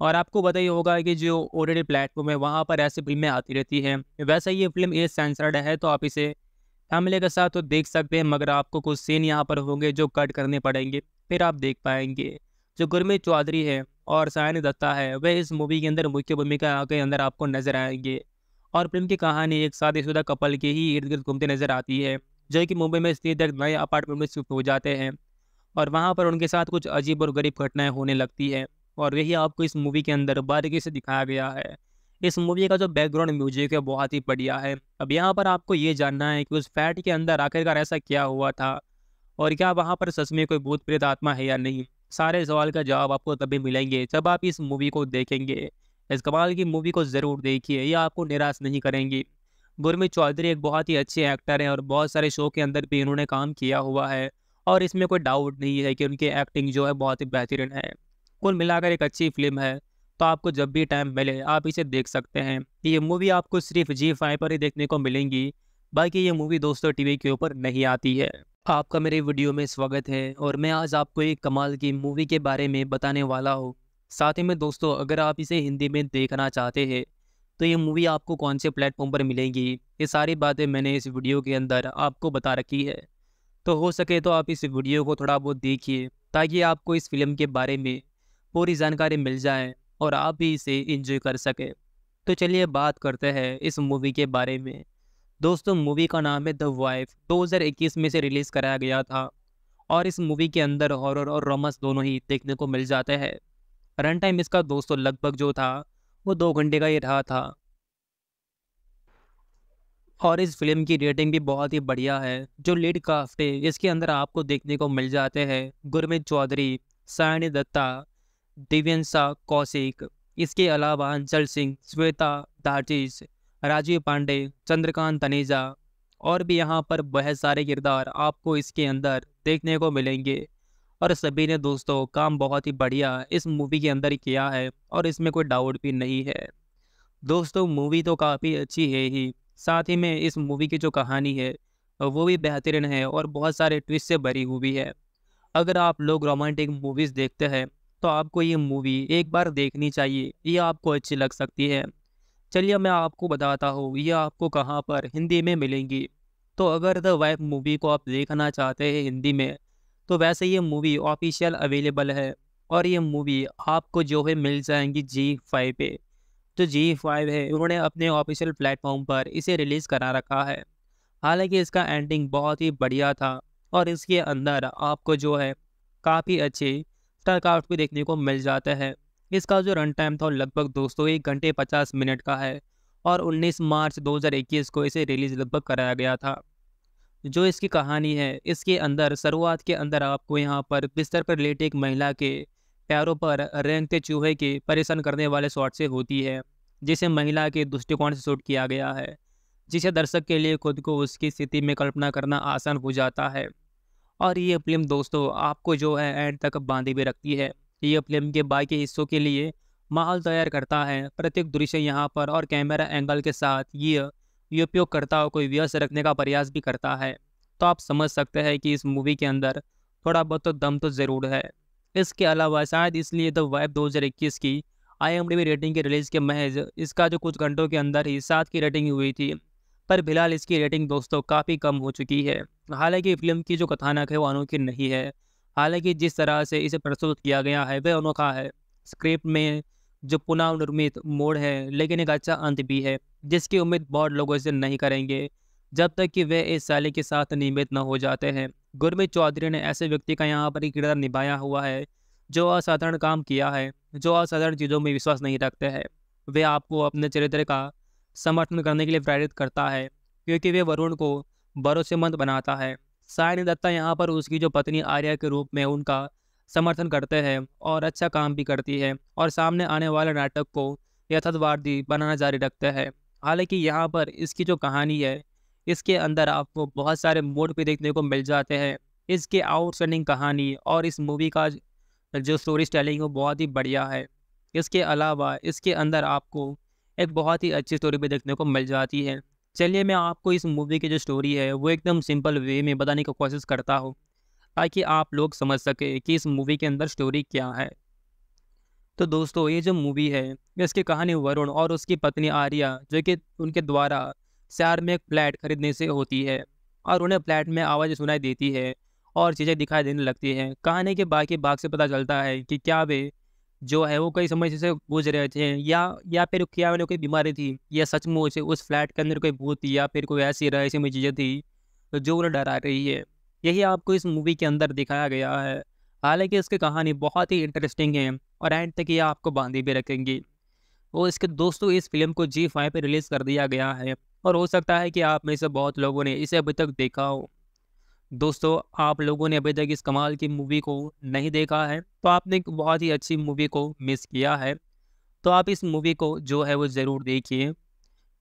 और आपको पता ही होगा कि जो ओटीटी प्लेटफॉर्म है वहाँ पर ऐसी फिल्में आती रहती हैं वैसे ये फिल्म एज सेंसर्ड है तो आप इसे फैमिली के साथ तो देख सकते हैं मगर आपको कुछ सीन यहाँ पर होंगे जो कट करने पड़ेंगे फिर आप देख पाएंगे जो गुरमीत चौधरी है और सायन दत्ता है वह इस मूवी के अंदर मुख्य भूमिका के अंदर आपको नजर आएंगे और फिल्म की कहानी एक शादीशुदा कपल के ही इर्द गिर्द घूमते नजर आती है जो कि मुंबई में स्थित एक नए अपार्टमेंट में शिफ्ट हो जाते हैं और वहाँ पर उनके साथ कुछ अजीब और गरीब घटनाएं होने लगती है और यही आपको इस मूवी के अंदर बारीकी से दिखाया गया है इस मूवी का जो बैकग्राउंड म्यूजिक है बहुत ही बढ़िया है अब यहाँ पर आपको ये जानना है कि उस फैट के अंदर आखिरकार ऐसा क्या हुआ था और क्या वहाँ पर सच में कोई भूत प्रेत आत्मा है या नहीं सारे सवाल का जवाब आपको तभी मिलेंगे जब आप इस मूवी को देखेंगे इस कमाल की मूवी को ज़रूर देखिए ये आपको निराश नहीं करेंगी गुरमित चौधरी एक बहुत ही अच्छे एक्टर हैं और बहुत सारे शो के अंदर भी इन्होंने काम किया हुआ है और इसमें कोई डाउट नहीं है कि उनकी एक्टिंग जो है बहुत ही बेहतरीन है कुल मिलाकर एक अच्छी फिल्म है तो आपको जब भी टाइम मिले आप इसे देख सकते हैं ये मूवी आपको सिर्फ जी फाइव पर ही देखने को मिलेंगी बाकी ये मूवी दोस्तों टीवी के ऊपर नहीं आती है आपका मेरे वीडियो में स्वागत है और मैं आज आपको एक कमाल की मूवी के बारे में बताने वाला हूँ साथ ही में दोस्तों अगर आप इसे हिंदी में देखना चाहते हैं तो ये मूवी आपको कौन से प्लेटफॉर्म पर मिलेंगी ये सारी बातें मैंने इस वीडियो के अंदर आपको बता रखी है तो हो सके तो आप इस वीडियो को थोड़ा बहुत देखिए ताकि आपको इस फिल्म के बारे में पूरी जानकारी मिल जाए और आप भी इसे इंजॉय कर सकें तो चलिए बात करते हैं इस मूवी के बारे में दोस्तों मूवी का नाम है द वाइफ 2021 में से रिलीज़ कराया गया था और इस मूवी के अंदर हॉरर और रोमांस दोनों ही देखने को मिल जाते हैं रन टाइम इसका दोस्तों लगभग जो था वो दो घंटे का ही रहा था और इस फिल्म की रेटिंग भी बहुत ही बढ़िया है जो लीड काफ्टे इसके अंदर आपको देखने को मिल जाते हैं गुरमित चौधरी सायनी दत्ता दिव्यंशा कौशिक इसके अलावा अंचल सिंह श्वेता दार्जिश राजीव पांडे चंद्रकांत तनेजा और भी यहाँ पर बहुत सारे किरदार आपको इसके अंदर देखने को मिलेंगे और सभी ने दोस्तों काम बहुत ही बढ़िया इस मूवी के अंदर किया है और इसमें कोई डाउट भी नहीं है दोस्तों मूवी तो काफ़ी अच्छी है ही साथ ही में इस मूवी की जो कहानी है वो भी बेहतरीन है और बहुत सारे ट्विस्ट से भरी हुई है अगर आप लोग रोमांटिक मूवीज़ देखते हैं तो आपको ये मूवी एक बार देखनी चाहिए ये आपको अच्छी लग सकती है चलिए मैं आपको बताता हूँ ये आपको कहाँ पर हिंदी में मिलेंगी तो अगर द वाइफ मूवी को आप देखना चाहते हैं हिंदी में तो वैसे ये मूवी ऑफिशियल अवेलेबल है और ये मूवी आपको जो है मिल जाएंगी जी फाइव पे जो जी फाइव है उन्होंने अपने ऑफिशियल प्लेटफॉर्म पर इसे रिलीज़ करा रखा है हालांकि इसका एंडिंग बहुत ही बढ़िया था और इसके अंदर आपको जो है काफ़ी अच्छी स्टारक्राफ्ट भी देखने को मिल जाता है इसका जो रन टाइम था लगभग दोस्तों एक घंटे पचास मिनट का है और 19 मार्च 2021 को इसे रिलीज लगभग कराया गया था जो इसकी कहानी है इसके अंदर शुरुआत के अंदर आपको यहाँ पर बिस्तर पर लेटे एक महिला के पैरों पर रेंगते चूहे के परेशान करने वाले शॉट से होती है जिसे महिला के दृष्टिकोण से शूट किया गया है जिसे दर्शक के लिए खुद को उसकी स्थिति में कल्पना करना आसान हो जाता है और ये फिल्म दोस्तों आपको जो है एंड तक बांधे भी रखती है ये फिल्म के बाकी हिस्सों के लिए माहौल तैयार करता है प्रत्येक दृश्य यहाँ पर और कैमरा एंगल के साथ ये ये उपयोगकर्ताओं को व्यस्त रखने का प्रयास भी करता है तो आप समझ सकते हैं कि इस मूवी के अंदर थोड़ा बहुत तो दम तो ज़रूर है इसके अलावा शायद इसलिए द तो वाइब इक्कीस की आईएमडीबी रेटिंग के रिलीज़ के महज इसका जो कुछ घंटों के अंदर ही सात की रेटिंग हुई थी पर फिलहाल इसकी रेटिंग दोस्तों काफ़ी कम हो चुकी है हालांकि फिल्म की जो कथानक है वो अनोखी नहीं है हालांकि जिस तरह से इसे प्रस्तुत किया गया है वह अनोखा है स्क्रिप्ट में जो पुनः निर्मित मोड़ है लेकिन एक अच्छा अंत भी है जिसकी उम्मीद बहुत लोगों से नहीं करेंगे जब तक कि वे इस साले के साथ नियमित न हो जाते हैं गुरमीत चौधरी ने ऐसे व्यक्ति का यहाँ पर किरदार निभाया हुआ है जो असाधारण काम किया है जो असाधारण चीज़ों में विश्वास नहीं रखते हैं वे आपको अपने चरित्र का समर्थन करने के लिए प्रेरित करता है क्योंकि वे वरुण को भरोसेमंद बनाता है सायनी दत्ता यहाँ पर उसकी जो पत्नी आर्या के रूप में उनका समर्थन करते हैं और अच्छा काम भी करती है और सामने आने वाले नाटक को यथार्थवादी बनाना जारी रखते हैं हालांकि यहाँ पर इसकी जो कहानी है इसके अंदर आपको बहुत सारे मोड भी देखने को मिल जाते हैं इसके आउटस्टैंडिंग कहानी और इस मूवी का जो स्टोरी स्टेलिंग वो बहुत ही बढ़िया है इसके अलावा इसके अंदर आपको एक बहुत ही अच्छी स्टोरी भी देखने को मिल जाती है चलिए मैं आपको इस मूवी की जो स्टोरी है वो एकदम सिंपल वे में बताने की कोशिश करता हूँ ताकि आप लोग समझ सके कि इस मूवी के अंदर स्टोरी क्या है तो दोस्तों ये जो मूवी है इसकी कहानी वरुण और उसकी पत्नी आर्या जो कि उनके द्वारा शहर में एक फ्लैट खरीदने से होती है और उन्हें फ्लैट में आवाज़ सुनाई देती है और चीज़ें दिखाई देने लगती हैं कहानी के बाकी भाग से पता चलता है कि क्या वे जो है वो कई समय से गुजर रहे थे या या फिर क्या मैंने कोई बीमारी थी या सचमुच उस फ्लैट के अंदर कोई भूत या फिर कोई ऐसी रहस्य में चीज़ें थी तो जो उन्हें डरा रही है यही आपको इस मूवी के अंदर दिखाया गया है हालांकि इसकी कहानी बहुत ही इंटरेस्टिंग है और एंड तक ये आपको बांधी भी रखेंगी और इसके दोस्तों इस फिल्म को जी फाइव पर रिलीज़ कर दिया गया है और हो सकता है कि आप में से बहुत लोगों ने इसे अभी तक देखा हो दोस्तों आप लोगों ने अभी तक इस कमाल की मूवी को नहीं देखा है तो आपने बहुत ही अच्छी मूवी को मिस किया है तो आप इस मूवी को जो है वो ज़रूर देखिए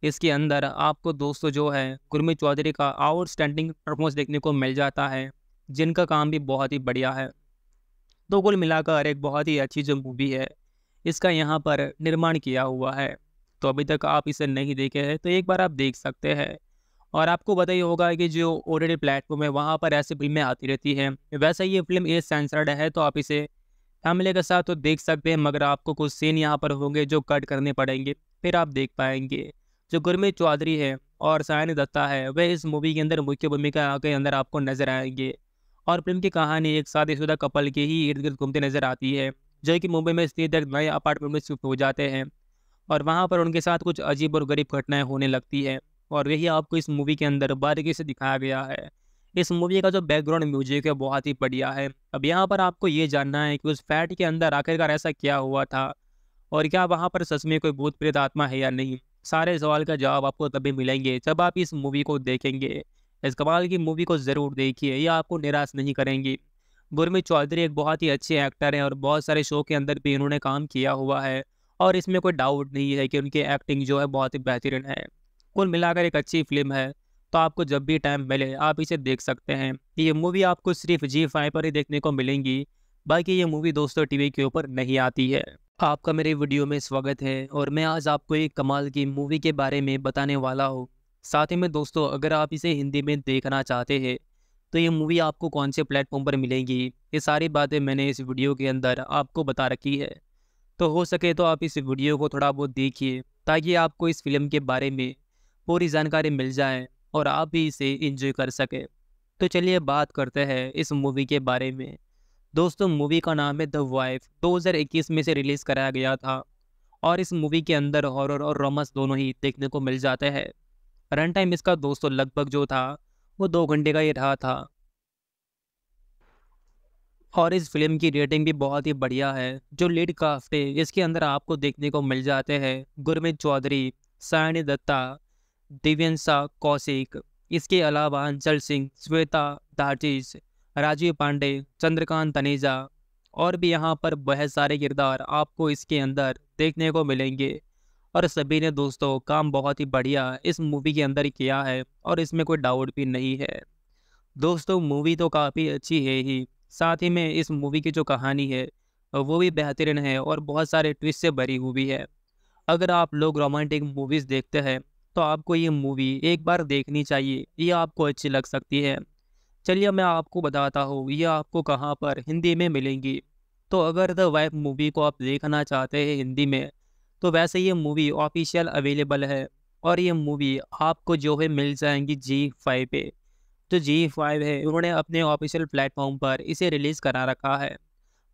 इसके अंदर आपको दोस्तों जो है गुरमी चौधरी का आउटस्टैंडिंग परफॉर्मेंस देखने को मिल जाता है जिनका काम भी बहुत ही बढ़िया है तो कुल मिलाकर एक बहुत ही अच्छी जो मूवी है इसका यहाँ पर निर्माण किया हुआ है तो अभी तक आप इसे नहीं देखे हैं तो एक बार आप देख सकते हैं और आपको पता ही होगा कि जो ऑलरेडी प्लेटफॉर्म है वहाँ पर ऐसी फिल्में आती रहती हैं वैसे ये फिल्म एज सेंसर्ड है तो आप इसे फैमिली के साथ तो देख सकते हैं मगर आपको कुछ सीन यहाँ पर होंगे जो कट करने पड़ेंगे फिर आप देख पाएंगे जो गुरमीत चौधरी है और सायन दत्ता है वह इस मूवी के अंदर मुख्य भूमिका के अंदर आपको नजर आएंगे और फिल्म की कहानी एक शादीशुदा कपल के ही इर्द गिर्द घूमते नजर आती है जो कि मुंबई में स्थित एक नए अपार्टमेंट में शिफ्ट हो जाते हैं और वहाँ पर उनके साथ कुछ अजीब और गरीब घटनाएं होने लगती है और यही आपको इस मूवी के अंदर बारीकी से दिखाया गया है इस मूवी का जो बैकग्राउंड म्यूजिक है बहुत ही बढ़िया है अब यहाँ पर आपको ये जानना है कि उस फैट के अंदर आखिरकार ऐसा क्या हुआ था और क्या वहाँ पर सच में कोई भूत प्रेत आत्मा है या नहीं सारे सवाल का जवाब आपको तभी मिलेंगे जब आप इस मूवी को देखेंगे इस कमाल की मूवी को ज़रूर देखिए ये आपको निराश नहीं करेंगी गुरमीत चौधरी एक बहुत ही अच्छे एक्टर हैं और बहुत सारे शो के अंदर भी इन्होंने काम किया हुआ है और इसमें कोई डाउट नहीं है कि उनकी एक्टिंग जो है बहुत ही बेहतरीन है कुल मिलाकर एक अच्छी फिल्म है तो आपको जब भी टाइम मिले आप इसे देख सकते हैं ये मूवी आपको सिर्फ जी फाइव पर ही देखने को मिलेंगी बाकी ये मूवी दोस्तों टीवी के ऊपर नहीं आती है आपका मेरे वीडियो में स्वागत है और मैं आज आपको एक कमाल की मूवी के बारे में बताने वाला हूँ साथ ही में दोस्तों अगर आप इसे हिंदी में देखना चाहते हैं तो ये मूवी आपको कौन से प्लेटफॉर्म पर मिलेंगी ये सारी बातें मैंने इस वीडियो के अंदर आपको बता रखी है तो हो सके तो आप इस वीडियो को थोड़ा बहुत देखिए ताकि आपको इस फिल्म के बारे में पूरी जानकारी मिल जाए और आप भी इसे इंजॉय कर सकें तो चलिए बात करते हैं इस मूवी के बारे में दोस्तों मूवी का नाम है द वाइफ 2021 में से रिलीज़ कराया गया था और इस मूवी के अंदर हॉरर और रोमांस दोनों ही देखने को मिल जाते हैं रन टाइम इसका दोस्तों लगभग जो था वो दो घंटे का ही रहा था और इस फिल्म की रेटिंग भी बहुत ही बढ़िया है जो लीड है इसके अंदर आपको देखने को मिल जाते हैं गुरमित चौधरी सायनी दत्ता दिव्यंशा कौशिक इसके अलावा अंचल सिंह श्वेता दाजिश राजीव पांडे चंद्रकांत तनेजा और भी यहाँ पर बहुत सारे किरदार आपको इसके अंदर देखने को मिलेंगे और सभी ने दोस्तों काम बहुत ही बढ़िया इस मूवी के अंदर किया है और इसमें कोई डाउट भी नहीं है दोस्तों मूवी तो काफ़ी अच्छी है ही साथ ही में इस मूवी की जो कहानी है वो भी बेहतरीन है और बहुत सारे ट्विस्ट से भरी हुई है अगर आप लोग रोमांटिक मूवीज़ देखते हैं तो आपको ये मूवी एक बार देखनी चाहिए ये आपको अच्छी लग सकती है चलिए मैं आपको बताता हूँ यह आपको कहाँ पर हिंदी में मिलेंगी तो अगर द वाइफ मूवी को आप देखना चाहते हैं हिंदी में तो वैसे ये मूवी ऑफिशियल अवेलेबल है और ये मूवी आपको जो है मिल जाएंगी जी फाइव पे जो जी फाइव है उन्होंने अपने ऑफिशियल प्लेटफॉर्म पर इसे रिलीज़ करा रखा है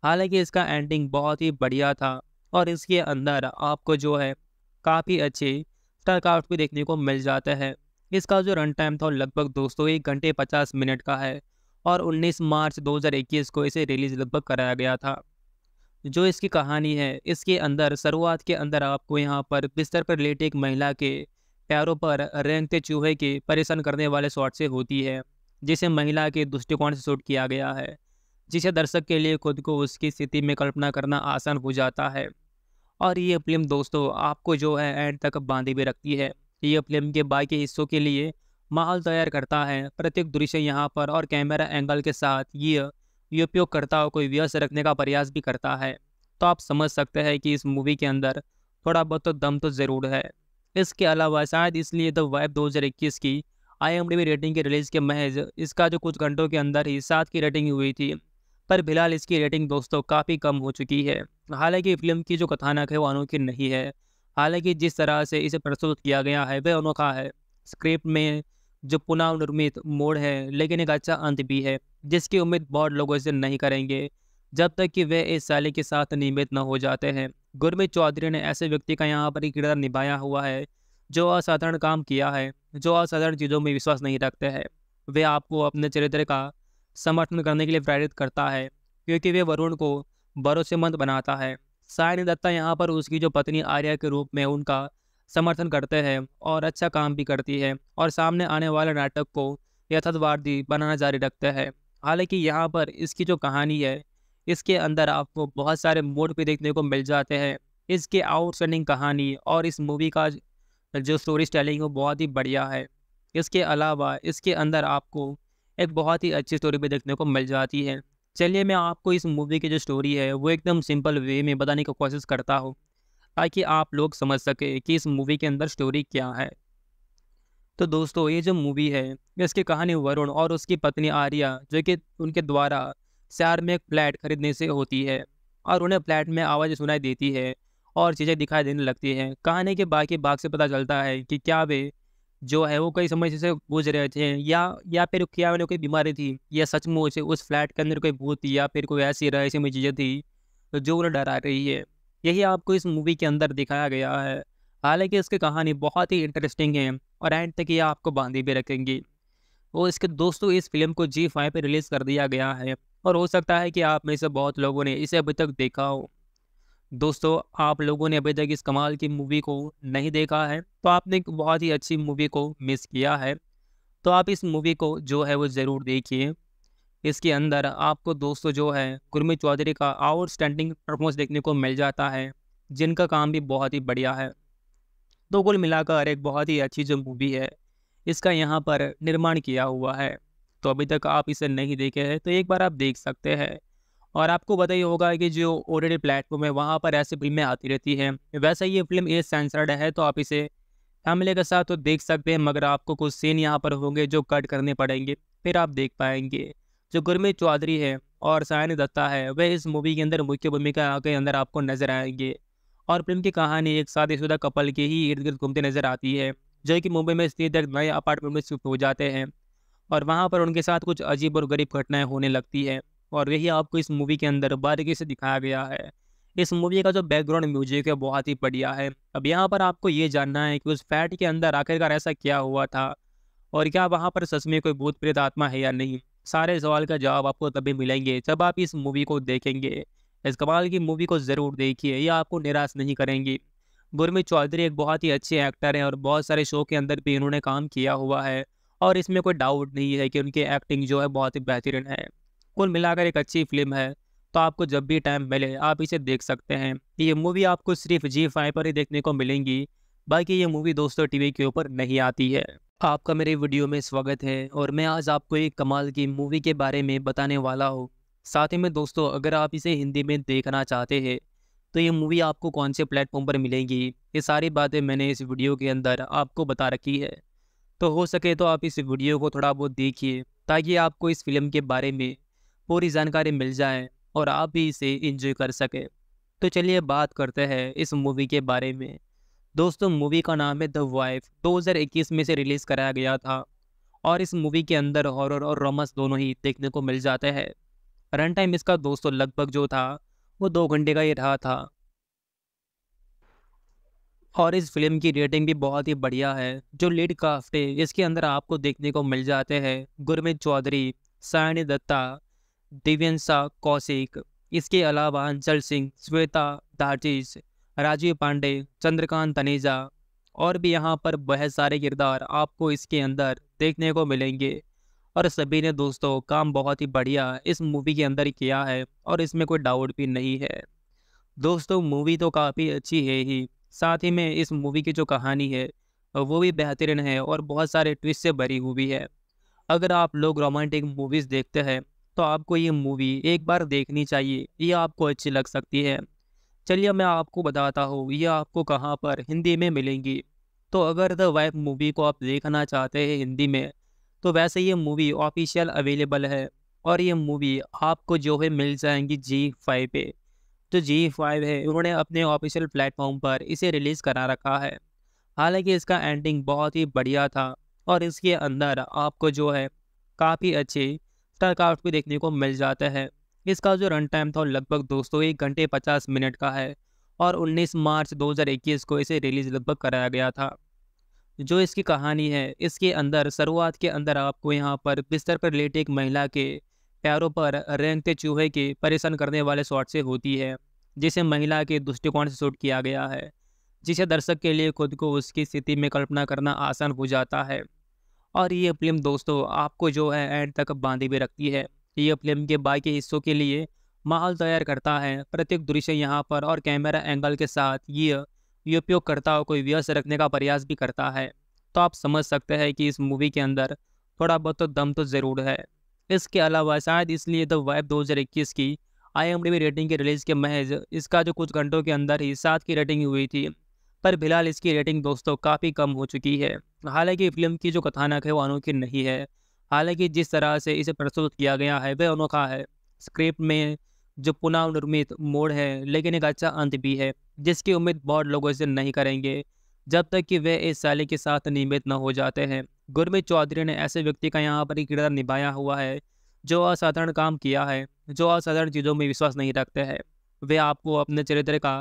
हालांकि इसका एंडिंग बहुत ही बढ़िया था और इसके अंदर आपको जो है काफ़ी अच्छी स्टारक्राफ्ट भी देखने को मिल जाता है इसका जो रन टाइम था लगभग दोस्तों एक घंटे पचास मिनट का है और 19 मार्च 2021 को इसे रिलीज लगभग कराया गया था जो इसकी कहानी है इसके अंदर शुरुआत के अंदर आपको यहाँ पर बिस्तर पर लेटे एक महिला के पैरों पर रेंगते चूहे के परेशान करने वाले शॉट से होती है जिसे महिला के दृष्टिकोण से शूट किया गया है जिसे दर्शक के लिए खुद को उसकी स्थिति में कल्पना करना आसान हो जाता है और ये फिल्म दोस्तों आपको जो है एंड तक बांधे भी रखती है ये फिल्म के बाकी हिस्सों के लिए माहौल तैयार करता है प्रत्येक दृश्य यहाँ पर और कैमरा एंगल के साथ ये उपयोगकर्ताओं को व्यस्त रखने का प्रयास भी करता है तो आप समझ सकते हैं कि इस मूवी के अंदर थोड़ा बहुत तो दम तो ज़रूर है इसके अलावा शायद इसलिए द वाइब 2021 की आई रेटिंग के रिलीज़ के महज इसका जो कुछ घंटों के अंदर ही सात की रेटिंग हुई थी पर फिलहाल इसकी रेटिंग दोस्तों काफ़ी कम हो चुकी है हालांकि फिल्म की जो कथानक है वो अनोखी नहीं है हालांकि जिस तरह से इसे प्रस्तुत किया गया है वह अनोखा है स्क्रिप्ट में जो पुनः निर्मित मोड़ है लेकिन एक अच्छा अंत भी है जिसकी उम्मीद बहुत लोगों से नहीं करेंगे जब तक कि वे इस साले के साथ नियमित न हो जाते हैं गुरमीत चौधरी ने ऐसे व्यक्ति का यहाँ पर किरदार निभाया हुआ है जो असाधारण काम किया है जो असाधारण चीज़ों में विश्वास नहीं रखते हैं वे आपको अपने चरित्र का समर्थन करने के लिए प्रेरित करता है क्योंकि वे वरुण को भरोसेमंद बनाता है सायन दत्ता यहाँ पर उसकी जो पत्नी आर्या के रूप में उनका समर्थन करते हैं और अच्छा काम भी करती है और सामने आने वाले नाटक को यथार्थवादी बनाना जारी रखते हैं हालांकि यहाँ पर इसकी जो कहानी है इसके अंदर आपको बहुत सारे मोड भी देखने को मिल जाते हैं इसके आउटस्टैंडिंग कहानी और इस मूवी का जो स्टोरी स्टेलिंग वो बहुत ही बढ़िया है इसके अलावा इसके अंदर आपको एक बहुत ही अच्छी स्टोरी भी देखने को मिल जाती है चलिए मैं आपको इस मूवी की जो स्टोरी है वो एकदम सिंपल वे में बताने की कोशिश करता हूँ ताकि आप लोग समझ सके कि इस मूवी के अंदर स्टोरी क्या है तो दोस्तों ये जो मूवी है इसकी कहानी वरुण और उसकी पत्नी आर्या जो कि उनके द्वारा शहर में एक फ्लैट खरीदने से होती है और उन्हें फ्लैट में आवाज़ सुनाई देती है और चीज़ें दिखाई देने लगती हैं कहानी के बाकी भाग से पता चलता है कि क्या वे जो है वो कई समय से गुज रहे थे या या फिर क्या उन्हें कोई बीमारी थी या सचमुच उस फ्लैट के अंदर कोई भूत या फिर कोई ऐसी में चीज़ें थी जो उन्हें डरा रही है यही आपको इस मूवी के अंदर दिखाया गया है हालांकि इसकी कहानी बहुत ही इंटरेस्टिंग है और एंड तक ये आपको बांधी भी रखेंगी और इसके दोस्तों इस फिल्म को जी फाइव पर रिलीज़ कर दिया गया है और हो सकता है कि आप में से बहुत लोगों ने इसे अभी तक देखा हो दोस्तों आप लोगों ने अभी तक इस कमाल की मूवी को नहीं देखा है तो आपने एक बहुत ही अच्छी मूवी को मिस किया है तो आप इस मूवी को जो है वो ज़रूर देखिए इसके अंदर आपको दोस्तों जो है गुरमीत चौधरी का आउटस्टैंडिंग परफॉर्मेंस देखने को मिल जाता है जिनका काम भी बहुत ही बढ़िया है तो कुल मिलाकर एक बहुत ही अच्छी जो मूवी है इसका यहाँ पर निर्माण किया हुआ है तो अभी तक आप इसे नहीं देखे हैं तो एक बार आप देख सकते हैं और आपको पता ही होगा कि जो ऑलरेडी प्लेटफॉर्म है वहाँ पर ऐसी फिल्में आती रहती हैं वैसे ये फिल्म एज सेंसर्ड है तो आप इसे फैमिली के साथ तो देख सकते हैं मगर आपको कुछ सीन यहाँ पर होंगे जो कट करने पड़ेंगे फिर आप देख पाएंगे जो गुरमित चौधरी है और सायन दत्ता है वह इस मूवी के अंदर मुख्य भूमिका के अंदर आपको नजर आएंगे और फिल्म की कहानी एक शादीशुदा कपल के ही इर्द गिर्द घूमते नजर आती है जो कि मुंबई में स्थित एक नए अपार्टमेंट में शिफ्ट हो जाते हैं और वहाँ पर उनके साथ कुछ अजीब और गरीब घटनाएं होने लगती है और यही आपको इस मूवी के अंदर बारीकी से दिखाया गया है इस मूवी का जो बैकग्राउंड म्यूजिक है बहुत ही बढ़िया है अब यहाँ पर आपको ये जानना है कि उस फैट के अंदर आखिरकार ऐसा क्या हुआ था और क्या वहाँ पर सच में कोई भूत प्रेत आत्मा है या नहीं सारे सवाल का जवाब आपको तभी मिलेंगे जब आप इस मूवी को देखेंगे इस कमाल की मूवी को ज़रूर देखिए यह आपको निराश नहीं करेंगी गुरमित चौधरी एक बहुत ही अच्छे एक्टर हैं और बहुत सारे शो के अंदर भी इन्होंने काम किया हुआ है और इसमें कोई डाउट नहीं है कि उनकी एक्टिंग जो है बहुत ही बेहतरीन है कुल मिलाकर एक अच्छी फिल्म है तो आपको जब भी टाइम मिले आप इसे देख सकते हैं ये मूवी आपको सिर्फ जी फाइव पर ही देखने को मिलेंगी बाकी ये मूवी दोस्तों टीवी के ऊपर नहीं आती है आपका मेरे वीडियो में स्वागत है और मैं आज आपको एक कमाल की मूवी के बारे में बताने वाला हूँ साथ ही में दोस्तों अगर आप इसे हिंदी में देखना चाहते हैं तो ये मूवी आपको कौन से प्लेटफॉर्म पर मिलेंगी ये सारी बातें मैंने इस वीडियो के अंदर आपको बता रखी है तो हो सके तो आप इस वीडियो को थोड़ा बहुत देखिए ताकि आपको इस फिल्म के बारे में पूरी जानकारी मिल जाए और आप भी इसे इंजॉय कर सकें तो चलिए बात करते हैं इस मूवी के बारे में दोस्तों मूवी का नाम है द वाइफ 2021 में से रिलीज़ कराया गया था और इस मूवी के अंदर हॉरर और रोमांस दोनों ही देखने को मिल जाते हैं रन टाइम इसका दोस्तों लगभग जो था वो दो घंटे का ही रहा था और इस फिल्म की रेटिंग भी बहुत ही बढ़िया है जो लीड है इसके अंदर आपको देखने को मिल जाते हैं गुरमित चौधरी सायनी दत्ता दिव्यंशा कौशिक इसके अलावा अंचल सिंह श्वेता दाजिश राजीव पांडे चंद्रकांत तनेजा और भी यहाँ पर बहुत सारे किरदार आपको इसके अंदर देखने को मिलेंगे और सभी ने दोस्तों काम बहुत ही बढ़िया इस मूवी के अंदर किया है और इसमें कोई डाउट भी नहीं है दोस्तों मूवी तो काफ़ी अच्छी है ही साथ ही में इस मूवी की जो कहानी है वो भी बेहतरीन है और बहुत सारे ट्विस्ट से भरी हुई है अगर आप लोग रोमांटिक मूवीज़ देखते हैं तो आपको ये मूवी एक बार देखनी चाहिए ये आपको अच्छी लग सकती है चलिए मैं आपको बताता हूँ ये आपको कहाँ पर हिंदी में मिलेंगी तो अगर द वाइफ मूवी को आप देखना चाहते हैं हिंदी में तो वैसे ये मूवी ऑफिशियल अवेलेबल है और ये मूवी आपको जो है मिल जाएंगी जी फाइव पे जो जी फाइव है उन्होंने अपने ऑफिशियल प्लेटफॉर्म पर इसे रिलीज़ करा रखा है हालांकि इसका एंडिंग बहुत ही बढ़िया था और इसके अंदर आपको जो है काफ़ी अच्छी स्टारक्राफ्ट भी देखने को मिल जाता है इसका जो रन टाइम था लगभग दोस्तों एक घंटे पचास मिनट का है और उन्नीस मार्च इक्कीस को इसे रिलीज लगभग कराया गया था जो इसकी कहानी है इसके अंदर शुरुआत के अंदर आपको यहाँ पर बिस्तर पर लेटे एक महिला के पैरों पर रेंगते चूहे के परेशान करने वाले शॉट से होती है जिसे महिला के दृष्टिकोण से शूट किया गया है जिसे दर्शक के लिए खुद को उसकी स्थिति में कल्पना करना आसान हो जाता है और ये फिल्म दोस्तों आपको जो है एंड तक बांधे भी रखती है ये फिल्म के बाकी हिस्सों के लिए माहौल तैयार करता है प्रत्येक दृश्य यहाँ पर और कैमरा एंगल के साथ ये ये उपयोगकर्ताओं को व्यस्त रखने का प्रयास भी करता है तो आप समझ सकते हैं कि इस मूवी के अंदर थोड़ा बहुत तो दम तो ज़रूर है इसके अलावा शायद इसलिए द तो वाइब इक्कीस की आईएमडीबी रेटिंग के रिलीज़ के महज इसका जो कुछ घंटों के अंदर ही सात की रेटिंग हुई थी पर फिलहाल इसकी रेटिंग दोस्तों काफ़ी कम हो चुकी है हालांकि फिल्म की जो कथानक है वो अनोखी नहीं है हालांकि जिस तरह से इसे प्रस्तुत किया गया है वह अनोखा है स्क्रिप्ट में जो पुनः निर्मित मोड़ है लेकिन एक अच्छा अंत भी है जिसकी उम्मीद बहुत लोगों से नहीं करेंगे जब तक कि वे इस शैली के साथ नियमित न हो जाते हैं गुरमीत चौधरी ने ऐसे व्यक्ति का यहाँ पर किरदार निभाया हुआ है जो असाधारण काम किया है जो असाधारण चीज़ों में विश्वास नहीं रखते हैं वे आपको अपने चरित्र का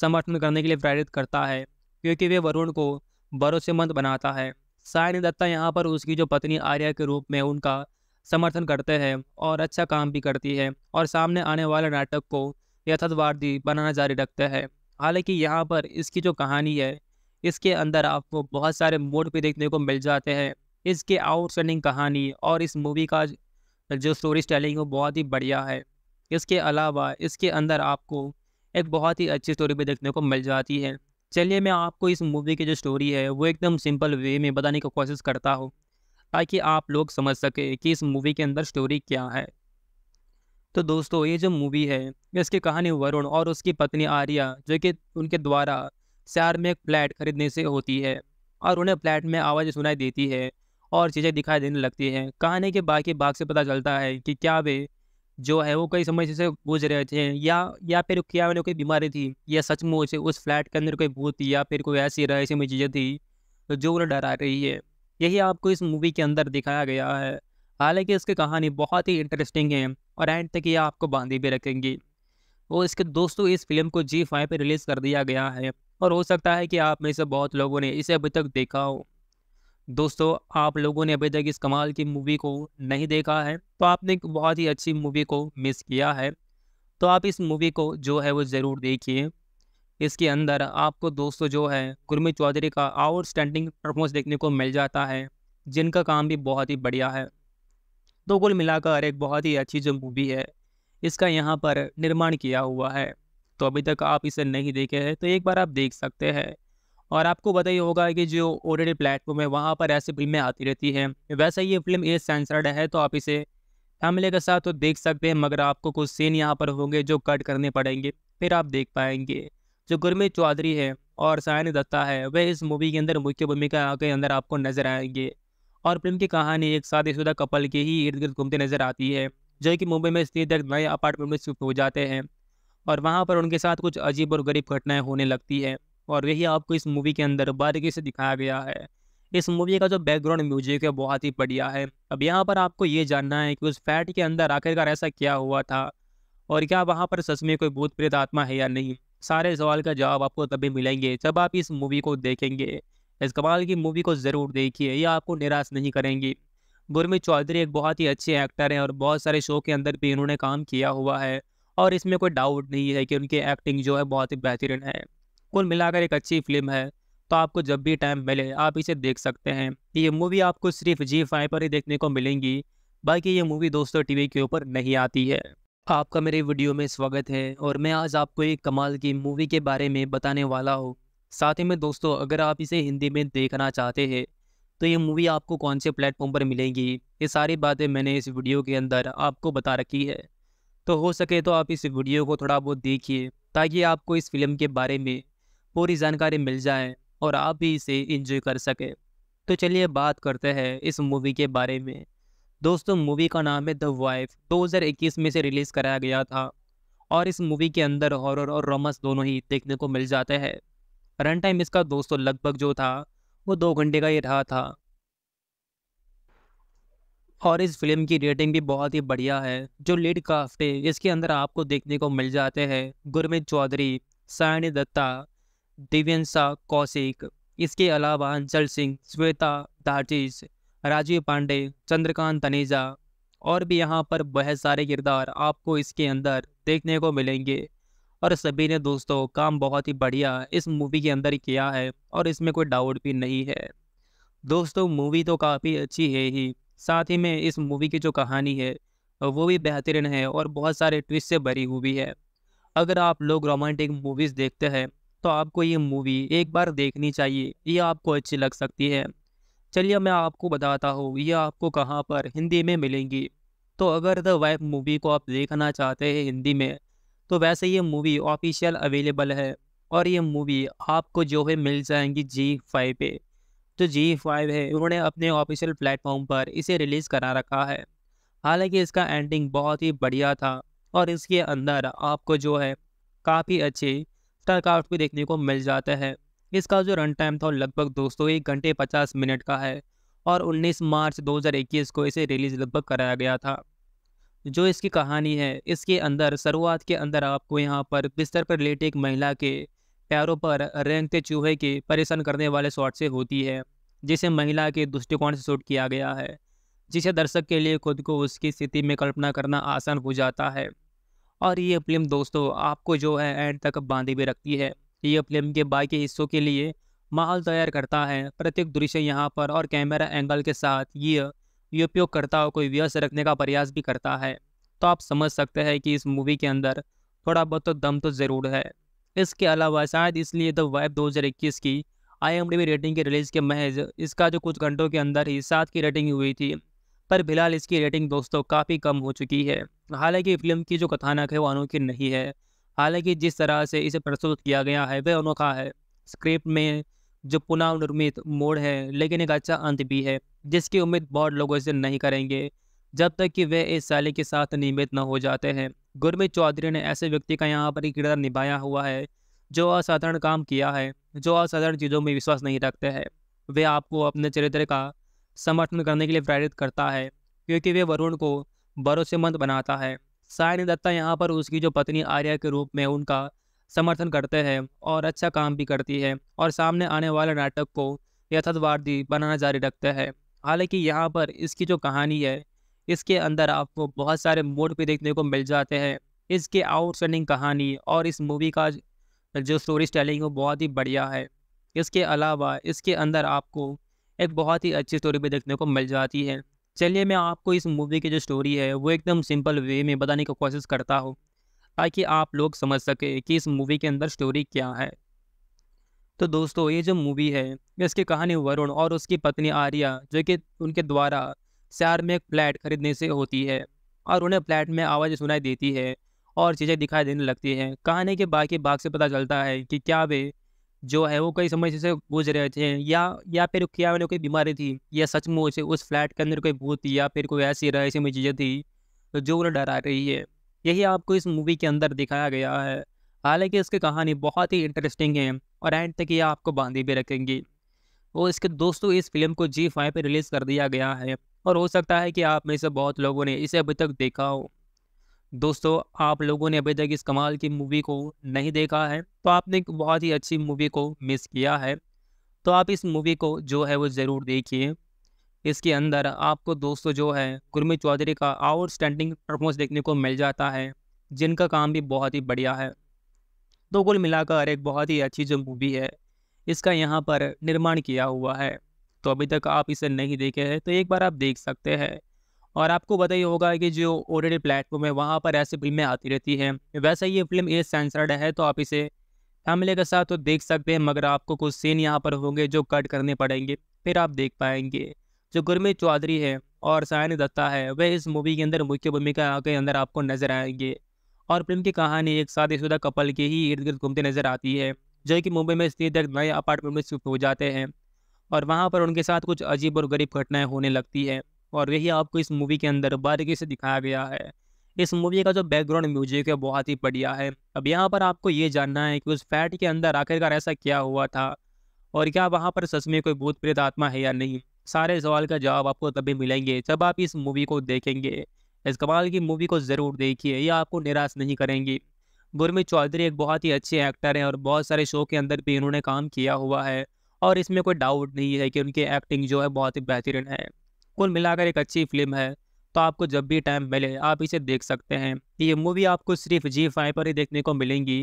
समर्थन करने के लिए प्रेरित करता है क्योंकि वे वरुण को भरोसेमंद बनाता है सायनी दत्ता यहाँ पर उसकी जो पत्नी आर्या के रूप में उनका समर्थन करते हैं और अच्छा काम भी करती है और सामने आने वाले नाटक को यथार्थवादी बनाना जारी रखते हैं हालांकि यहाँ पर इसकी जो कहानी है इसके अंदर आपको बहुत सारे मोड भी देखने को मिल जाते हैं इसके आउटस्टैंडिंग कहानी और इस मूवी का जो स्टोरी स्टाइलिंग वो बहुत ही बढ़िया है इसके अलावा इसके अंदर आपको एक बहुत ही अच्छी स्टोरी भी देखने को मिल जाती है चलिए मैं आपको इस मूवी की जो स्टोरी है वो एकदम सिंपल वे में बताने की कोशिश करता हूँ ताकि आप लोग समझ सके कि इस मूवी के अंदर स्टोरी क्या है तो दोस्तों ये जो मूवी है इसकी कहानी वरुण और उसकी पत्नी आर्या जो कि उनके द्वारा शहर में एक फ्लैट खरीदने से होती है और उन्हें फ्लैट में आवाज़ सुनाई देती है और चीज़ें दिखाई देने लगती हैं कहानी के बाकी भाग से पता चलता है कि क्या वे जो है वो कई समय से गुजर रहे थे या या फिर क्या उन्हें कोई बीमारी थी या सचमुच उस फ्लैट के अंदर कोई भूत या फिर कोई ऐसी रहस्यमय चीज़ें थी तो जो उन्हें डरा रही है यही आपको इस मूवी के अंदर दिखाया गया है हालांकि इसकी कहानी बहुत ही इंटरेस्टिंग है और एंड तक ये आपको बांधी भी रखेंगी और इसके दोस्तों इस फिल्म को जी फाइव पर रिलीज़ कर दिया गया है और हो सकता है कि आप में से बहुत लोगों ने इसे अभी तक देखा हो दोस्तों आप लोगों ने अभी तक इस कमाल की मूवी को नहीं देखा है तो आपने एक बहुत ही अच्छी मूवी को मिस किया है तो आप इस मूवी को जो है वो ज़रूर देखिए इसके अंदर आपको दोस्तों जो है गुरमित चौधरी का आउटस्टैंडिंग परफॉर्मेंस देखने को मिल जाता है जिनका काम भी बहुत ही बढ़िया है तो कुल मिलाकर एक बहुत ही अच्छी जो मूवी है इसका यहाँ पर निर्माण किया हुआ है तो अभी तक आप इसे नहीं देखे हैं तो एक बार आप देख सकते हैं और आपको पता ही होगा कि जो ओटीटी प्लेटफॉर्म है वहाँ पर ऐसी फिल्में आती रहती हैं वैसे ये फिल्म एज सेंसर्ड है तो आप इसे फैमिली के साथ तो देख सकते हैं मगर आपको कुछ सीन यहाँ पर होंगे जो कट करने पड़ेंगे फिर आप देख पाएंगे जो गुरमीत चौधरी है और सायन दत्ता है वह इस मूवी के अंदर मुख्य भूमिका के अंदर आपको नजर आएंगे और फिल्म की कहानी एक शादीशुदा कपल के ही इर्द गिर्द घूमते नजर आती है जो कि मुंबई में स्थित एक नए अपार्टमेंट में शिफ्ट हो जाते हैं और वहाँ पर उनके साथ कुछ अजीब और गरीब घटनाएं होने लगती है और यही आपको इस मूवी के अंदर बारीकी से दिखाया गया है इस मूवी का जो बैकग्राउंड म्यूजिक है बहुत ही बढ़िया है अब यहाँ पर आपको ये जानना है कि उस फैट के अंदर आखिरकार ऐसा क्या हुआ था और क्या वहाँ पर सच में कोई भूत प्रेत आत्मा है या नहीं सारे सवाल का जवाब आपको तभी मिलेंगे जब आप इस मूवी को देखेंगे इस कमाल की मूवी को ज़रूर देखिए यह आपको निराश नहीं करेंगी गुरमित चौधरी एक बहुत ही अच्छे एक्टर हैं और बहुत सारे शो के अंदर भी इन्होंने काम किया हुआ है और इसमें कोई डाउट नहीं है कि उनकी एक्टिंग जो है बहुत ही बेहतरीन है कुल मिलाकर एक अच्छी फिल्म है तो आपको जब भी टाइम मिले आप इसे देख सकते हैं ये मूवी आपको सिर्फ जी फाइव पर ही देखने को मिलेंगी बाकी ये मूवी दोस्तों टीवी के ऊपर नहीं आती है आपका मेरे वीडियो में स्वागत है और मैं आज आपको एक कमाल की मूवी के बारे में बताने वाला हूँ साथ ही में दोस्तों अगर आप इसे हिंदी में देखना चाहते हैं तो ये मूवी आपको कौन से प्लेटफॉर्म पर मिलेंगी ये सारी बातें मैंने इस वीडियो के अंदर आपको बता रखी है तो हो सके तो आप इस वीडियो को थोड़ा बहुत देखिए ताकि आपको इस फिल्म के बारे में पूरी जानकारी मिल जाए और आप भी इसे इंजॉय कर सकें तो चलिए बात करते हैं इस मूवी के बारे में दोस्तों मूवी का नाम है द वाइफ 2021 में से रिलीज़ कराया गया था और इस मूवी के अंदर हॉरर और रोमांस दोनों ही देखने को मिल जाते हैं रन टाइम इसका दोस्तों लगभग जो था वो दो घंटे का ही रहा था और इस फिल्म की रेटिंग भी बहुत ही बढ़िया है जो लीड काफ्टे इसके अंदर आपको देखने को मिल जाते हैं गुरमित चौधरी सायनी दत्ता दिव्यंशा कौशिक इसके अलावा अंचल सिंह श्वेता दाजिश राजीव पांडे चंद्रकांत तनेजा और भी यहाँ पर बहुत सारे किरदार आपको इसके अंदर देखने को मिलेंगे और सभी ने दोस्तों काम बहुत ही बढ़िया इस मूवी के अंदर किया है और इसमें कोई डाउट भी नहीं है दोस्तों मूवी तो काफ़ी अच्छी है ही साथ ही में इस मूवी की जो कहानी है वो भी बेहतरीन है और बहुत सारे ट्विस्ट से भरी हुई है अगर आप लोग रोमांटिक मूवीज़ देखते हैं तो आपको ये मूवी एक बार देखनी चाहिए ये आपको अच्छी लग सकती है चलिए मैं आपको बताता हूँ ये आपको कहाँ पर हिंदी में मिलेंगी तो अगर द वाइफ मूवी को आप देखना चाहते हैं हिंदी में तो वैसे ये मूवी ऑफिशियल अवेलेबल है और ये मूवी आपको जो है मिल जाएंगी जी फाइव पे जो तो जी फाइव है उन्होंने अपने ऑफिशियल प्लेटफॉर्म पर इसे रिलीज़ करा रखा है हालांकि इसका एंडिंग बहुत ही बढ़िया था और इसके अंदर आपको जो है काफ़ी अच्छी स्टारक्राफ्ट भी देखने को मिल जाता है इसका जो रन टाइम था लगभग दोस्तों एक घंटे पचास मिनट का है और 19 मार्च 2021 को इसे रिलीज लगभग कराया गया था जो इसकी कहानी है इसके अंदर शुरुआत के अंदर आपको यहाँ पर बिस्तर पर लेटे एक महिला के पैरों पर रेंगते चूहे के परेशान करने वाले शॉट से होती है जिसे महिला के दृष्टिकोण से शूट किया गया है जिसे दर्शक के लिए खुद को उसकी स्थिति में कल्पना करना आसान हो जाता है और ये फिल्म दोस्तों आपको जो है एंड तक बांधे भी रखती है ये फिल्म के बाकी हिस्सों के लिए माहौल तैयार करता है प्रत्येक दृश्य यहाँ पर और कैमरा एंगल के साथ ये ये उपयोगकर्ताओं को व्यस्त रखने का प्रयास भी करता है तो आप समझ सकते हैं कि इस मूवी के अंदर थोड़ा बहुत तो दम तो ज़रूर है इसके अलावा शायद इसलिए द तो वाइब दो की आई रेटिंग के रिलीज़ के महज इसका जो कुछ घंटों के अंदर ही सात की रेटिंग हुई थी पर फिलहाल इसकी रेटिंग दोस्तों काफ़ी कम हो चुकी है हालांकि फिल्म की जो कथानक है वो अनोखी नहीं है हालांकि जिस तरह से इसे प्रस्तुत किया गया है वह अनोखा है स्क्रिप्ट में जो पुनः निर्मित मोड़ है लेकिन एक अच्छा अंत भी है जिसकी उम्मीद बहुत लोगों से नहीं करेंगे जब तक कि वे इस साले के साथ नियमित न हो जाते हैं गुरमीत चौधरी ने ऐसे व्यक्ति का यहाँ पर एक किरदार निभाया हुआ है जो असाधारण काम किया है जो असाधारण चीज़ों में विश्वास नहीं रखते हैं वे आपको अपने चरित्र का समर्थन करने के लिए प्रेरित करता है क्योंकि वे वरुण को भरोसेमंद बनाता है सायन दत्ता यहाँ पर उसकी जो पत्नी आर्या के रूप में उनका समर्थन करते हैं और अच्छा काम भी करती है और सामने आने वाले नाटक को यथार्थवादी बनाना जारी रखते हैं हालांकि यहाँ पर इसकी जो कहानी है इसके अंदर आपको बहुत सारे मोड भी देखने को मिल जाते हैं इसके आउटस्टैंडिंग कहानी और इस मूवी का जो स्टोरी स्टाइलिंग वो बहुत ही बढ़िया है इसके अलावा इसके अंदर आपको एक बहुत ही अच्छी स्टोरी भी देखने को मिल जाती है चलिए मैं आपको इस मूवी की जो स्टोरी है वो एकदम सिंपल वे में बताने की कोशिश करता हूँ ताकि आप लोग समझ सकें कि इस मूवी के अंदर स्टोरी क्या है तो दोस्तों ये जो मूवी है इसकी कहानी वरुण और उसकी पत्नी आर्या जो कि उनके द्वारा शहर में एक फ्लैट खरीदने से होती है और उन्हें फ्लैट में आवाज़ सुनाई देती है और चीज़ें दिखाई देने लगती हैं कहानी के बाकी भाग से पता चलता है कि क्या वे जो है वो कई समस्या से गुजर रहे थे या या फिर क्या उन्हें कोई बीमारी थी या सचमुच उस फ्लैट के अंदर कोई भूत या फिर कोई ऐसी में चीज़ें थी जो उन्हें डरा रही है यही आपको इस मूवी के अंदर दिखाया गया है हालांकि इसकी कहानी बहुत ही इंटरेस्टिंग है और एंड तक ये आपको बांधे भी रखेंगी और इसके दोस्तों इस फिल्म को जी फाइव पर रिलीज़ कर दिया गया है और हो सकता है कि आप में से बहुत लोगों ने इसे अभी तक देखा हो दोस्तों आप लोगों ने अभी तक इस कमाल की मूवी को नहीं देखा है तो आपने एक बहुत ही अच्छी मूवी को मिस किया है तो आप इस मूवी को जो है वो ज़रूर देखिए इसके अंदर आपको दोस्तों जो है गुरमीत चौधरी का आउटस्टैंडिंग परफॉर्मेंस देखने को मिल जाता है जिनका काम भी बहुत ही बढ़िया है तो कुल मिलाकर एक बहुत ही अच्छी जो मूवी है इसका यहाँ पर निर्माण किया हुआ है तो अभी तक आप इसे नहीं देखे हैं तो एक बार आप देख सकते हैं और आपको पता ही होगा कि जो ऑलरेडी प्लेटफॉर्म है वहाँ पर ऐसी फिल्में आती रहती हैं वैसे ये फिल्म एज सेंसर्ड है तो आप इसे फैमिली के साथ तो देख सकते हैं मगर आपको कुछ सीन यहाँ पर होंगे जो कट करने पड़ेंगे फिर आप देख पाएंगे जो गुरमित चौधरी है और सायन दत्ता है वह इस मूवी के अंदर मुख्य भूमिका के अंदर आपको नजर आएंगे और फिल्म की कहानी एक शादीशुदा कपल के ही इर्द गिर्द घूमते नजर आती है जो कि मुंबई में स्थित एक नए अपार्टमेंट में शिफ्ट हो जाते हैं और वहाँ पर उनके साथ कुछ अजीब और गरीब घटनाएं होने लगती है और यही आपको इस मूवी के अंदर बारीकी से दिखाया गया है इस मूवी का जो बैकग्राउंड म्यूजिक है बहुत ही बढ़िया है अब यहाँ पर आपको ये जानना है कि उस फैट के अंदर आखिरकार ऐसा क्या हुआ था और क्या वहाँ पर सच में कोई भूत प्रेत आत्मा है या नहीं सारे सवाल का जवाब आपको तभी मिलेंगे जब आप इस मूवी को देखेंगे इस कमाल की मूवी को ज़रूर देखिए ये आपको निराश नहीं करेंगी गुरमीत चौधरी एक बहुत ही अच्छे एक्टर हैं और बहुत सारे शो के अंदर भी इन्होंने काम किया हुआ है और इसमें कोई डाउट नहीं है कि उनकी एक्टिंग जो है बहुत ही बेहतरीन है कुल मिलाकर एक अच्छी फिल्म है तो आपको जब भी टाइम मिले आप इसे देख सकते हैं ये मूवी आपको सिर्फ जी फाइव पर ही देखने को मिलेंगी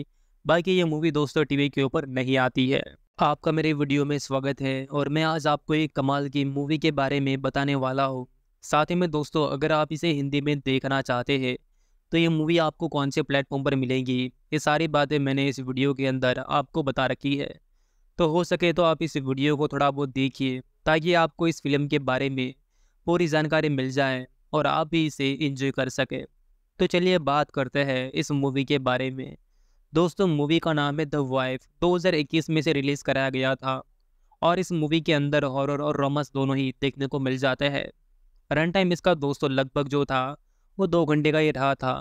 बाकी ये मूवी दोस्तों टीवी के ऊपर नहीं आती है आपका मेरे वीडियो में स्वागत है और मैं आज आपको एक कमाल की मूवी के बारे में बताने वाला हूँ साथ ही में दोस्तों अगर आप इसे हिंदी में देखना चाहते हैं तो ये मूवी आपको कौन से प्लेटफॉर्म पर मिलेंगी ये सारी बातें मैंने इस वीडियो के अंदर आपको बता रखी है तो हो सके तो आप इस वीडियो को थोड़ा बहुत देखिए ताकि आपको इस फिल्म के बारे में पूरी जानकारी मिल जाए और आप भी इसे इंजॉय कर सकें तो चलिए बात करते हैं इस मूवी के बारे में दोस्तों मूवी का नाम है द वाइफ 2021 में से रिलीज़ कराया गया था और इस मूवी के अंदर हॉरर और रोमांस दोनों ही देखने को मिल जाते हैं रन टाइम इसका दोस्तों लगभग जो था वो दो घंटे का ही रहा था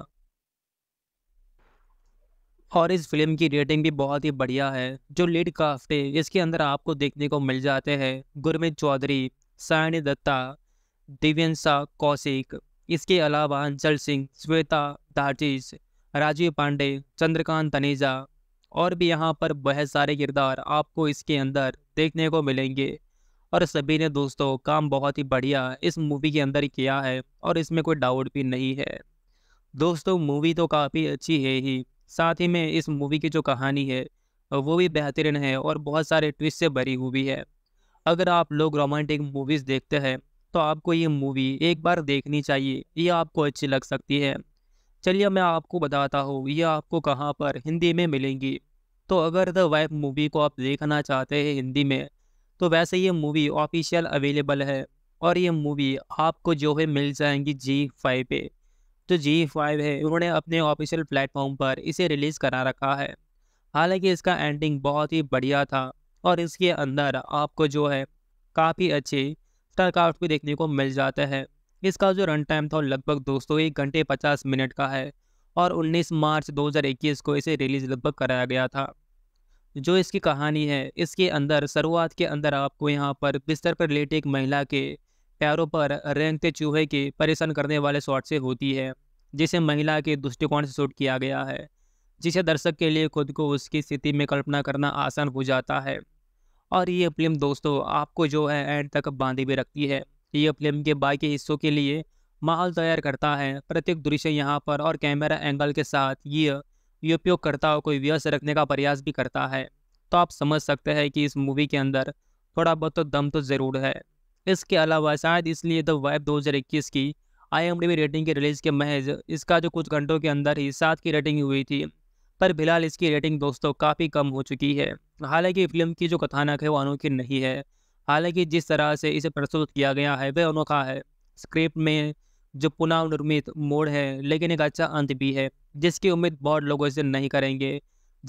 और इस फिल्म की रेटिंग भी बहुत ही बढ़िया है जो लीड है इसके अंदर आपको देखने को मिल जाते हैं गुरमित चौधरी सायनी दत्ता दिव्यंशा कौशिक इसके अलावा अंचल सिंह श्वेता दाजिश राजीव पांडे चंद्रकांत तनेजा और भी यहाँ पर बहुत सारे किरदार आपको इसके अंदर देखने को मिलेंगे और सभी ने दोस्तों काम बहुत ही बढ़िया इस मूवी के अंदर किया है और इसमें कोई डाउट भी नहीं है दोस्तों मूवी तो काफ़ी अच्छी है ही साथ ही में इस मूवी की जो कहानी है वो भी बेहतरीन है और बहुत सारे ट्विस्ट से भरी हुई है अगर आप लोग रोमांटिक मूवीज़ देखते हैं तो आपको ये मूवी एक बार देखनी चाहिए ये आपको अच्छी लग सकती है चलिए मैं आपको बताता हूँ यह आपको कहाँ पर हिंदी में मिलेंगी तो अगर द वाइफ मूवी को आप देखना चाहते हैं हिंदी में तो वैसे ये मूवी ऑफिशियल अवेलेबल है और ये मूवी आपको जो है मिल जाएंगी जी फाइव पे जो तो जी फाइव है उन्होंने अपने ऑफिशियल प्लेटफॉर्म पर इसे रिलीज़ करा रखा है हालांकि इसका एंडिंग बहुत ही बढ़िया था और इसके अंदर आपको जो है काफ़ी अच्छी स्टारक्राफ्ट भी देखने को मिल जाता है इसका जो रन टाइम था लगभग दोस्तों एक घंटे पचास मिनट का है और 19 मार्च 2021 को इसे रिलीज लगभग कराया गया था जो इसकी कहानी है इसके अंदर शुरुआत के अंदर आपको यहाँ पर बिस्तर पर लेटे एक महिला के पैरों पर रेंगते चूहे के परेशान करने वाले शॉट से होती है जिसे महिला के दृष्टिकोण से शूट किया गया है जिसे दर्शक के लिए खुद को उसकी स्थिति में कल्पना करना आसान हो जाता है और ये फिल्म दोस्तों आपको जो है एंड तक बांधे भी रखती है ये फिल्म के बाकी हिस्सों के लिए माहौल तैयार करता है प्रत्येक दृश्य यहाँ पर और कैमरा एंगल के साथ ये ये उपयोगकर्ताओं को व्यस्त रखने का प्रयास भी करता है तो आप समझ सकते हैं कि इस मूवी के अंदर थोड़ा बहुत तो दम तो ज़रूर है इसके अलावा शायद इसलिए द वाइब इक्कीस की बी रेटिंग की रिलीज़ के महज इसका जो कुछ घंटों के अंदर ही सात की रेटिंग हुई थी पर फिलहाल इसकी रेटिंग दोस्तों काफ़ी कम हो चुकी है हालांकि फिल्म की जो कथानक है वो अनोखी नहीं है हालांकि जिस तरह से इसे प्रस्तुत किया गया है वह अनोखा है स्क्रिप्ट में जो पुनः निर्मित मोड़ है लेकिन एक अच्छा अंत भी है जिसकी उम्मीद बहुत लोगों से नहीं करेंगे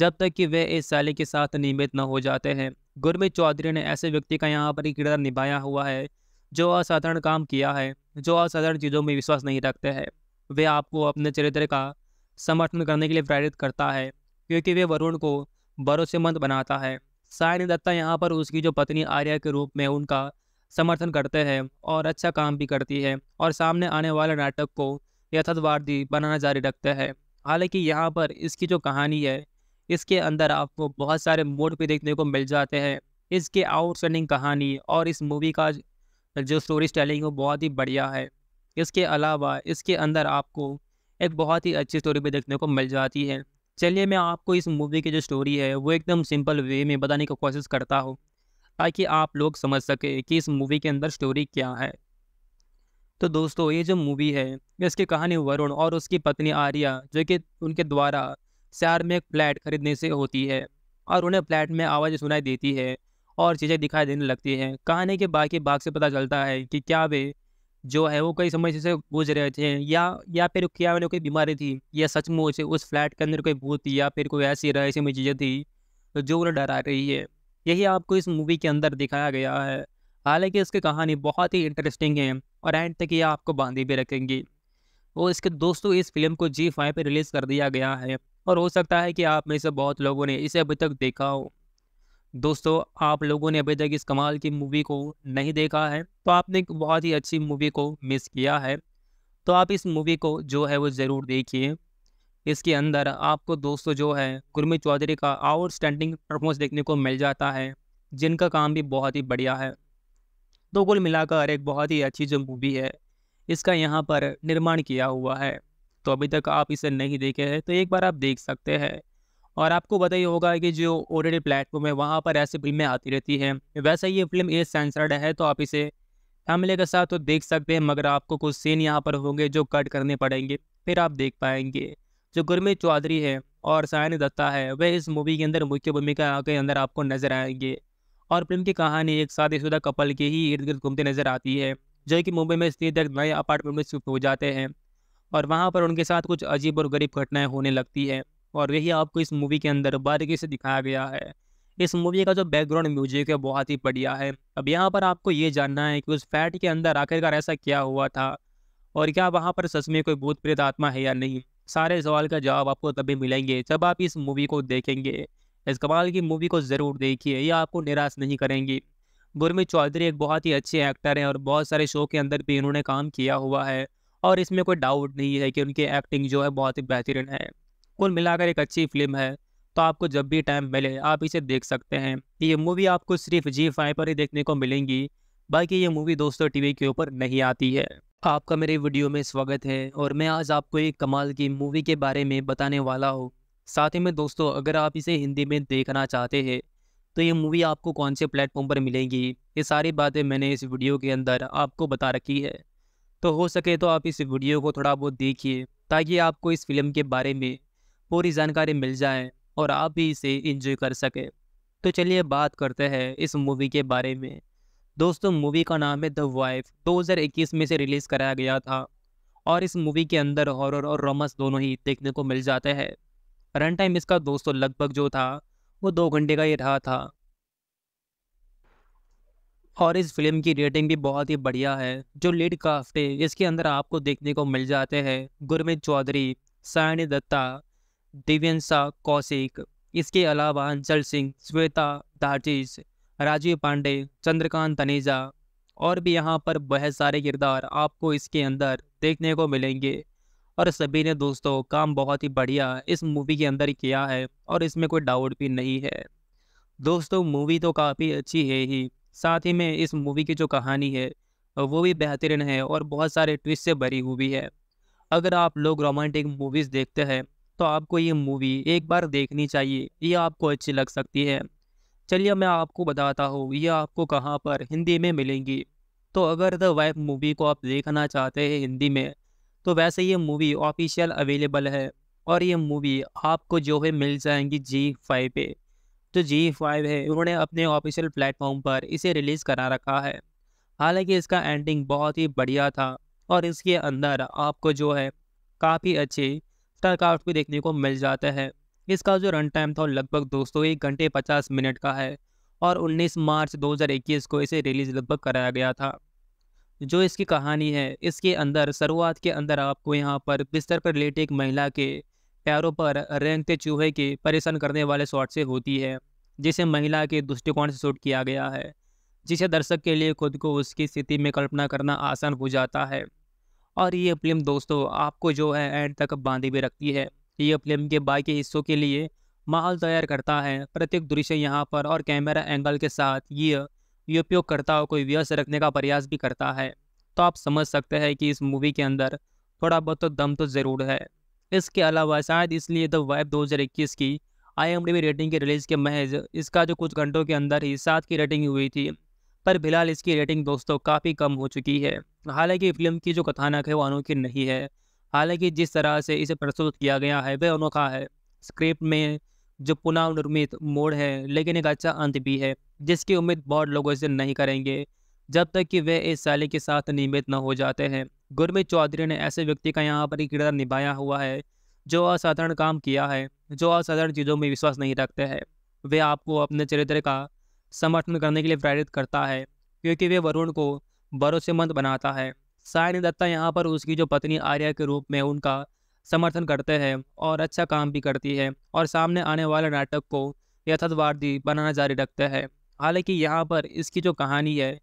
जब तक कि वे इस साले के साथ नियमित न हो जाते हैं गुरमीत चौधरी ने ऐसे व्यक्ति का यहाँ पर किरदार निभाया हुआ है जो असाधारण काम किया है जो असाधारण चीज़ों में विश्वास नहीं रखते हैं वे आपको अपने चरित्र का समर्थन करने के लिए प्रेरित करता है क्योंकि वे वरुण को भरोसेमंद बनाता है सायन दत्ता यहाँ पर उसकी जो पत्नी आर्या के रूप में उनका समर्थन करते हैं और अच्छा काम भी करती है और सामने आने वाले नाटक को यथार्थवादी बनाना जारी रखते हैं हालांकि यहाँ पर इसकी जो कहानी है इसके अंदर आपको बहुत सारे मोड भी देखने को मिल जाते हैं इसके आउटस्टैंडिंग कहानी और इस मूवी का जो स्टोरी स्टेलिंग वो बहुत ही बढ़िया है इसके अलावा इसके अंदर आपको एक बहुत ही अच्छी स्टोरी भी देखने को मिल जाती है चलिए मैं आपको इस मूवी की जो स्टोरी है वो एकदम सिंपल वे में बताने की कोशिश करता हूँ ताकि आप लोग समझ सके कि इस मूवी के अंदर स्टोरी क्या है तो दोस्तों ये जो मूवी है इसकी कहानी वरुण और उसकी पत्नी आर्या जो कि उनके द्वारा शहर में एक फ्लैट खरीदने से होती है और उन्हें फ्लैट में आवाज़ सुनाई देती है और चीज़ें दिखाई देने लगती हैं कहानी के बाकी भाग से पता चलता है कि क्या वे जो है वो कई समय से गुजर रहे थे या या फिर क्या उन्हें कोई बीमारी थी या सचमुच उस फ्लैट के अंदर कोई भूत थी या फिर कोई ऐसी रह में चीज़ें थी तो जो उन्हें डरा रही है यही आपको इस मूवी के अंदर दिखाया गया है हालांकि इसकी कहानी बहुत ही इंटरेस्टिंग है और एंड तक ये आपको बांधी भी रखेंगी और इसके दोस्तों इस फिल्म को जी फाइव पर रिलीज़ कर दिया गया है और हो सकता है कि आप में से बहुत लोगों ने इसे अभी तक देखा हो दोस्तों आप लोगों ने अभी तक इस कमाल की मूवी को नहीं देखा है तो आपने एक बहुत ही अच्छी मूवी को मिस किया है तो आप इस मूवी को जो है वो ज़रूर देखिए इसके अंदर आपको दोस्तों जो है गुरमीत चौधरी का आउटस्टैंडिंग परफॉर्मेंस देखने को मिल जाता है जिनका काम भी बहुत ही बढ़िया है तो कुल मिलाकर एक बहुत ही अच्छी जो मूवी है इसका यहाँ पर निर्माण किया हुआ है तो अभी तक आप इसे नहीं देखे हैं तो एक बार आप देख सकते हैं और आपको पता ही होगा कि जो ओटीटी प्लेटफॉर्म है वहाँ पर ऐसी फिल्में आती रहती हैं वैसे ये फिल्म एज सेंसर्ड है तो आप इसे फैमिली के साथ तो देख सकते हैं मगर आपको कुछ सीन यहाँ पर होंगे जो कट करने पड़ेंगे फिर आप देख पाएंगे जो गुरमीत चौधरी है और सायन दत्ता है वह इस मूवी के अंदर मुख्य भूमिका के अंदर आपको नजर आएंगे और फिल्म की कहानी एक शादीशुदा कपल के ही इर्द गिर्द घूमते नजर आती है जो कि मुंबई में स्थित एक नए अपार्टमेंट में शिफ्ट हो जाते हैं और वहाँ पर उनके साथ कुछ अजीब और गरीब घटनाएं होने लगती है और यही आपको इस मूवी के अंदर बारीकी से दिखाया गया है इस मूवी का जो बैकग्राउंड म्यूजिक है बहुत ही बढ़िया है अब यहाँ पर आपको ये जानना है कि उस फैट के अंदर आखिरकार ऐसा क्या हुआ था और क्या वहाँ पर सच में कोई भूत प्रेत आत्मा है या नहीं सारे सवाल का जवाब आपको तभी मिलेंगे जब आप इस मूवी को देखेंगे इस कमाल की मूवी को ज़रूर देखिए ये आपको निराश नहीं करेंगी गुरमित चौधरी एक बहुत ही अच्छे एक्टर हैं और बहुत सारे शो के अंदर भी इन्होंने काम किया हुआ है और इसमें कोई डाउट नहीं है कि उनकी एक्टिंग जो है बहुत ही बेहतरीन है कुल मिलाकर एक अच्छी फिल्म है तो आपको जब भी टाइम मिले आप इसे देख सकते हैं ये मूवी आपको सिर्फ जी फाइव पर ही देखने को मिलेंगी बाकी ये मूवी दोस्तों टीवी के ऊपर नहीं आती है आपका मेरे वीडियो में स्वागत है और मैं आज आपको एक कमाल की मूवी के बारे में बताने वाला हूँ साथ ही में दोस्तों अगर आप इसे हिंदी में देखना चाहते हैं तो ये मूवी आपको कौन से प्लेटफॉर्म पर मिलेंगी ये सारी बातें मैंने इस वीडियो के अंदर आपको बता रखी है तो हो सके तो आप इस वीडियो को थोड़ा बहुत देखिए ताकि आपको इस फिल्म के बारे में पूरी जानकारी मिल जाए और आप भी इसे इंजॉय कर सकें तो चलिए बात करते हैं इस मूवी के बारे में दोस्तों मूवी का नाम है द वाइफ 2021 में से रिलीज़ कराया गया था और इस मूवी के अंदर हॉरर और रोमांस दोनों ही देखने को मिल जाते हैं रन टाइम इसका दोस्तों लगभग जो था वो दो घंटे का ही रहा था और इस फिल्म की रेटिंग भी बहुत ही बढ़िया है जो लीड है इसके अंदर आपको देखने को मिल जाते हैं गुरमित चौधरी सायनी दत्ता दिव्यंशा कौशिक इसके अलावा अंचल सिंह श्वेता दाजिश राजीव पांडे चंद्रकांत तनेजा और भी यहाँ पर बहुत सारे किरदार आपको इसके अंदर देखने को मिलेंगे और सभी ने दोस्तों काम बहुत ही बढ़िया इस मूवी के अंदर किया है और इसमें कोई डाउट भी नहीं है दोस्तों मूवी तो काफ़ी अच्छी है ही साथ ही में इस मूवी की जो कहानी है वो भी बेहतरीन है और बहुत सारे ट्विस्ट से भरी हुई है अगर आप लोग रोमांटिक मूवीज़ देखते हैं तो आपको ये मूवी एक बार देखनी चाहिए ये आपको अच्छी लग सकती है चलिए मैं आपको बताता हूँ ये आपको कहाँ पर हिंदी में मिलेंगी तो अगर द वाइफ मूवी को आप देखना चाहते हैं हिंदी में तो वैसे ये मूवी ऑफिशियल अवेलेबल है और ये मूवी आपको जो है मिल जाएंगी जी फाइव पे जो जी फाइव है उन्होंने अपने ऑफिशियल प्लेटफॉर्म पर इसे रिलीज़ करा रखा है हालांकि इसका एंडिंग बहुत ही बढ़िया था और इसके अंदर आपको जो है काफ़ी अच्छी आफ्टर का आउटपुट देखने को मिल जाता है इसका जो रन टाइम था लगभग दोस्तों एक घंटे पचास मिनट का है और 19 मार्च 2021 को इसे रिलीज लगभग कराया गया था जो इसकी कहानी है इसके अंदर शुरुआत के अंदर आपको यहाँ पर बिस्तर पर लेटे एक महिला के पैरों पर रेंगते चूहे के परेशान करने वाले शॉट से होती है जिसे महिला के दृष्टिकोण से शूट किया गया है जिसे दर्शक के लिए खुद को उसकी स्थिति में कल्पना करना आसान हो जाता है और ये फिल्म दोस्तों आपको जो है एंड तक बांधे भी रखती है ये फिल्म के बाकी हिस्सों के लिए माहौल तैयार करता है प्रत्येक दृश्य यहाँ पर और कैमरा एंगल के साथ ये उपयोगकर्ताओं को व्यस्त रखने का प्रयास भी करता है तो आप समझ सकते हैं कि इस मूवी के अंदर थोड़ा बहुत तो दम तो ज़रूर है इसके अलावा शायद इसलिए द तो वाइब 2021 की आईएमडीबी रेटिंग के रिलीज़ के महज इसका जो कुछ घंटों के अंदर ही सात की रेटिंग हुई थी पर फिलहाल इसकी रेटिंग दोस्तों काफ़ी कम हो चुकी है हालांकि फिल्म की जो कथानक है वो अनोखी नहीं है हालांकि जिस तरह से इसे प्रस्तुत किया गया है वह अनोखा है स्क्रिप्ट में जो पुनः निर्मित मोड़ है लेकिन एक अच्छा अंत भी है जिसकी उम्मीद बहुत लोगों से नहीं करेंगे जब तक कि वे इस साले के साथ नियमित न हो जाते हैं गुरमीत चौधरी ने ऐसे व्यक्ति का यहाँ पर किरदार निभाया हुआ है जो असाधारण काम किया है जो असाधारण चीज़ों में विश्वास नहीं रखते हैं वे आपको अपने चरित्र का समर्थन करने के लिए प्रेरित करता है क्योंकि वे वरुण को भरोसेमंद बनाता है सायनी दत्ता यहाँ पर उसकी जो पत्नी आर्या के रूप में उनका समर्थन करते हैं और अच्छा काम भी करती है और सामने आने वाले नाटक को यथार्थवादी बनाना जारी रखते हैं हालांकि यहाँ पर इसकी जो कहानी है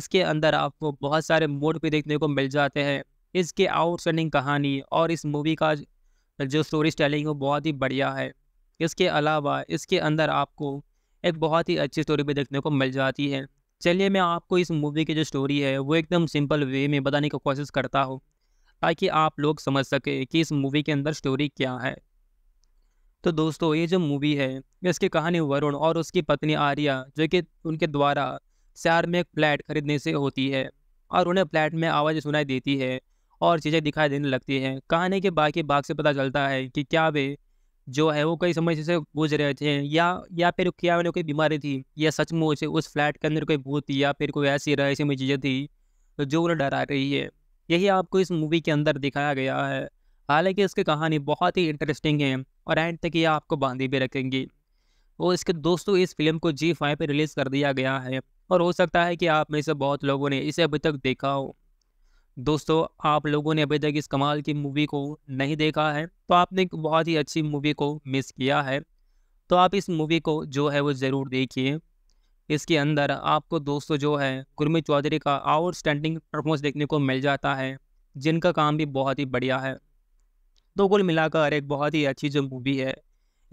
इसके अंदर आपको बहुत सारे मोड भी देखने को मिल जाते हैं इसके आउटस्टैंडिंग कहानी और इस मूवी का जो स्टोरी स्टेलिंग वो बहुत ही बढ़िया है इसके अलावा इसके अंदर आपको एक बहुत ही अच्छी स्टोरी भी देखने को मिल जाती है चलिए मैं आपको इस मूवी की जो स्टोरी है वो एकदम सिंपल वे में बताने की कोशिश करता हूँ ताकि आप लोग समझ सकें कि इस मूवी के अंदर स्टोरी क्या है तो दोस्तों ये जो मूवी है इसकी कहानी वरुण और उसकी पत्नी आर्या जो कि उनके द्वारा शहर में एक फ्लैट खरीदने से होती है और उन्हें फ्लैट में आवाज़ सुनाई देती है और चीज़ें दिखाई देने लगती हैं कहानी के बाकी भाग से पता चलता है कि क्या वे जो है वो कई समय से गुजर रहे थे या या फिर क्या वाले कोई बीमारी थी या सचमुच उस फ्लैट के अंदर कोई भूत थी या फिर कोई ऐसी में चीज़ें थी तो जो उन्हें डरा रही है यही आपको इस मूवी के अंदर दिखाया गया है हालांकि इसकी कहानी बहुत ही इंटरेस्टिंग है और एंड तक ये आपको बांधी भी रखेंगी और इसके दोस्तों इस फिल्म को जी फाइव पर रिलीज़ कर दिया गया है और हो सकता है कि आप में से बहुत लोगों ने इसे अभी तक देखा हो दोस्तों आप लोगों ने अभी तक इस कमाल की मूवी को नहीं देखा है तो आपने बहुत ही अच्छी मूवी को मिस किया है तो आप इस मूवी को जो है वो ज़रूर देखिए इसके अंदर आपको दोस्तों जो है गुरमीत चौधरी का आउटस्टैंडिंग परफॉर्मेंस देखने को मिल जाता है जिनका काम भी बहुत ही बढ़िया है तो कुल मिलाकर एक बहुत ही अच्छी जो मूवी है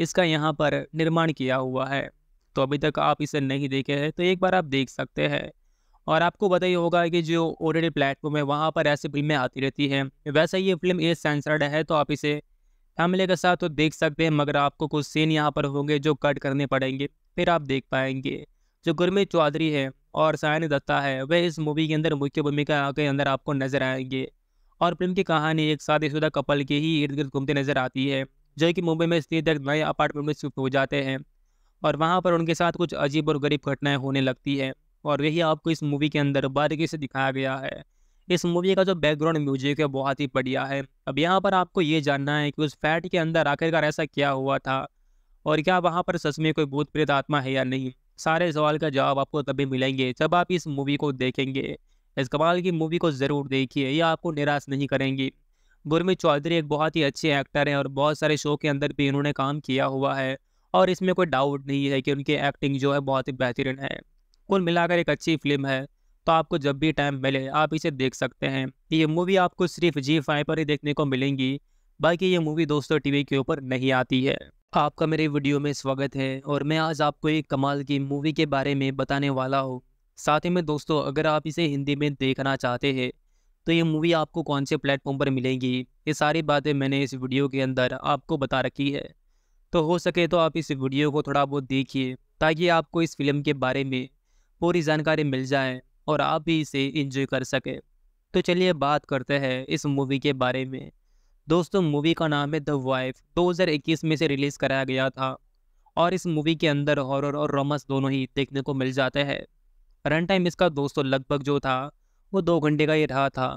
इसका यहाँ पर निर्माण किया हुआ है तो अभी तक आप इसे नहीं देखे हैं तो एक बार आप देख सकते हैं और आपको बताइए होगा कि जो ऑलरेडी प्लेटफॉर्म है वहाँ पर ऐसी फिल्में आती रहती हैं वैसे ये फिल्म एज सेंसर्ड है तो आप इसे फैमिली के साथ तो देख सकते हैं मगर आपको कुछ सीन यहाँ पर होंगे जो कट करने पड़ेंगे फिर आप देख पाएंगे जो गुरमीत चौधरी है और सायन दत्ता है वह इस मूवी के अंदर मुख्य भूमिका के अंदर आपको नजर आएंगे और फिल्म की कहानी एक शादीशुदा कपल के ही इर्द गिर्द घूमते नजर आती है जो कि मुंबई में स्थित एक नए अपार्टमेंट में शिफ्ट हो जाते हैं और वहाँ पर उनके साथ कुछ अजीब और गरीब घटनाएं होने लगती है और यही आपको इस मूवी के अंदर बारीकी से दिखाया गया है इस मूवी का जो बैकग्राउंड म्यूजिक है बहुत ही बढ़िया है अब यहाँ पर आपको ये जानना है कि उस फैट के अंदर आखिरकार ऐसा क्या हुआ था और क्या वहाँ पर सच में कोई भूत प्रेत आत्मा है या नहीं सारे सवाल का जवाब आपको तभी मिलेंगे जब आप इस मूवी को देखेंगे इस कमाल की मूवी को ज़रूर देखिए ये आपको निराश नहीं करेंगी गुरमित चौधरी एक बहुत ही अच्छे एक्टर हैं और बहुत सारे शो के अंदर भी इन्होंने काम किया हुआ है और इसमें कोई डाउट नहीं है कि उनकी एक्टिंग जो है बहुत ही बेहतरीन है कुल मिलाकर एक अच्छी फिल्म है तो आपको जब भी टाइम मिले आप इसे देख सकते हैं ये मूवी आपको सिर्फ जी फाइव पर ही देखने को मिलेंगी बाकी ये मूवी दोस्तों टीवी के ऊपर नहीं आती है आपका मेरे वीडियो में स्वागत है और मैं आज आपको एक कमाल की मूवी के बारे में बताने वाला हूँ साथ ही में दोस्तों अगर आप इसे हिंदी में देखना चाहते हैं तो ये मूवी आपको कौन से प्लेटफॉर्म पर मिलेंगी ये सारी बातें मैंने इस वीडियो के अंदर आपको बता रखी है तो हो सके तो आप इस वीडियो को थोड़ा बहुत देखिए ताकि आपको इस फिल्म के बारे में पूरी जानकारी मिल जाए और आप भी इसे इंजॉय कर सकें तो चलिए बात करते हैं इस मूवी के बारे में दोस्तों मूवी का नाम है द वाइफ 2021 में से रिलीज़ कराया गया था और इस मूवी के अंदर हॉरर और रोमांस दोनों ही देखने को मिल जाते हैं रन टाइम इसका दोस्तों लगभग जो था वो दो घंटे का ही रहा था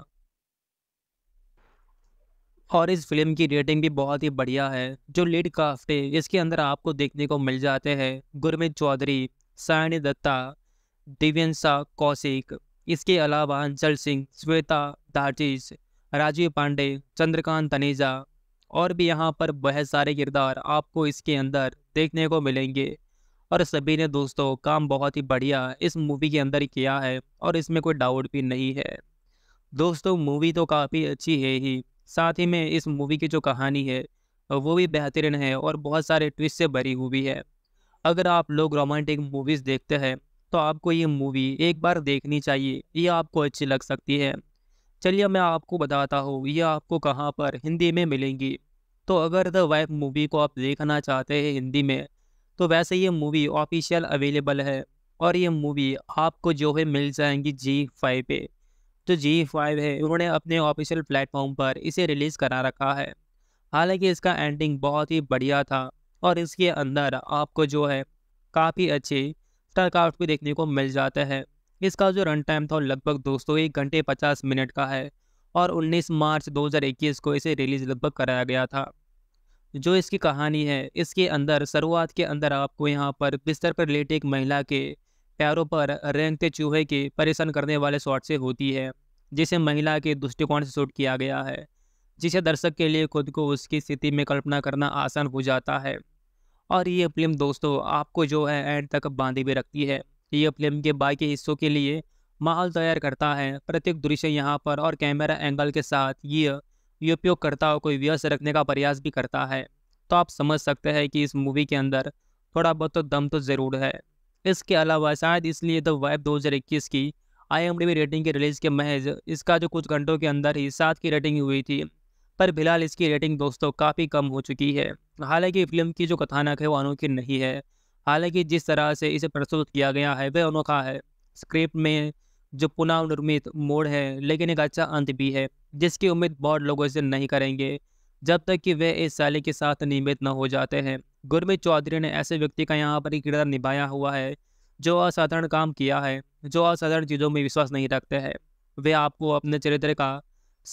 और इस फिल्म की रेटिंग भी बहुत ही बढ़िया है जो लीड है इसके अंदर आपको देखने को मिल जाते हैं गुरमित चौधरी सायनी दत्ता दिव्यंशा कौशिक इसके अलावा अंचल सिंह श्वेता दाजिश राजीव पांडे चंद्रकांत तनेजा और भी यहाँ पर बहुत सारे किरदार आपको इसके अंदर देखने को मिलेंगे और सभी ने दोस्तों काम बहुत ही बढ़िया इस मूवी के अंदर किया है और इसमें कोई डाउट भी नहीं है दोस्तों मूवी तो काफ़ी अच्छी है ही साथ ही में इस मूवी की जो कहानी है वो भी बेहतरीन है और बहुत सारे ट्विस्ट से भरी हुई है अगर आप लोग रोमांटिक मूवीज़ देखते हैं तो आपको ये मूवी एक बार देखनी चाहिए ये आपको अच्छी लग सकती है चलिए मैं आपको बताता हूँ ये आपको कहाँ पर हिंदी में मिलेंगी तो अगर द वाइफ मूवी को आप देखना चाहते हैं हिंदी में तो वैसे ये मूवी ऑफिशियल अवेलेबल है और ये मूवी आपको जो है मिल जाएंगी जी फाइव पे जो तो जी फाइव है उन्होंने अपने ऑफिशियल प्लेटफॉर्म पर इसे रिलीज़ करा रखा है हालांकि इसका एंडिंग बहुत ही बढ़िया था और इसके अंदर आपको जो है काफ़ी अच्छी स्टारक्राफ्ट भी देखने को मिल जाता है इसका जो रन टाइम था लगभग दोस्तों एक घंटे पचास मिनट का है और 19 मार्च 2021 को इसे रिलीज लगभग कराया गया था जो इसकी कहानी है इसके अंदर शुरुआत के अंदर आपको यहाँ पर बिस्तर पर लेटे एक महिला के पैरों पर रेंगते चूहे के परेशान करने वाले शॉट से होती है जिसे महिला के दृष्टिकोण से शूट किया गया है जिसे दर्शक के लिए खुद को उसकी स्थिति में कल्पना करना आसान हो जाता है और ये फिल्म दोस्तों आपको जो है एंड तक बांधे भी रखती है ये फिल्म के बाकी हिस्सों के लिए माहौल तैयार करता है प्रत्येक दृश्य यहाँ पर और कैमरा एंगल के साथ ये करता उपयोगकर्ताओं को व्यस्त रखने का प्रयास भी करता है तो आप समझ सकते हैं कि इस मूवी के अंदर थोड़ा बहुत तो दम तो ज़रूर है इसके अलावा शायद इसलिए द वाइब 2021 की आई रेटिंग के रिलीज़ के महज इसका जो कुछ घंटों के अंदर ही सात की रेटिंग हुई थी पर फिलहाल इसकी रेटिंग दोस्तों काफ़ी कम हो चुकी है हालांकि फिल्म की जो कथानक है वो अनोखी नहीं है हालांकि जिस तरह से इसे प्रस्तुत किया गया है वह अनोखा है स्क्रिप्ट में जो पुनः निर्मित मोड़ है लेकिन एक अच्छा अंत भी है जिसकी उम्मीद बहुत लोगों से नहीं करेंगे जब तक कि वे इस शैले के साथ नियमित न हो जाते हैं गुरमीत चौधरी ने ऐसे व्यक्ति का यहाँ पर किरदार निभाया हुआ है जो असाधारण काम किया है जो असाधारण चीज़ों में विश्वास नहीं रखते हैं वे आपको अपने चरित्र का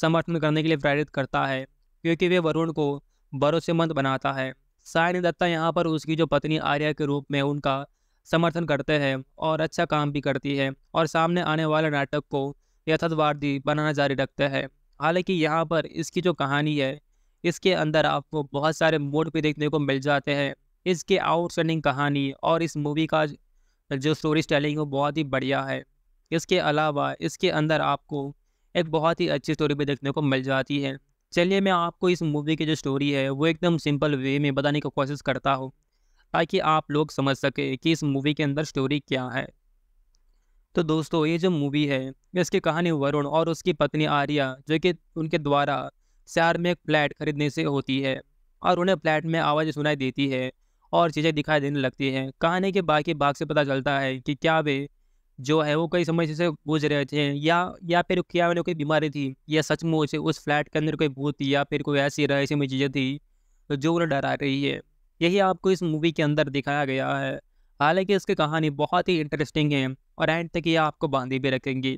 समर्थन करने के लिए प्रेरित करता है क्योंकि वे वरुण को भरोसेमंद बनाता है सायन दत्ता यहाँ पर उसकी जो पत्नी आर्या के रूप में उनका समर्थन करते हैं और अच्छा काम भी करती है और सामने आने वाले नाटक को यथार्थवादी बनाना जारी रखते हैं हालांकि यहाँ पर इसकी जो कहानी है इसके अंदर आपको बहुत सारे मोड भी देखने को मिल जाते हैं इसके आउटस्टैंडिंग कहानी और इस मूवी का जो स्टोरी स्टेलिंग वो बहुत ही बढ़िया है इसके अलावा इसके अंदर आपको एक बहुत ही अच्छी स्टोरी भी देखने को मिल जाती है चलिए मैं आपको इस मूवी की जो स्टोरी है वो एकदम सिंपल वे में बताने की कोशिश करता हूँ ताकि आप लोग समझ सके कि इस मूवी के अंदर स्टोरी क्या है तो दोस्तों ये जो मूवी है इसकी कहानी वरुण और उसकी पत्नी आर्या जो कि उनके द्वारा शहर में एक फ्लैट खरीदने से होती है और उन्हें फ्लैट में आवाज़ सुनाई देती है और चीज़ें दिखाई देने लगती हैं कहानी के बाकी भाग से पता चलता है कि क्या वे जो है वो कई समस्या से गुजर रहे थे या या फिर क्या वाले मतलब कोई बीमारी थी या सचमुच उस फ्लैट के अंदर कोई भूत थी या फिर कोई ऐसी रह में चीज़ें थी जो उन्हें डरा रही है यही आपको इस मूवी के अंदर दिखाया गया है हालांकि इसकी कहानी बहुत ही इंटरेस्टिंग है और एंड तक ये आपको बांधी भी रखेंगी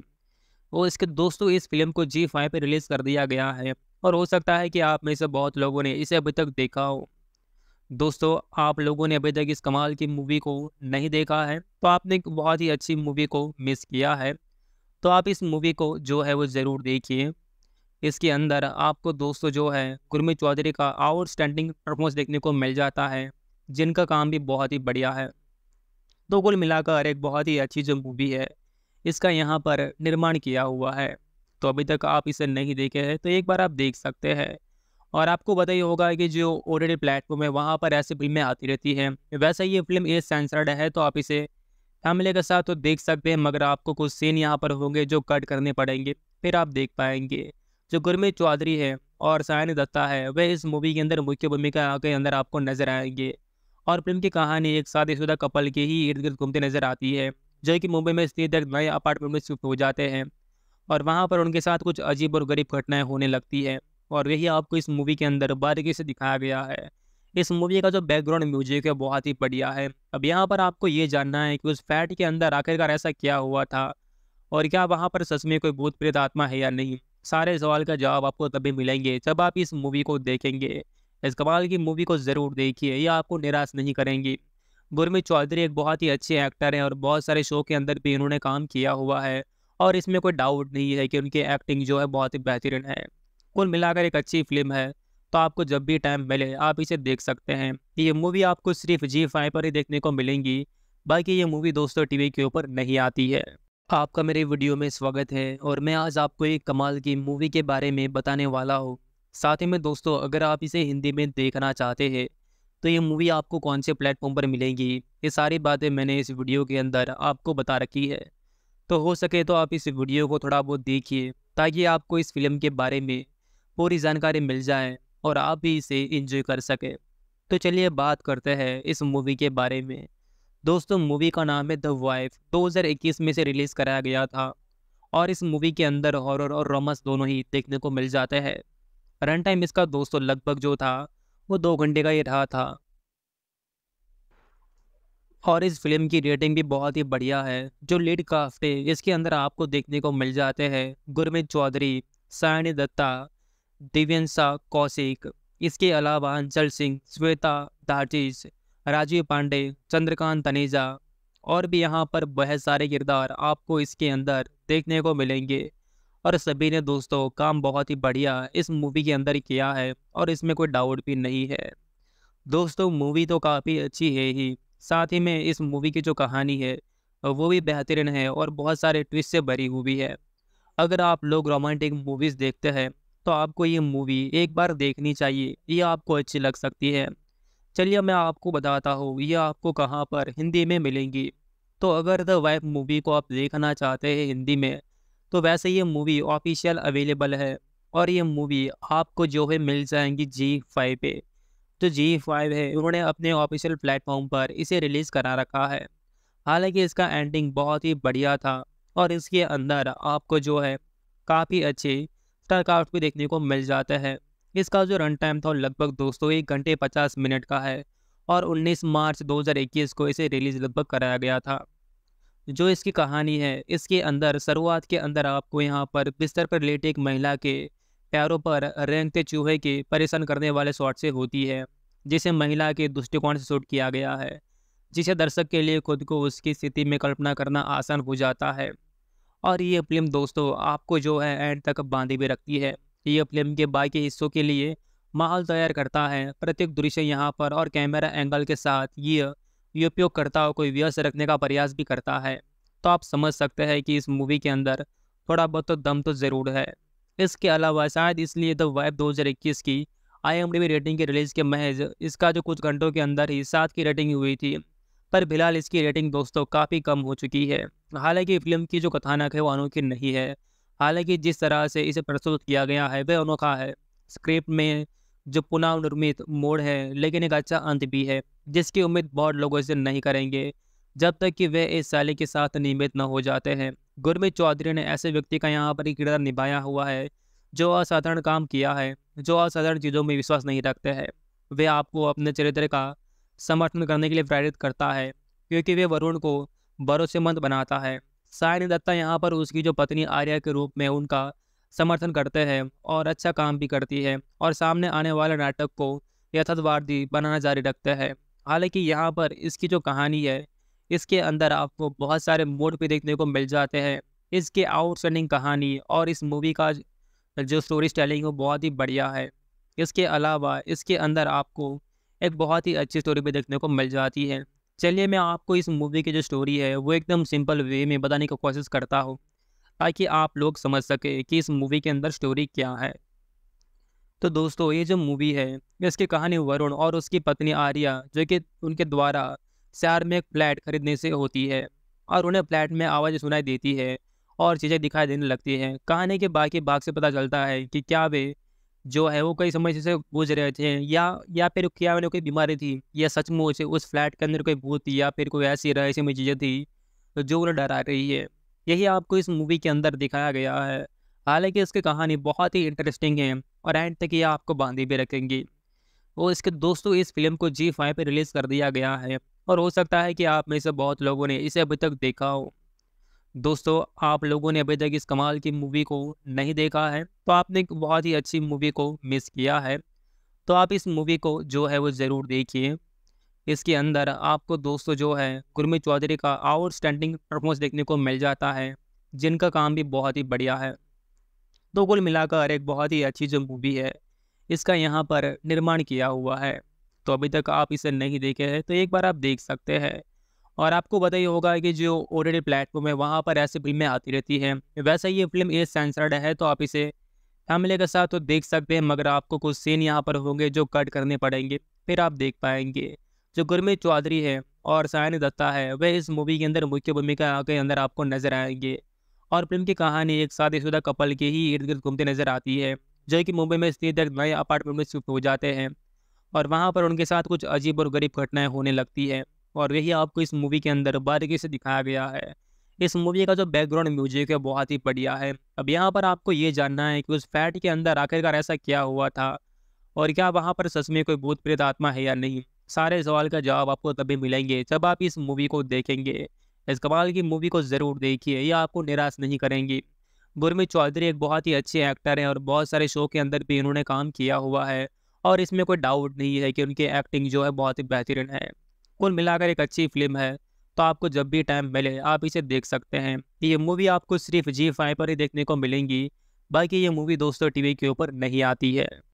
और इसके दोस्तों इस फिल्म को जी फाइव पर रिलीज़ कर दिया गया है और हो सकता है कि आप में से बहुत लोगों ने इसे अभी तक देखा हो दोस्तों आप लोगों ने अभी तक इस कमाल की मूवी को नहीं देखा है तो आपने एक बहुत ही अच्छी मूवी को मिस किया है तो आप इस मूवी को जो है वो ज़रूर देखिए इसके अंदर आपको दोस्तों जो है गुरमित चौधरी का आउटस्टैंडिंग परफॉर्मेंस देखने को मिल जाता है जिनका काम भी बहुत ही बढ़िया है तो कुल मिलाकर एक बहुत ही अच्छी जो मूवी है इसका यहाँ पर निर्माण किया हुआ है तो अभी तक आप इसे नहीं देखे हैं तो एक बार आप देख सकते हैं और आपको पता ही होगा कि जो ओटीटी प्लेटफॉर्म है वहाँ पर ऐसी फिल्में आती रहती हैं वैसे ये फिल्म एज सेंसर्ड है तो आप इसे फैमिली के साथ तो देख सकते हैं मगर आपको कुछ सीन यहाँ पर होंगे जो कट करने पड़ेंगे फिर आप देख पाएंगे जो गुरमीत चौधरी है और सायन दत्ता है वह इस मूवी के अंदर मुख्य भूमिका के अंदर आपको नजर आएंगे और फिल्म की कहानी एक शादीशुदा कपल के ही इर्द गिर्द घूमते नजर आती है जो कि मुंबई में स्थित एक नए अपार्टमेंट में शिफ्ट हो जाते हैं और वहाँ पर उनके साथ कुछ अजीब और गरीब घटनाएं होने लगती हैं और यही आपको इस मूवी के अंदर बारीकी से दिखाया गया है इस मूवी का जो बैकग्राउंड म्यूजिक है बहुत ही बढ़िया है अब यहाँ पर आपको ये जानना है कि उस फैट के अंदर आखिरकार ऐसा क्या हुआ था और क्या वहाँ पर सच में कोई भूत प्रेत आत्मा है या नहीं सारे सवाल का जवाब आपको तभी मिलेंगे जब आप इस मूवी को देखेंगे इस कमाल की मूवी को ज़रूर देखिए ये आपको निराश नहीं करेंगी गुरमित चौधरी एक बहुत ही अच्छे एक्टर हैं और बहुत सारे शो के अंदर भी इन्होंने काम किया हुआ है और इसमें कोई डाउट नहीं है कि उनकी एक्टिंग जो है बहुत ही बेहतरीन है कुल मिलाकर एक अच्छी फिल्म है तो आपको जब भी टाइम मिले आप इसे देख सकते हैं ये मूवी आपको सिर्फ जी फाइव पर ही देखने को मिलेंगी बाकी ये मूवी दोस्तों टीवी के ऊपर नहीं आती है आपका मेरे वीडियो में स्वागत है और मैं आज आपको एक कमाल की मूवी के बारे में बताने वाला हूँ साथ ही में दोस्तों अगर आप इसे हिंदी में देखना चाहते हैं तो ये मूवी आपको कौन से प्लेटफॉर्म पर मिलेंगी ये सारी बातें मैंने इस वीडियो के अंदर आपको बता रखी है तो हो सके तो आप इस वीडियो को थोड़ा बहुत देखिए ताकि आपको इस फिल्म के बारे में पूरी जानकारी मिल जाए और आप भी इसे इंजॉय कर सकें तो चलिए बात करते हैं इस मूवी के बारे में दोस्तों मूवी का नाम है द वाइफ 2021 में से रिलीज़ कराया गया था और इस मूवी के अंदर हॉरर और रोमांस दोनों ही देखने को मिल जाते हैं रन टाइम इसका दोस्तों लगभग जो था वो दो घंटे का ही रहा था और इस फिल्म की रेटिंग भी बहुत ही बढ़िया है जो लीड काफ्टे इसके अंदर आपको देखने को मिल जाते हैं गुरमित चौधरी सायनी दत्ता दिव्यंशा कौशिक इसके अलावा अंचल सिंह श्वेता दार्जिज राजीव पांडे चंद्रकांत तनेजा और भी यहाँ पर बहुत सारे किरदार आपको इसके अंदर देखने को मिलेंगे और सभी ने दोस्तों काम बहुत ही बढ़िया इस मूवी के अंदर किया है और इसमें कोई डाउट भी नहीं है दोस्तों मूवी तो काफ़ी अच्छी है ही साथ ही में इस मूवी की जो कहानी है वो भी बेहतरीन है और बहुत सारे ट्विस्ट से भरी हुई है अगर आप लोग रोमांटिक मूवीज़ देखते हैं तो आपको ये मूवी एक बार देखनी चाहिए ये आपको अच्छी लग सकती है चलिए मैं आपको बताता हूँ ये आपको कहाँ पर हिंदी में मिलेंगी तो अगर द वाइफ मूवी को आप देखना चाहते हैं हिंदी में तो वैसे ये मूवी ऑफिशियल अवेलेबल है और ये मूवी आपको जो है मिल जाएंगी जी फाइव पे जो तो जी फाइव है उन्होंने अपने ऑफिशियल प्लेटफॉर्म पर इसे रिलीज़ करा रखा है हालांकि इसका एंडिंग बहुत ही बढ़िया था और इसके अंदर आपको जो है काफ़ी अच्छे स्टारक्राफ्ट भी देखने को मिल जाता है इसका जो रन टाइम था लगभग दोस्तों एक घंटे पचास मिनट का है और 19 मार्च 2021 को इसे रिलीज लगभग कराया गया था जो इसकी कहानी है इसके अंदर शुरुआत के अंदर आपको यहाँ पर बिस्तर पर लेटे एक महिला के पैरों पर रेंगते चूहे के परेशान करने वाले शॉट से होती है जिसे महिला के दृष्टिकोण से शूट किया गया है जिसे दर्शक के लिए खुद को उसकी स्थिति में कल्पना करना आसान हो जाता है और ये फिल्म दोस्तों आपको जो है एंड तक बांधे भी रखती है ये फिल्म के बाकी हिस्सों के लिए माहौल तैयार करता है प्रत्येक दृश्य यहाँ पर और कैमरा एंगल के साथ ये ये उपयोगकर्ताओं को व्यस्त रखने का प्रयास भी करता है तो आप समझ सकते हैं कि इस मूवी के अंदर थोड़ा बहुत तो दम तो ज़रूर है इसके अलावा शायद इसलिए द तो वाइब 2021 की आईएमडीबी रेटिंग के रिलीज़ के महज इसका जो कुछ घंटों के अंदर ही सात की रेटिंग हुई थी पर फिलहाल इसकी रेटिंग दोस्तों काफ़ी कम हो चुकी है हालांकि फिल्म की जो कथानक है वो अनोखी नहीं है हालांकि जिस तरह से इसे प्रस्तुत किया गया है वह अनोखा है स्क्रिप्ट में जो पुनः निर्मित मोड़ है लेकिन एक अच्छा अंत भी है जिसकी उम्मीद बहुत लोगों से नहीं करेंगे जब तक कि वे इस साले के साथ नियमित न हो जाते हैं गुरमीत चौधरी ने ऐसे व्यक्ति का यहाँ पर किरदार निभाया हुआ है जो असाधारण काम किया है जो असाधारण चीज़ों में विश्वास नहीं रखते हैं वे आपको अपने चरित्र का समर्थन करने के लिए प्रेरित करता है क्योंकि वे वरुण को भरोसेमंद बनाता है सायनी दत्ता यहाँ पर उसकी जो पत्नी आर्या के रूप में उनका समर्थन करते हैं और अच्छा काम भी करती है और सामने आने वाले नाटक को यथार्थवादी बनाना जारी रखते हैं हालांकि यहाँ पर इसकी जो कहानी है इसके अंदर आपको बहुत सारे मोड भी देखने को मिल जाते हैं इसके आउटस्टैंडिंग कहानी और इस मूवी का जो स्टोरी स्टेलिंग वो बहुत ही बढ़िया है इसके अलावा इसके अंदर आपको एक बहुत ही अच्छी स्टोरी भी देखने को मिल जाती है चलिए मैं आपको इस मूवी की जो स्टोरी है वो एकदम सिंपल वे में बताने की कोशिश करता हूँ ताकि आप लोग समझ सके कि इस मूवी के अंदर स्टोरी क्या है तो दोस्तों ये जो मूवी है इसकी कहानी वरुण और उसकी पत्नी आर्या जो कि उनके द्वारा शहर में एक फ्लैट खरीदने से होती है और उन्हें फ्लैट में आवाज़ सुनाई देती है और चीज़ें दिखाई देने लगती हैं कहानी के बाकी भाग से पता चलता है कि क्या वे जो है वो कई समय से गुजर रहे थे या या फिर क्या उन्हें कोई बीमारी थी या सचमुच उस फ्लैट के अंदर कोई भूत या फिर कोई ऐसी रहस्यमय चीज़ें थी जो उन्हें डरा रही है यही आपको इस मूवी के अंदर दिखाया गया है हालांकि इसकी कहानी बहुत ही इंटरेस्टिंग है और एंड तक ये आपको बांधी भी रखेंगी और इसके दोस्तों इस फिल्म को जी फाइव पर रिलीज़ कर दिया गया है और हो सकता है कि आप में से बहुत लोगों ने इसे अभी तक देखा हो दोस्तों आप लोगों ने अभी तक इस कमाल की मूवी को नहीं देखा है तो आपने बहुत ही अच्छी मूवी को मिस किया है तो आप इस मूवी को जो है वो ज़रूर देखिए इसके अंदर आपको दोस्तों जो है गुरमी चौधरी का आउटस्टैंडिंग परफॉर्मेंस देखने को मिल जाता है जिनका काम भी बहुत ही बढ़िया है तो कुल मिलाकर एक बहुत ही अच्छी जो मूवी है इसका यहाँ पर निर्माण किया हुआ है तो अभी तक आप इसे नहीं देखे हैं तो एक बार आप देख सकते हैं और आपको पता ही होगा कि जो ओ प्लेटफॉर्म है वहाँ पर ऐसी फिल्में आती रहती हैं वैसे ये फिल्म एज सेंसर्ड है तो आप इसे फैमिली के साथ तो देख सकते हैं मगर आपको कुछ सीन यहाँ पर होंगे जो कट करने पड़ेंगे फिर आप देख पाएंगे जो गुरमीत चौधरी है और सायन दत्ता है वह इस मूवी के अंदर मुख्य भूमिका के अंदर आपको नजर आएंगे और फिल्म की कहानी एक शादीशुदा कपल के ही इर्द गिर्द घूमते नजर आती है जो कि मुंबई में स्थित एक नए अपार्टमेंट में शिफ्ट हो जाते हैं और वहाँ पर उनके साथ कुछ अजीब और गरीब घटनाएं होने लगती है और यही आपको इस मूवी के अंदर बारीकी से दिखाया गया है इस मूवी का जो बैकग्राउंड म्यूजिक है बहुत ही बढ़िया है अब यहाँ पर आपको ये जानना है कि उस फैट के अंदर आखिरकार ऐसा क्या हुआ था और क्या वहाँ पर सच में कोई भूत प्रेत आत्मा है या नहीं सारे सवाल का जवाब आपको तभी मिलेंगे जब आप इस मूवी को देखेंगे इस कमाल की मूवी को ज़रूर देखिए यह आपको निराश नहीं करेंगी गुरमित चौधरी एक बहुत ही अच्छे एक्टर हैं और बहुत सारे शो के अंदर भी इन्होंने काम किया हुआ है और इसमें कोई डाउट नहीं है कि उनकी एक्टिंग जो है बहुत ही बेहतरीन है कुल मिलाकर एक अच्छी फिल्म है तो आपको जब भी टाइम मिले आप इसे देख सकते हैं ये मूवी आपको सिर्फ जी फाइव पर ही देखने को मिलेंगी बाकी ये मूवी दोस्तों टीवी के ऊपर नहीं आती है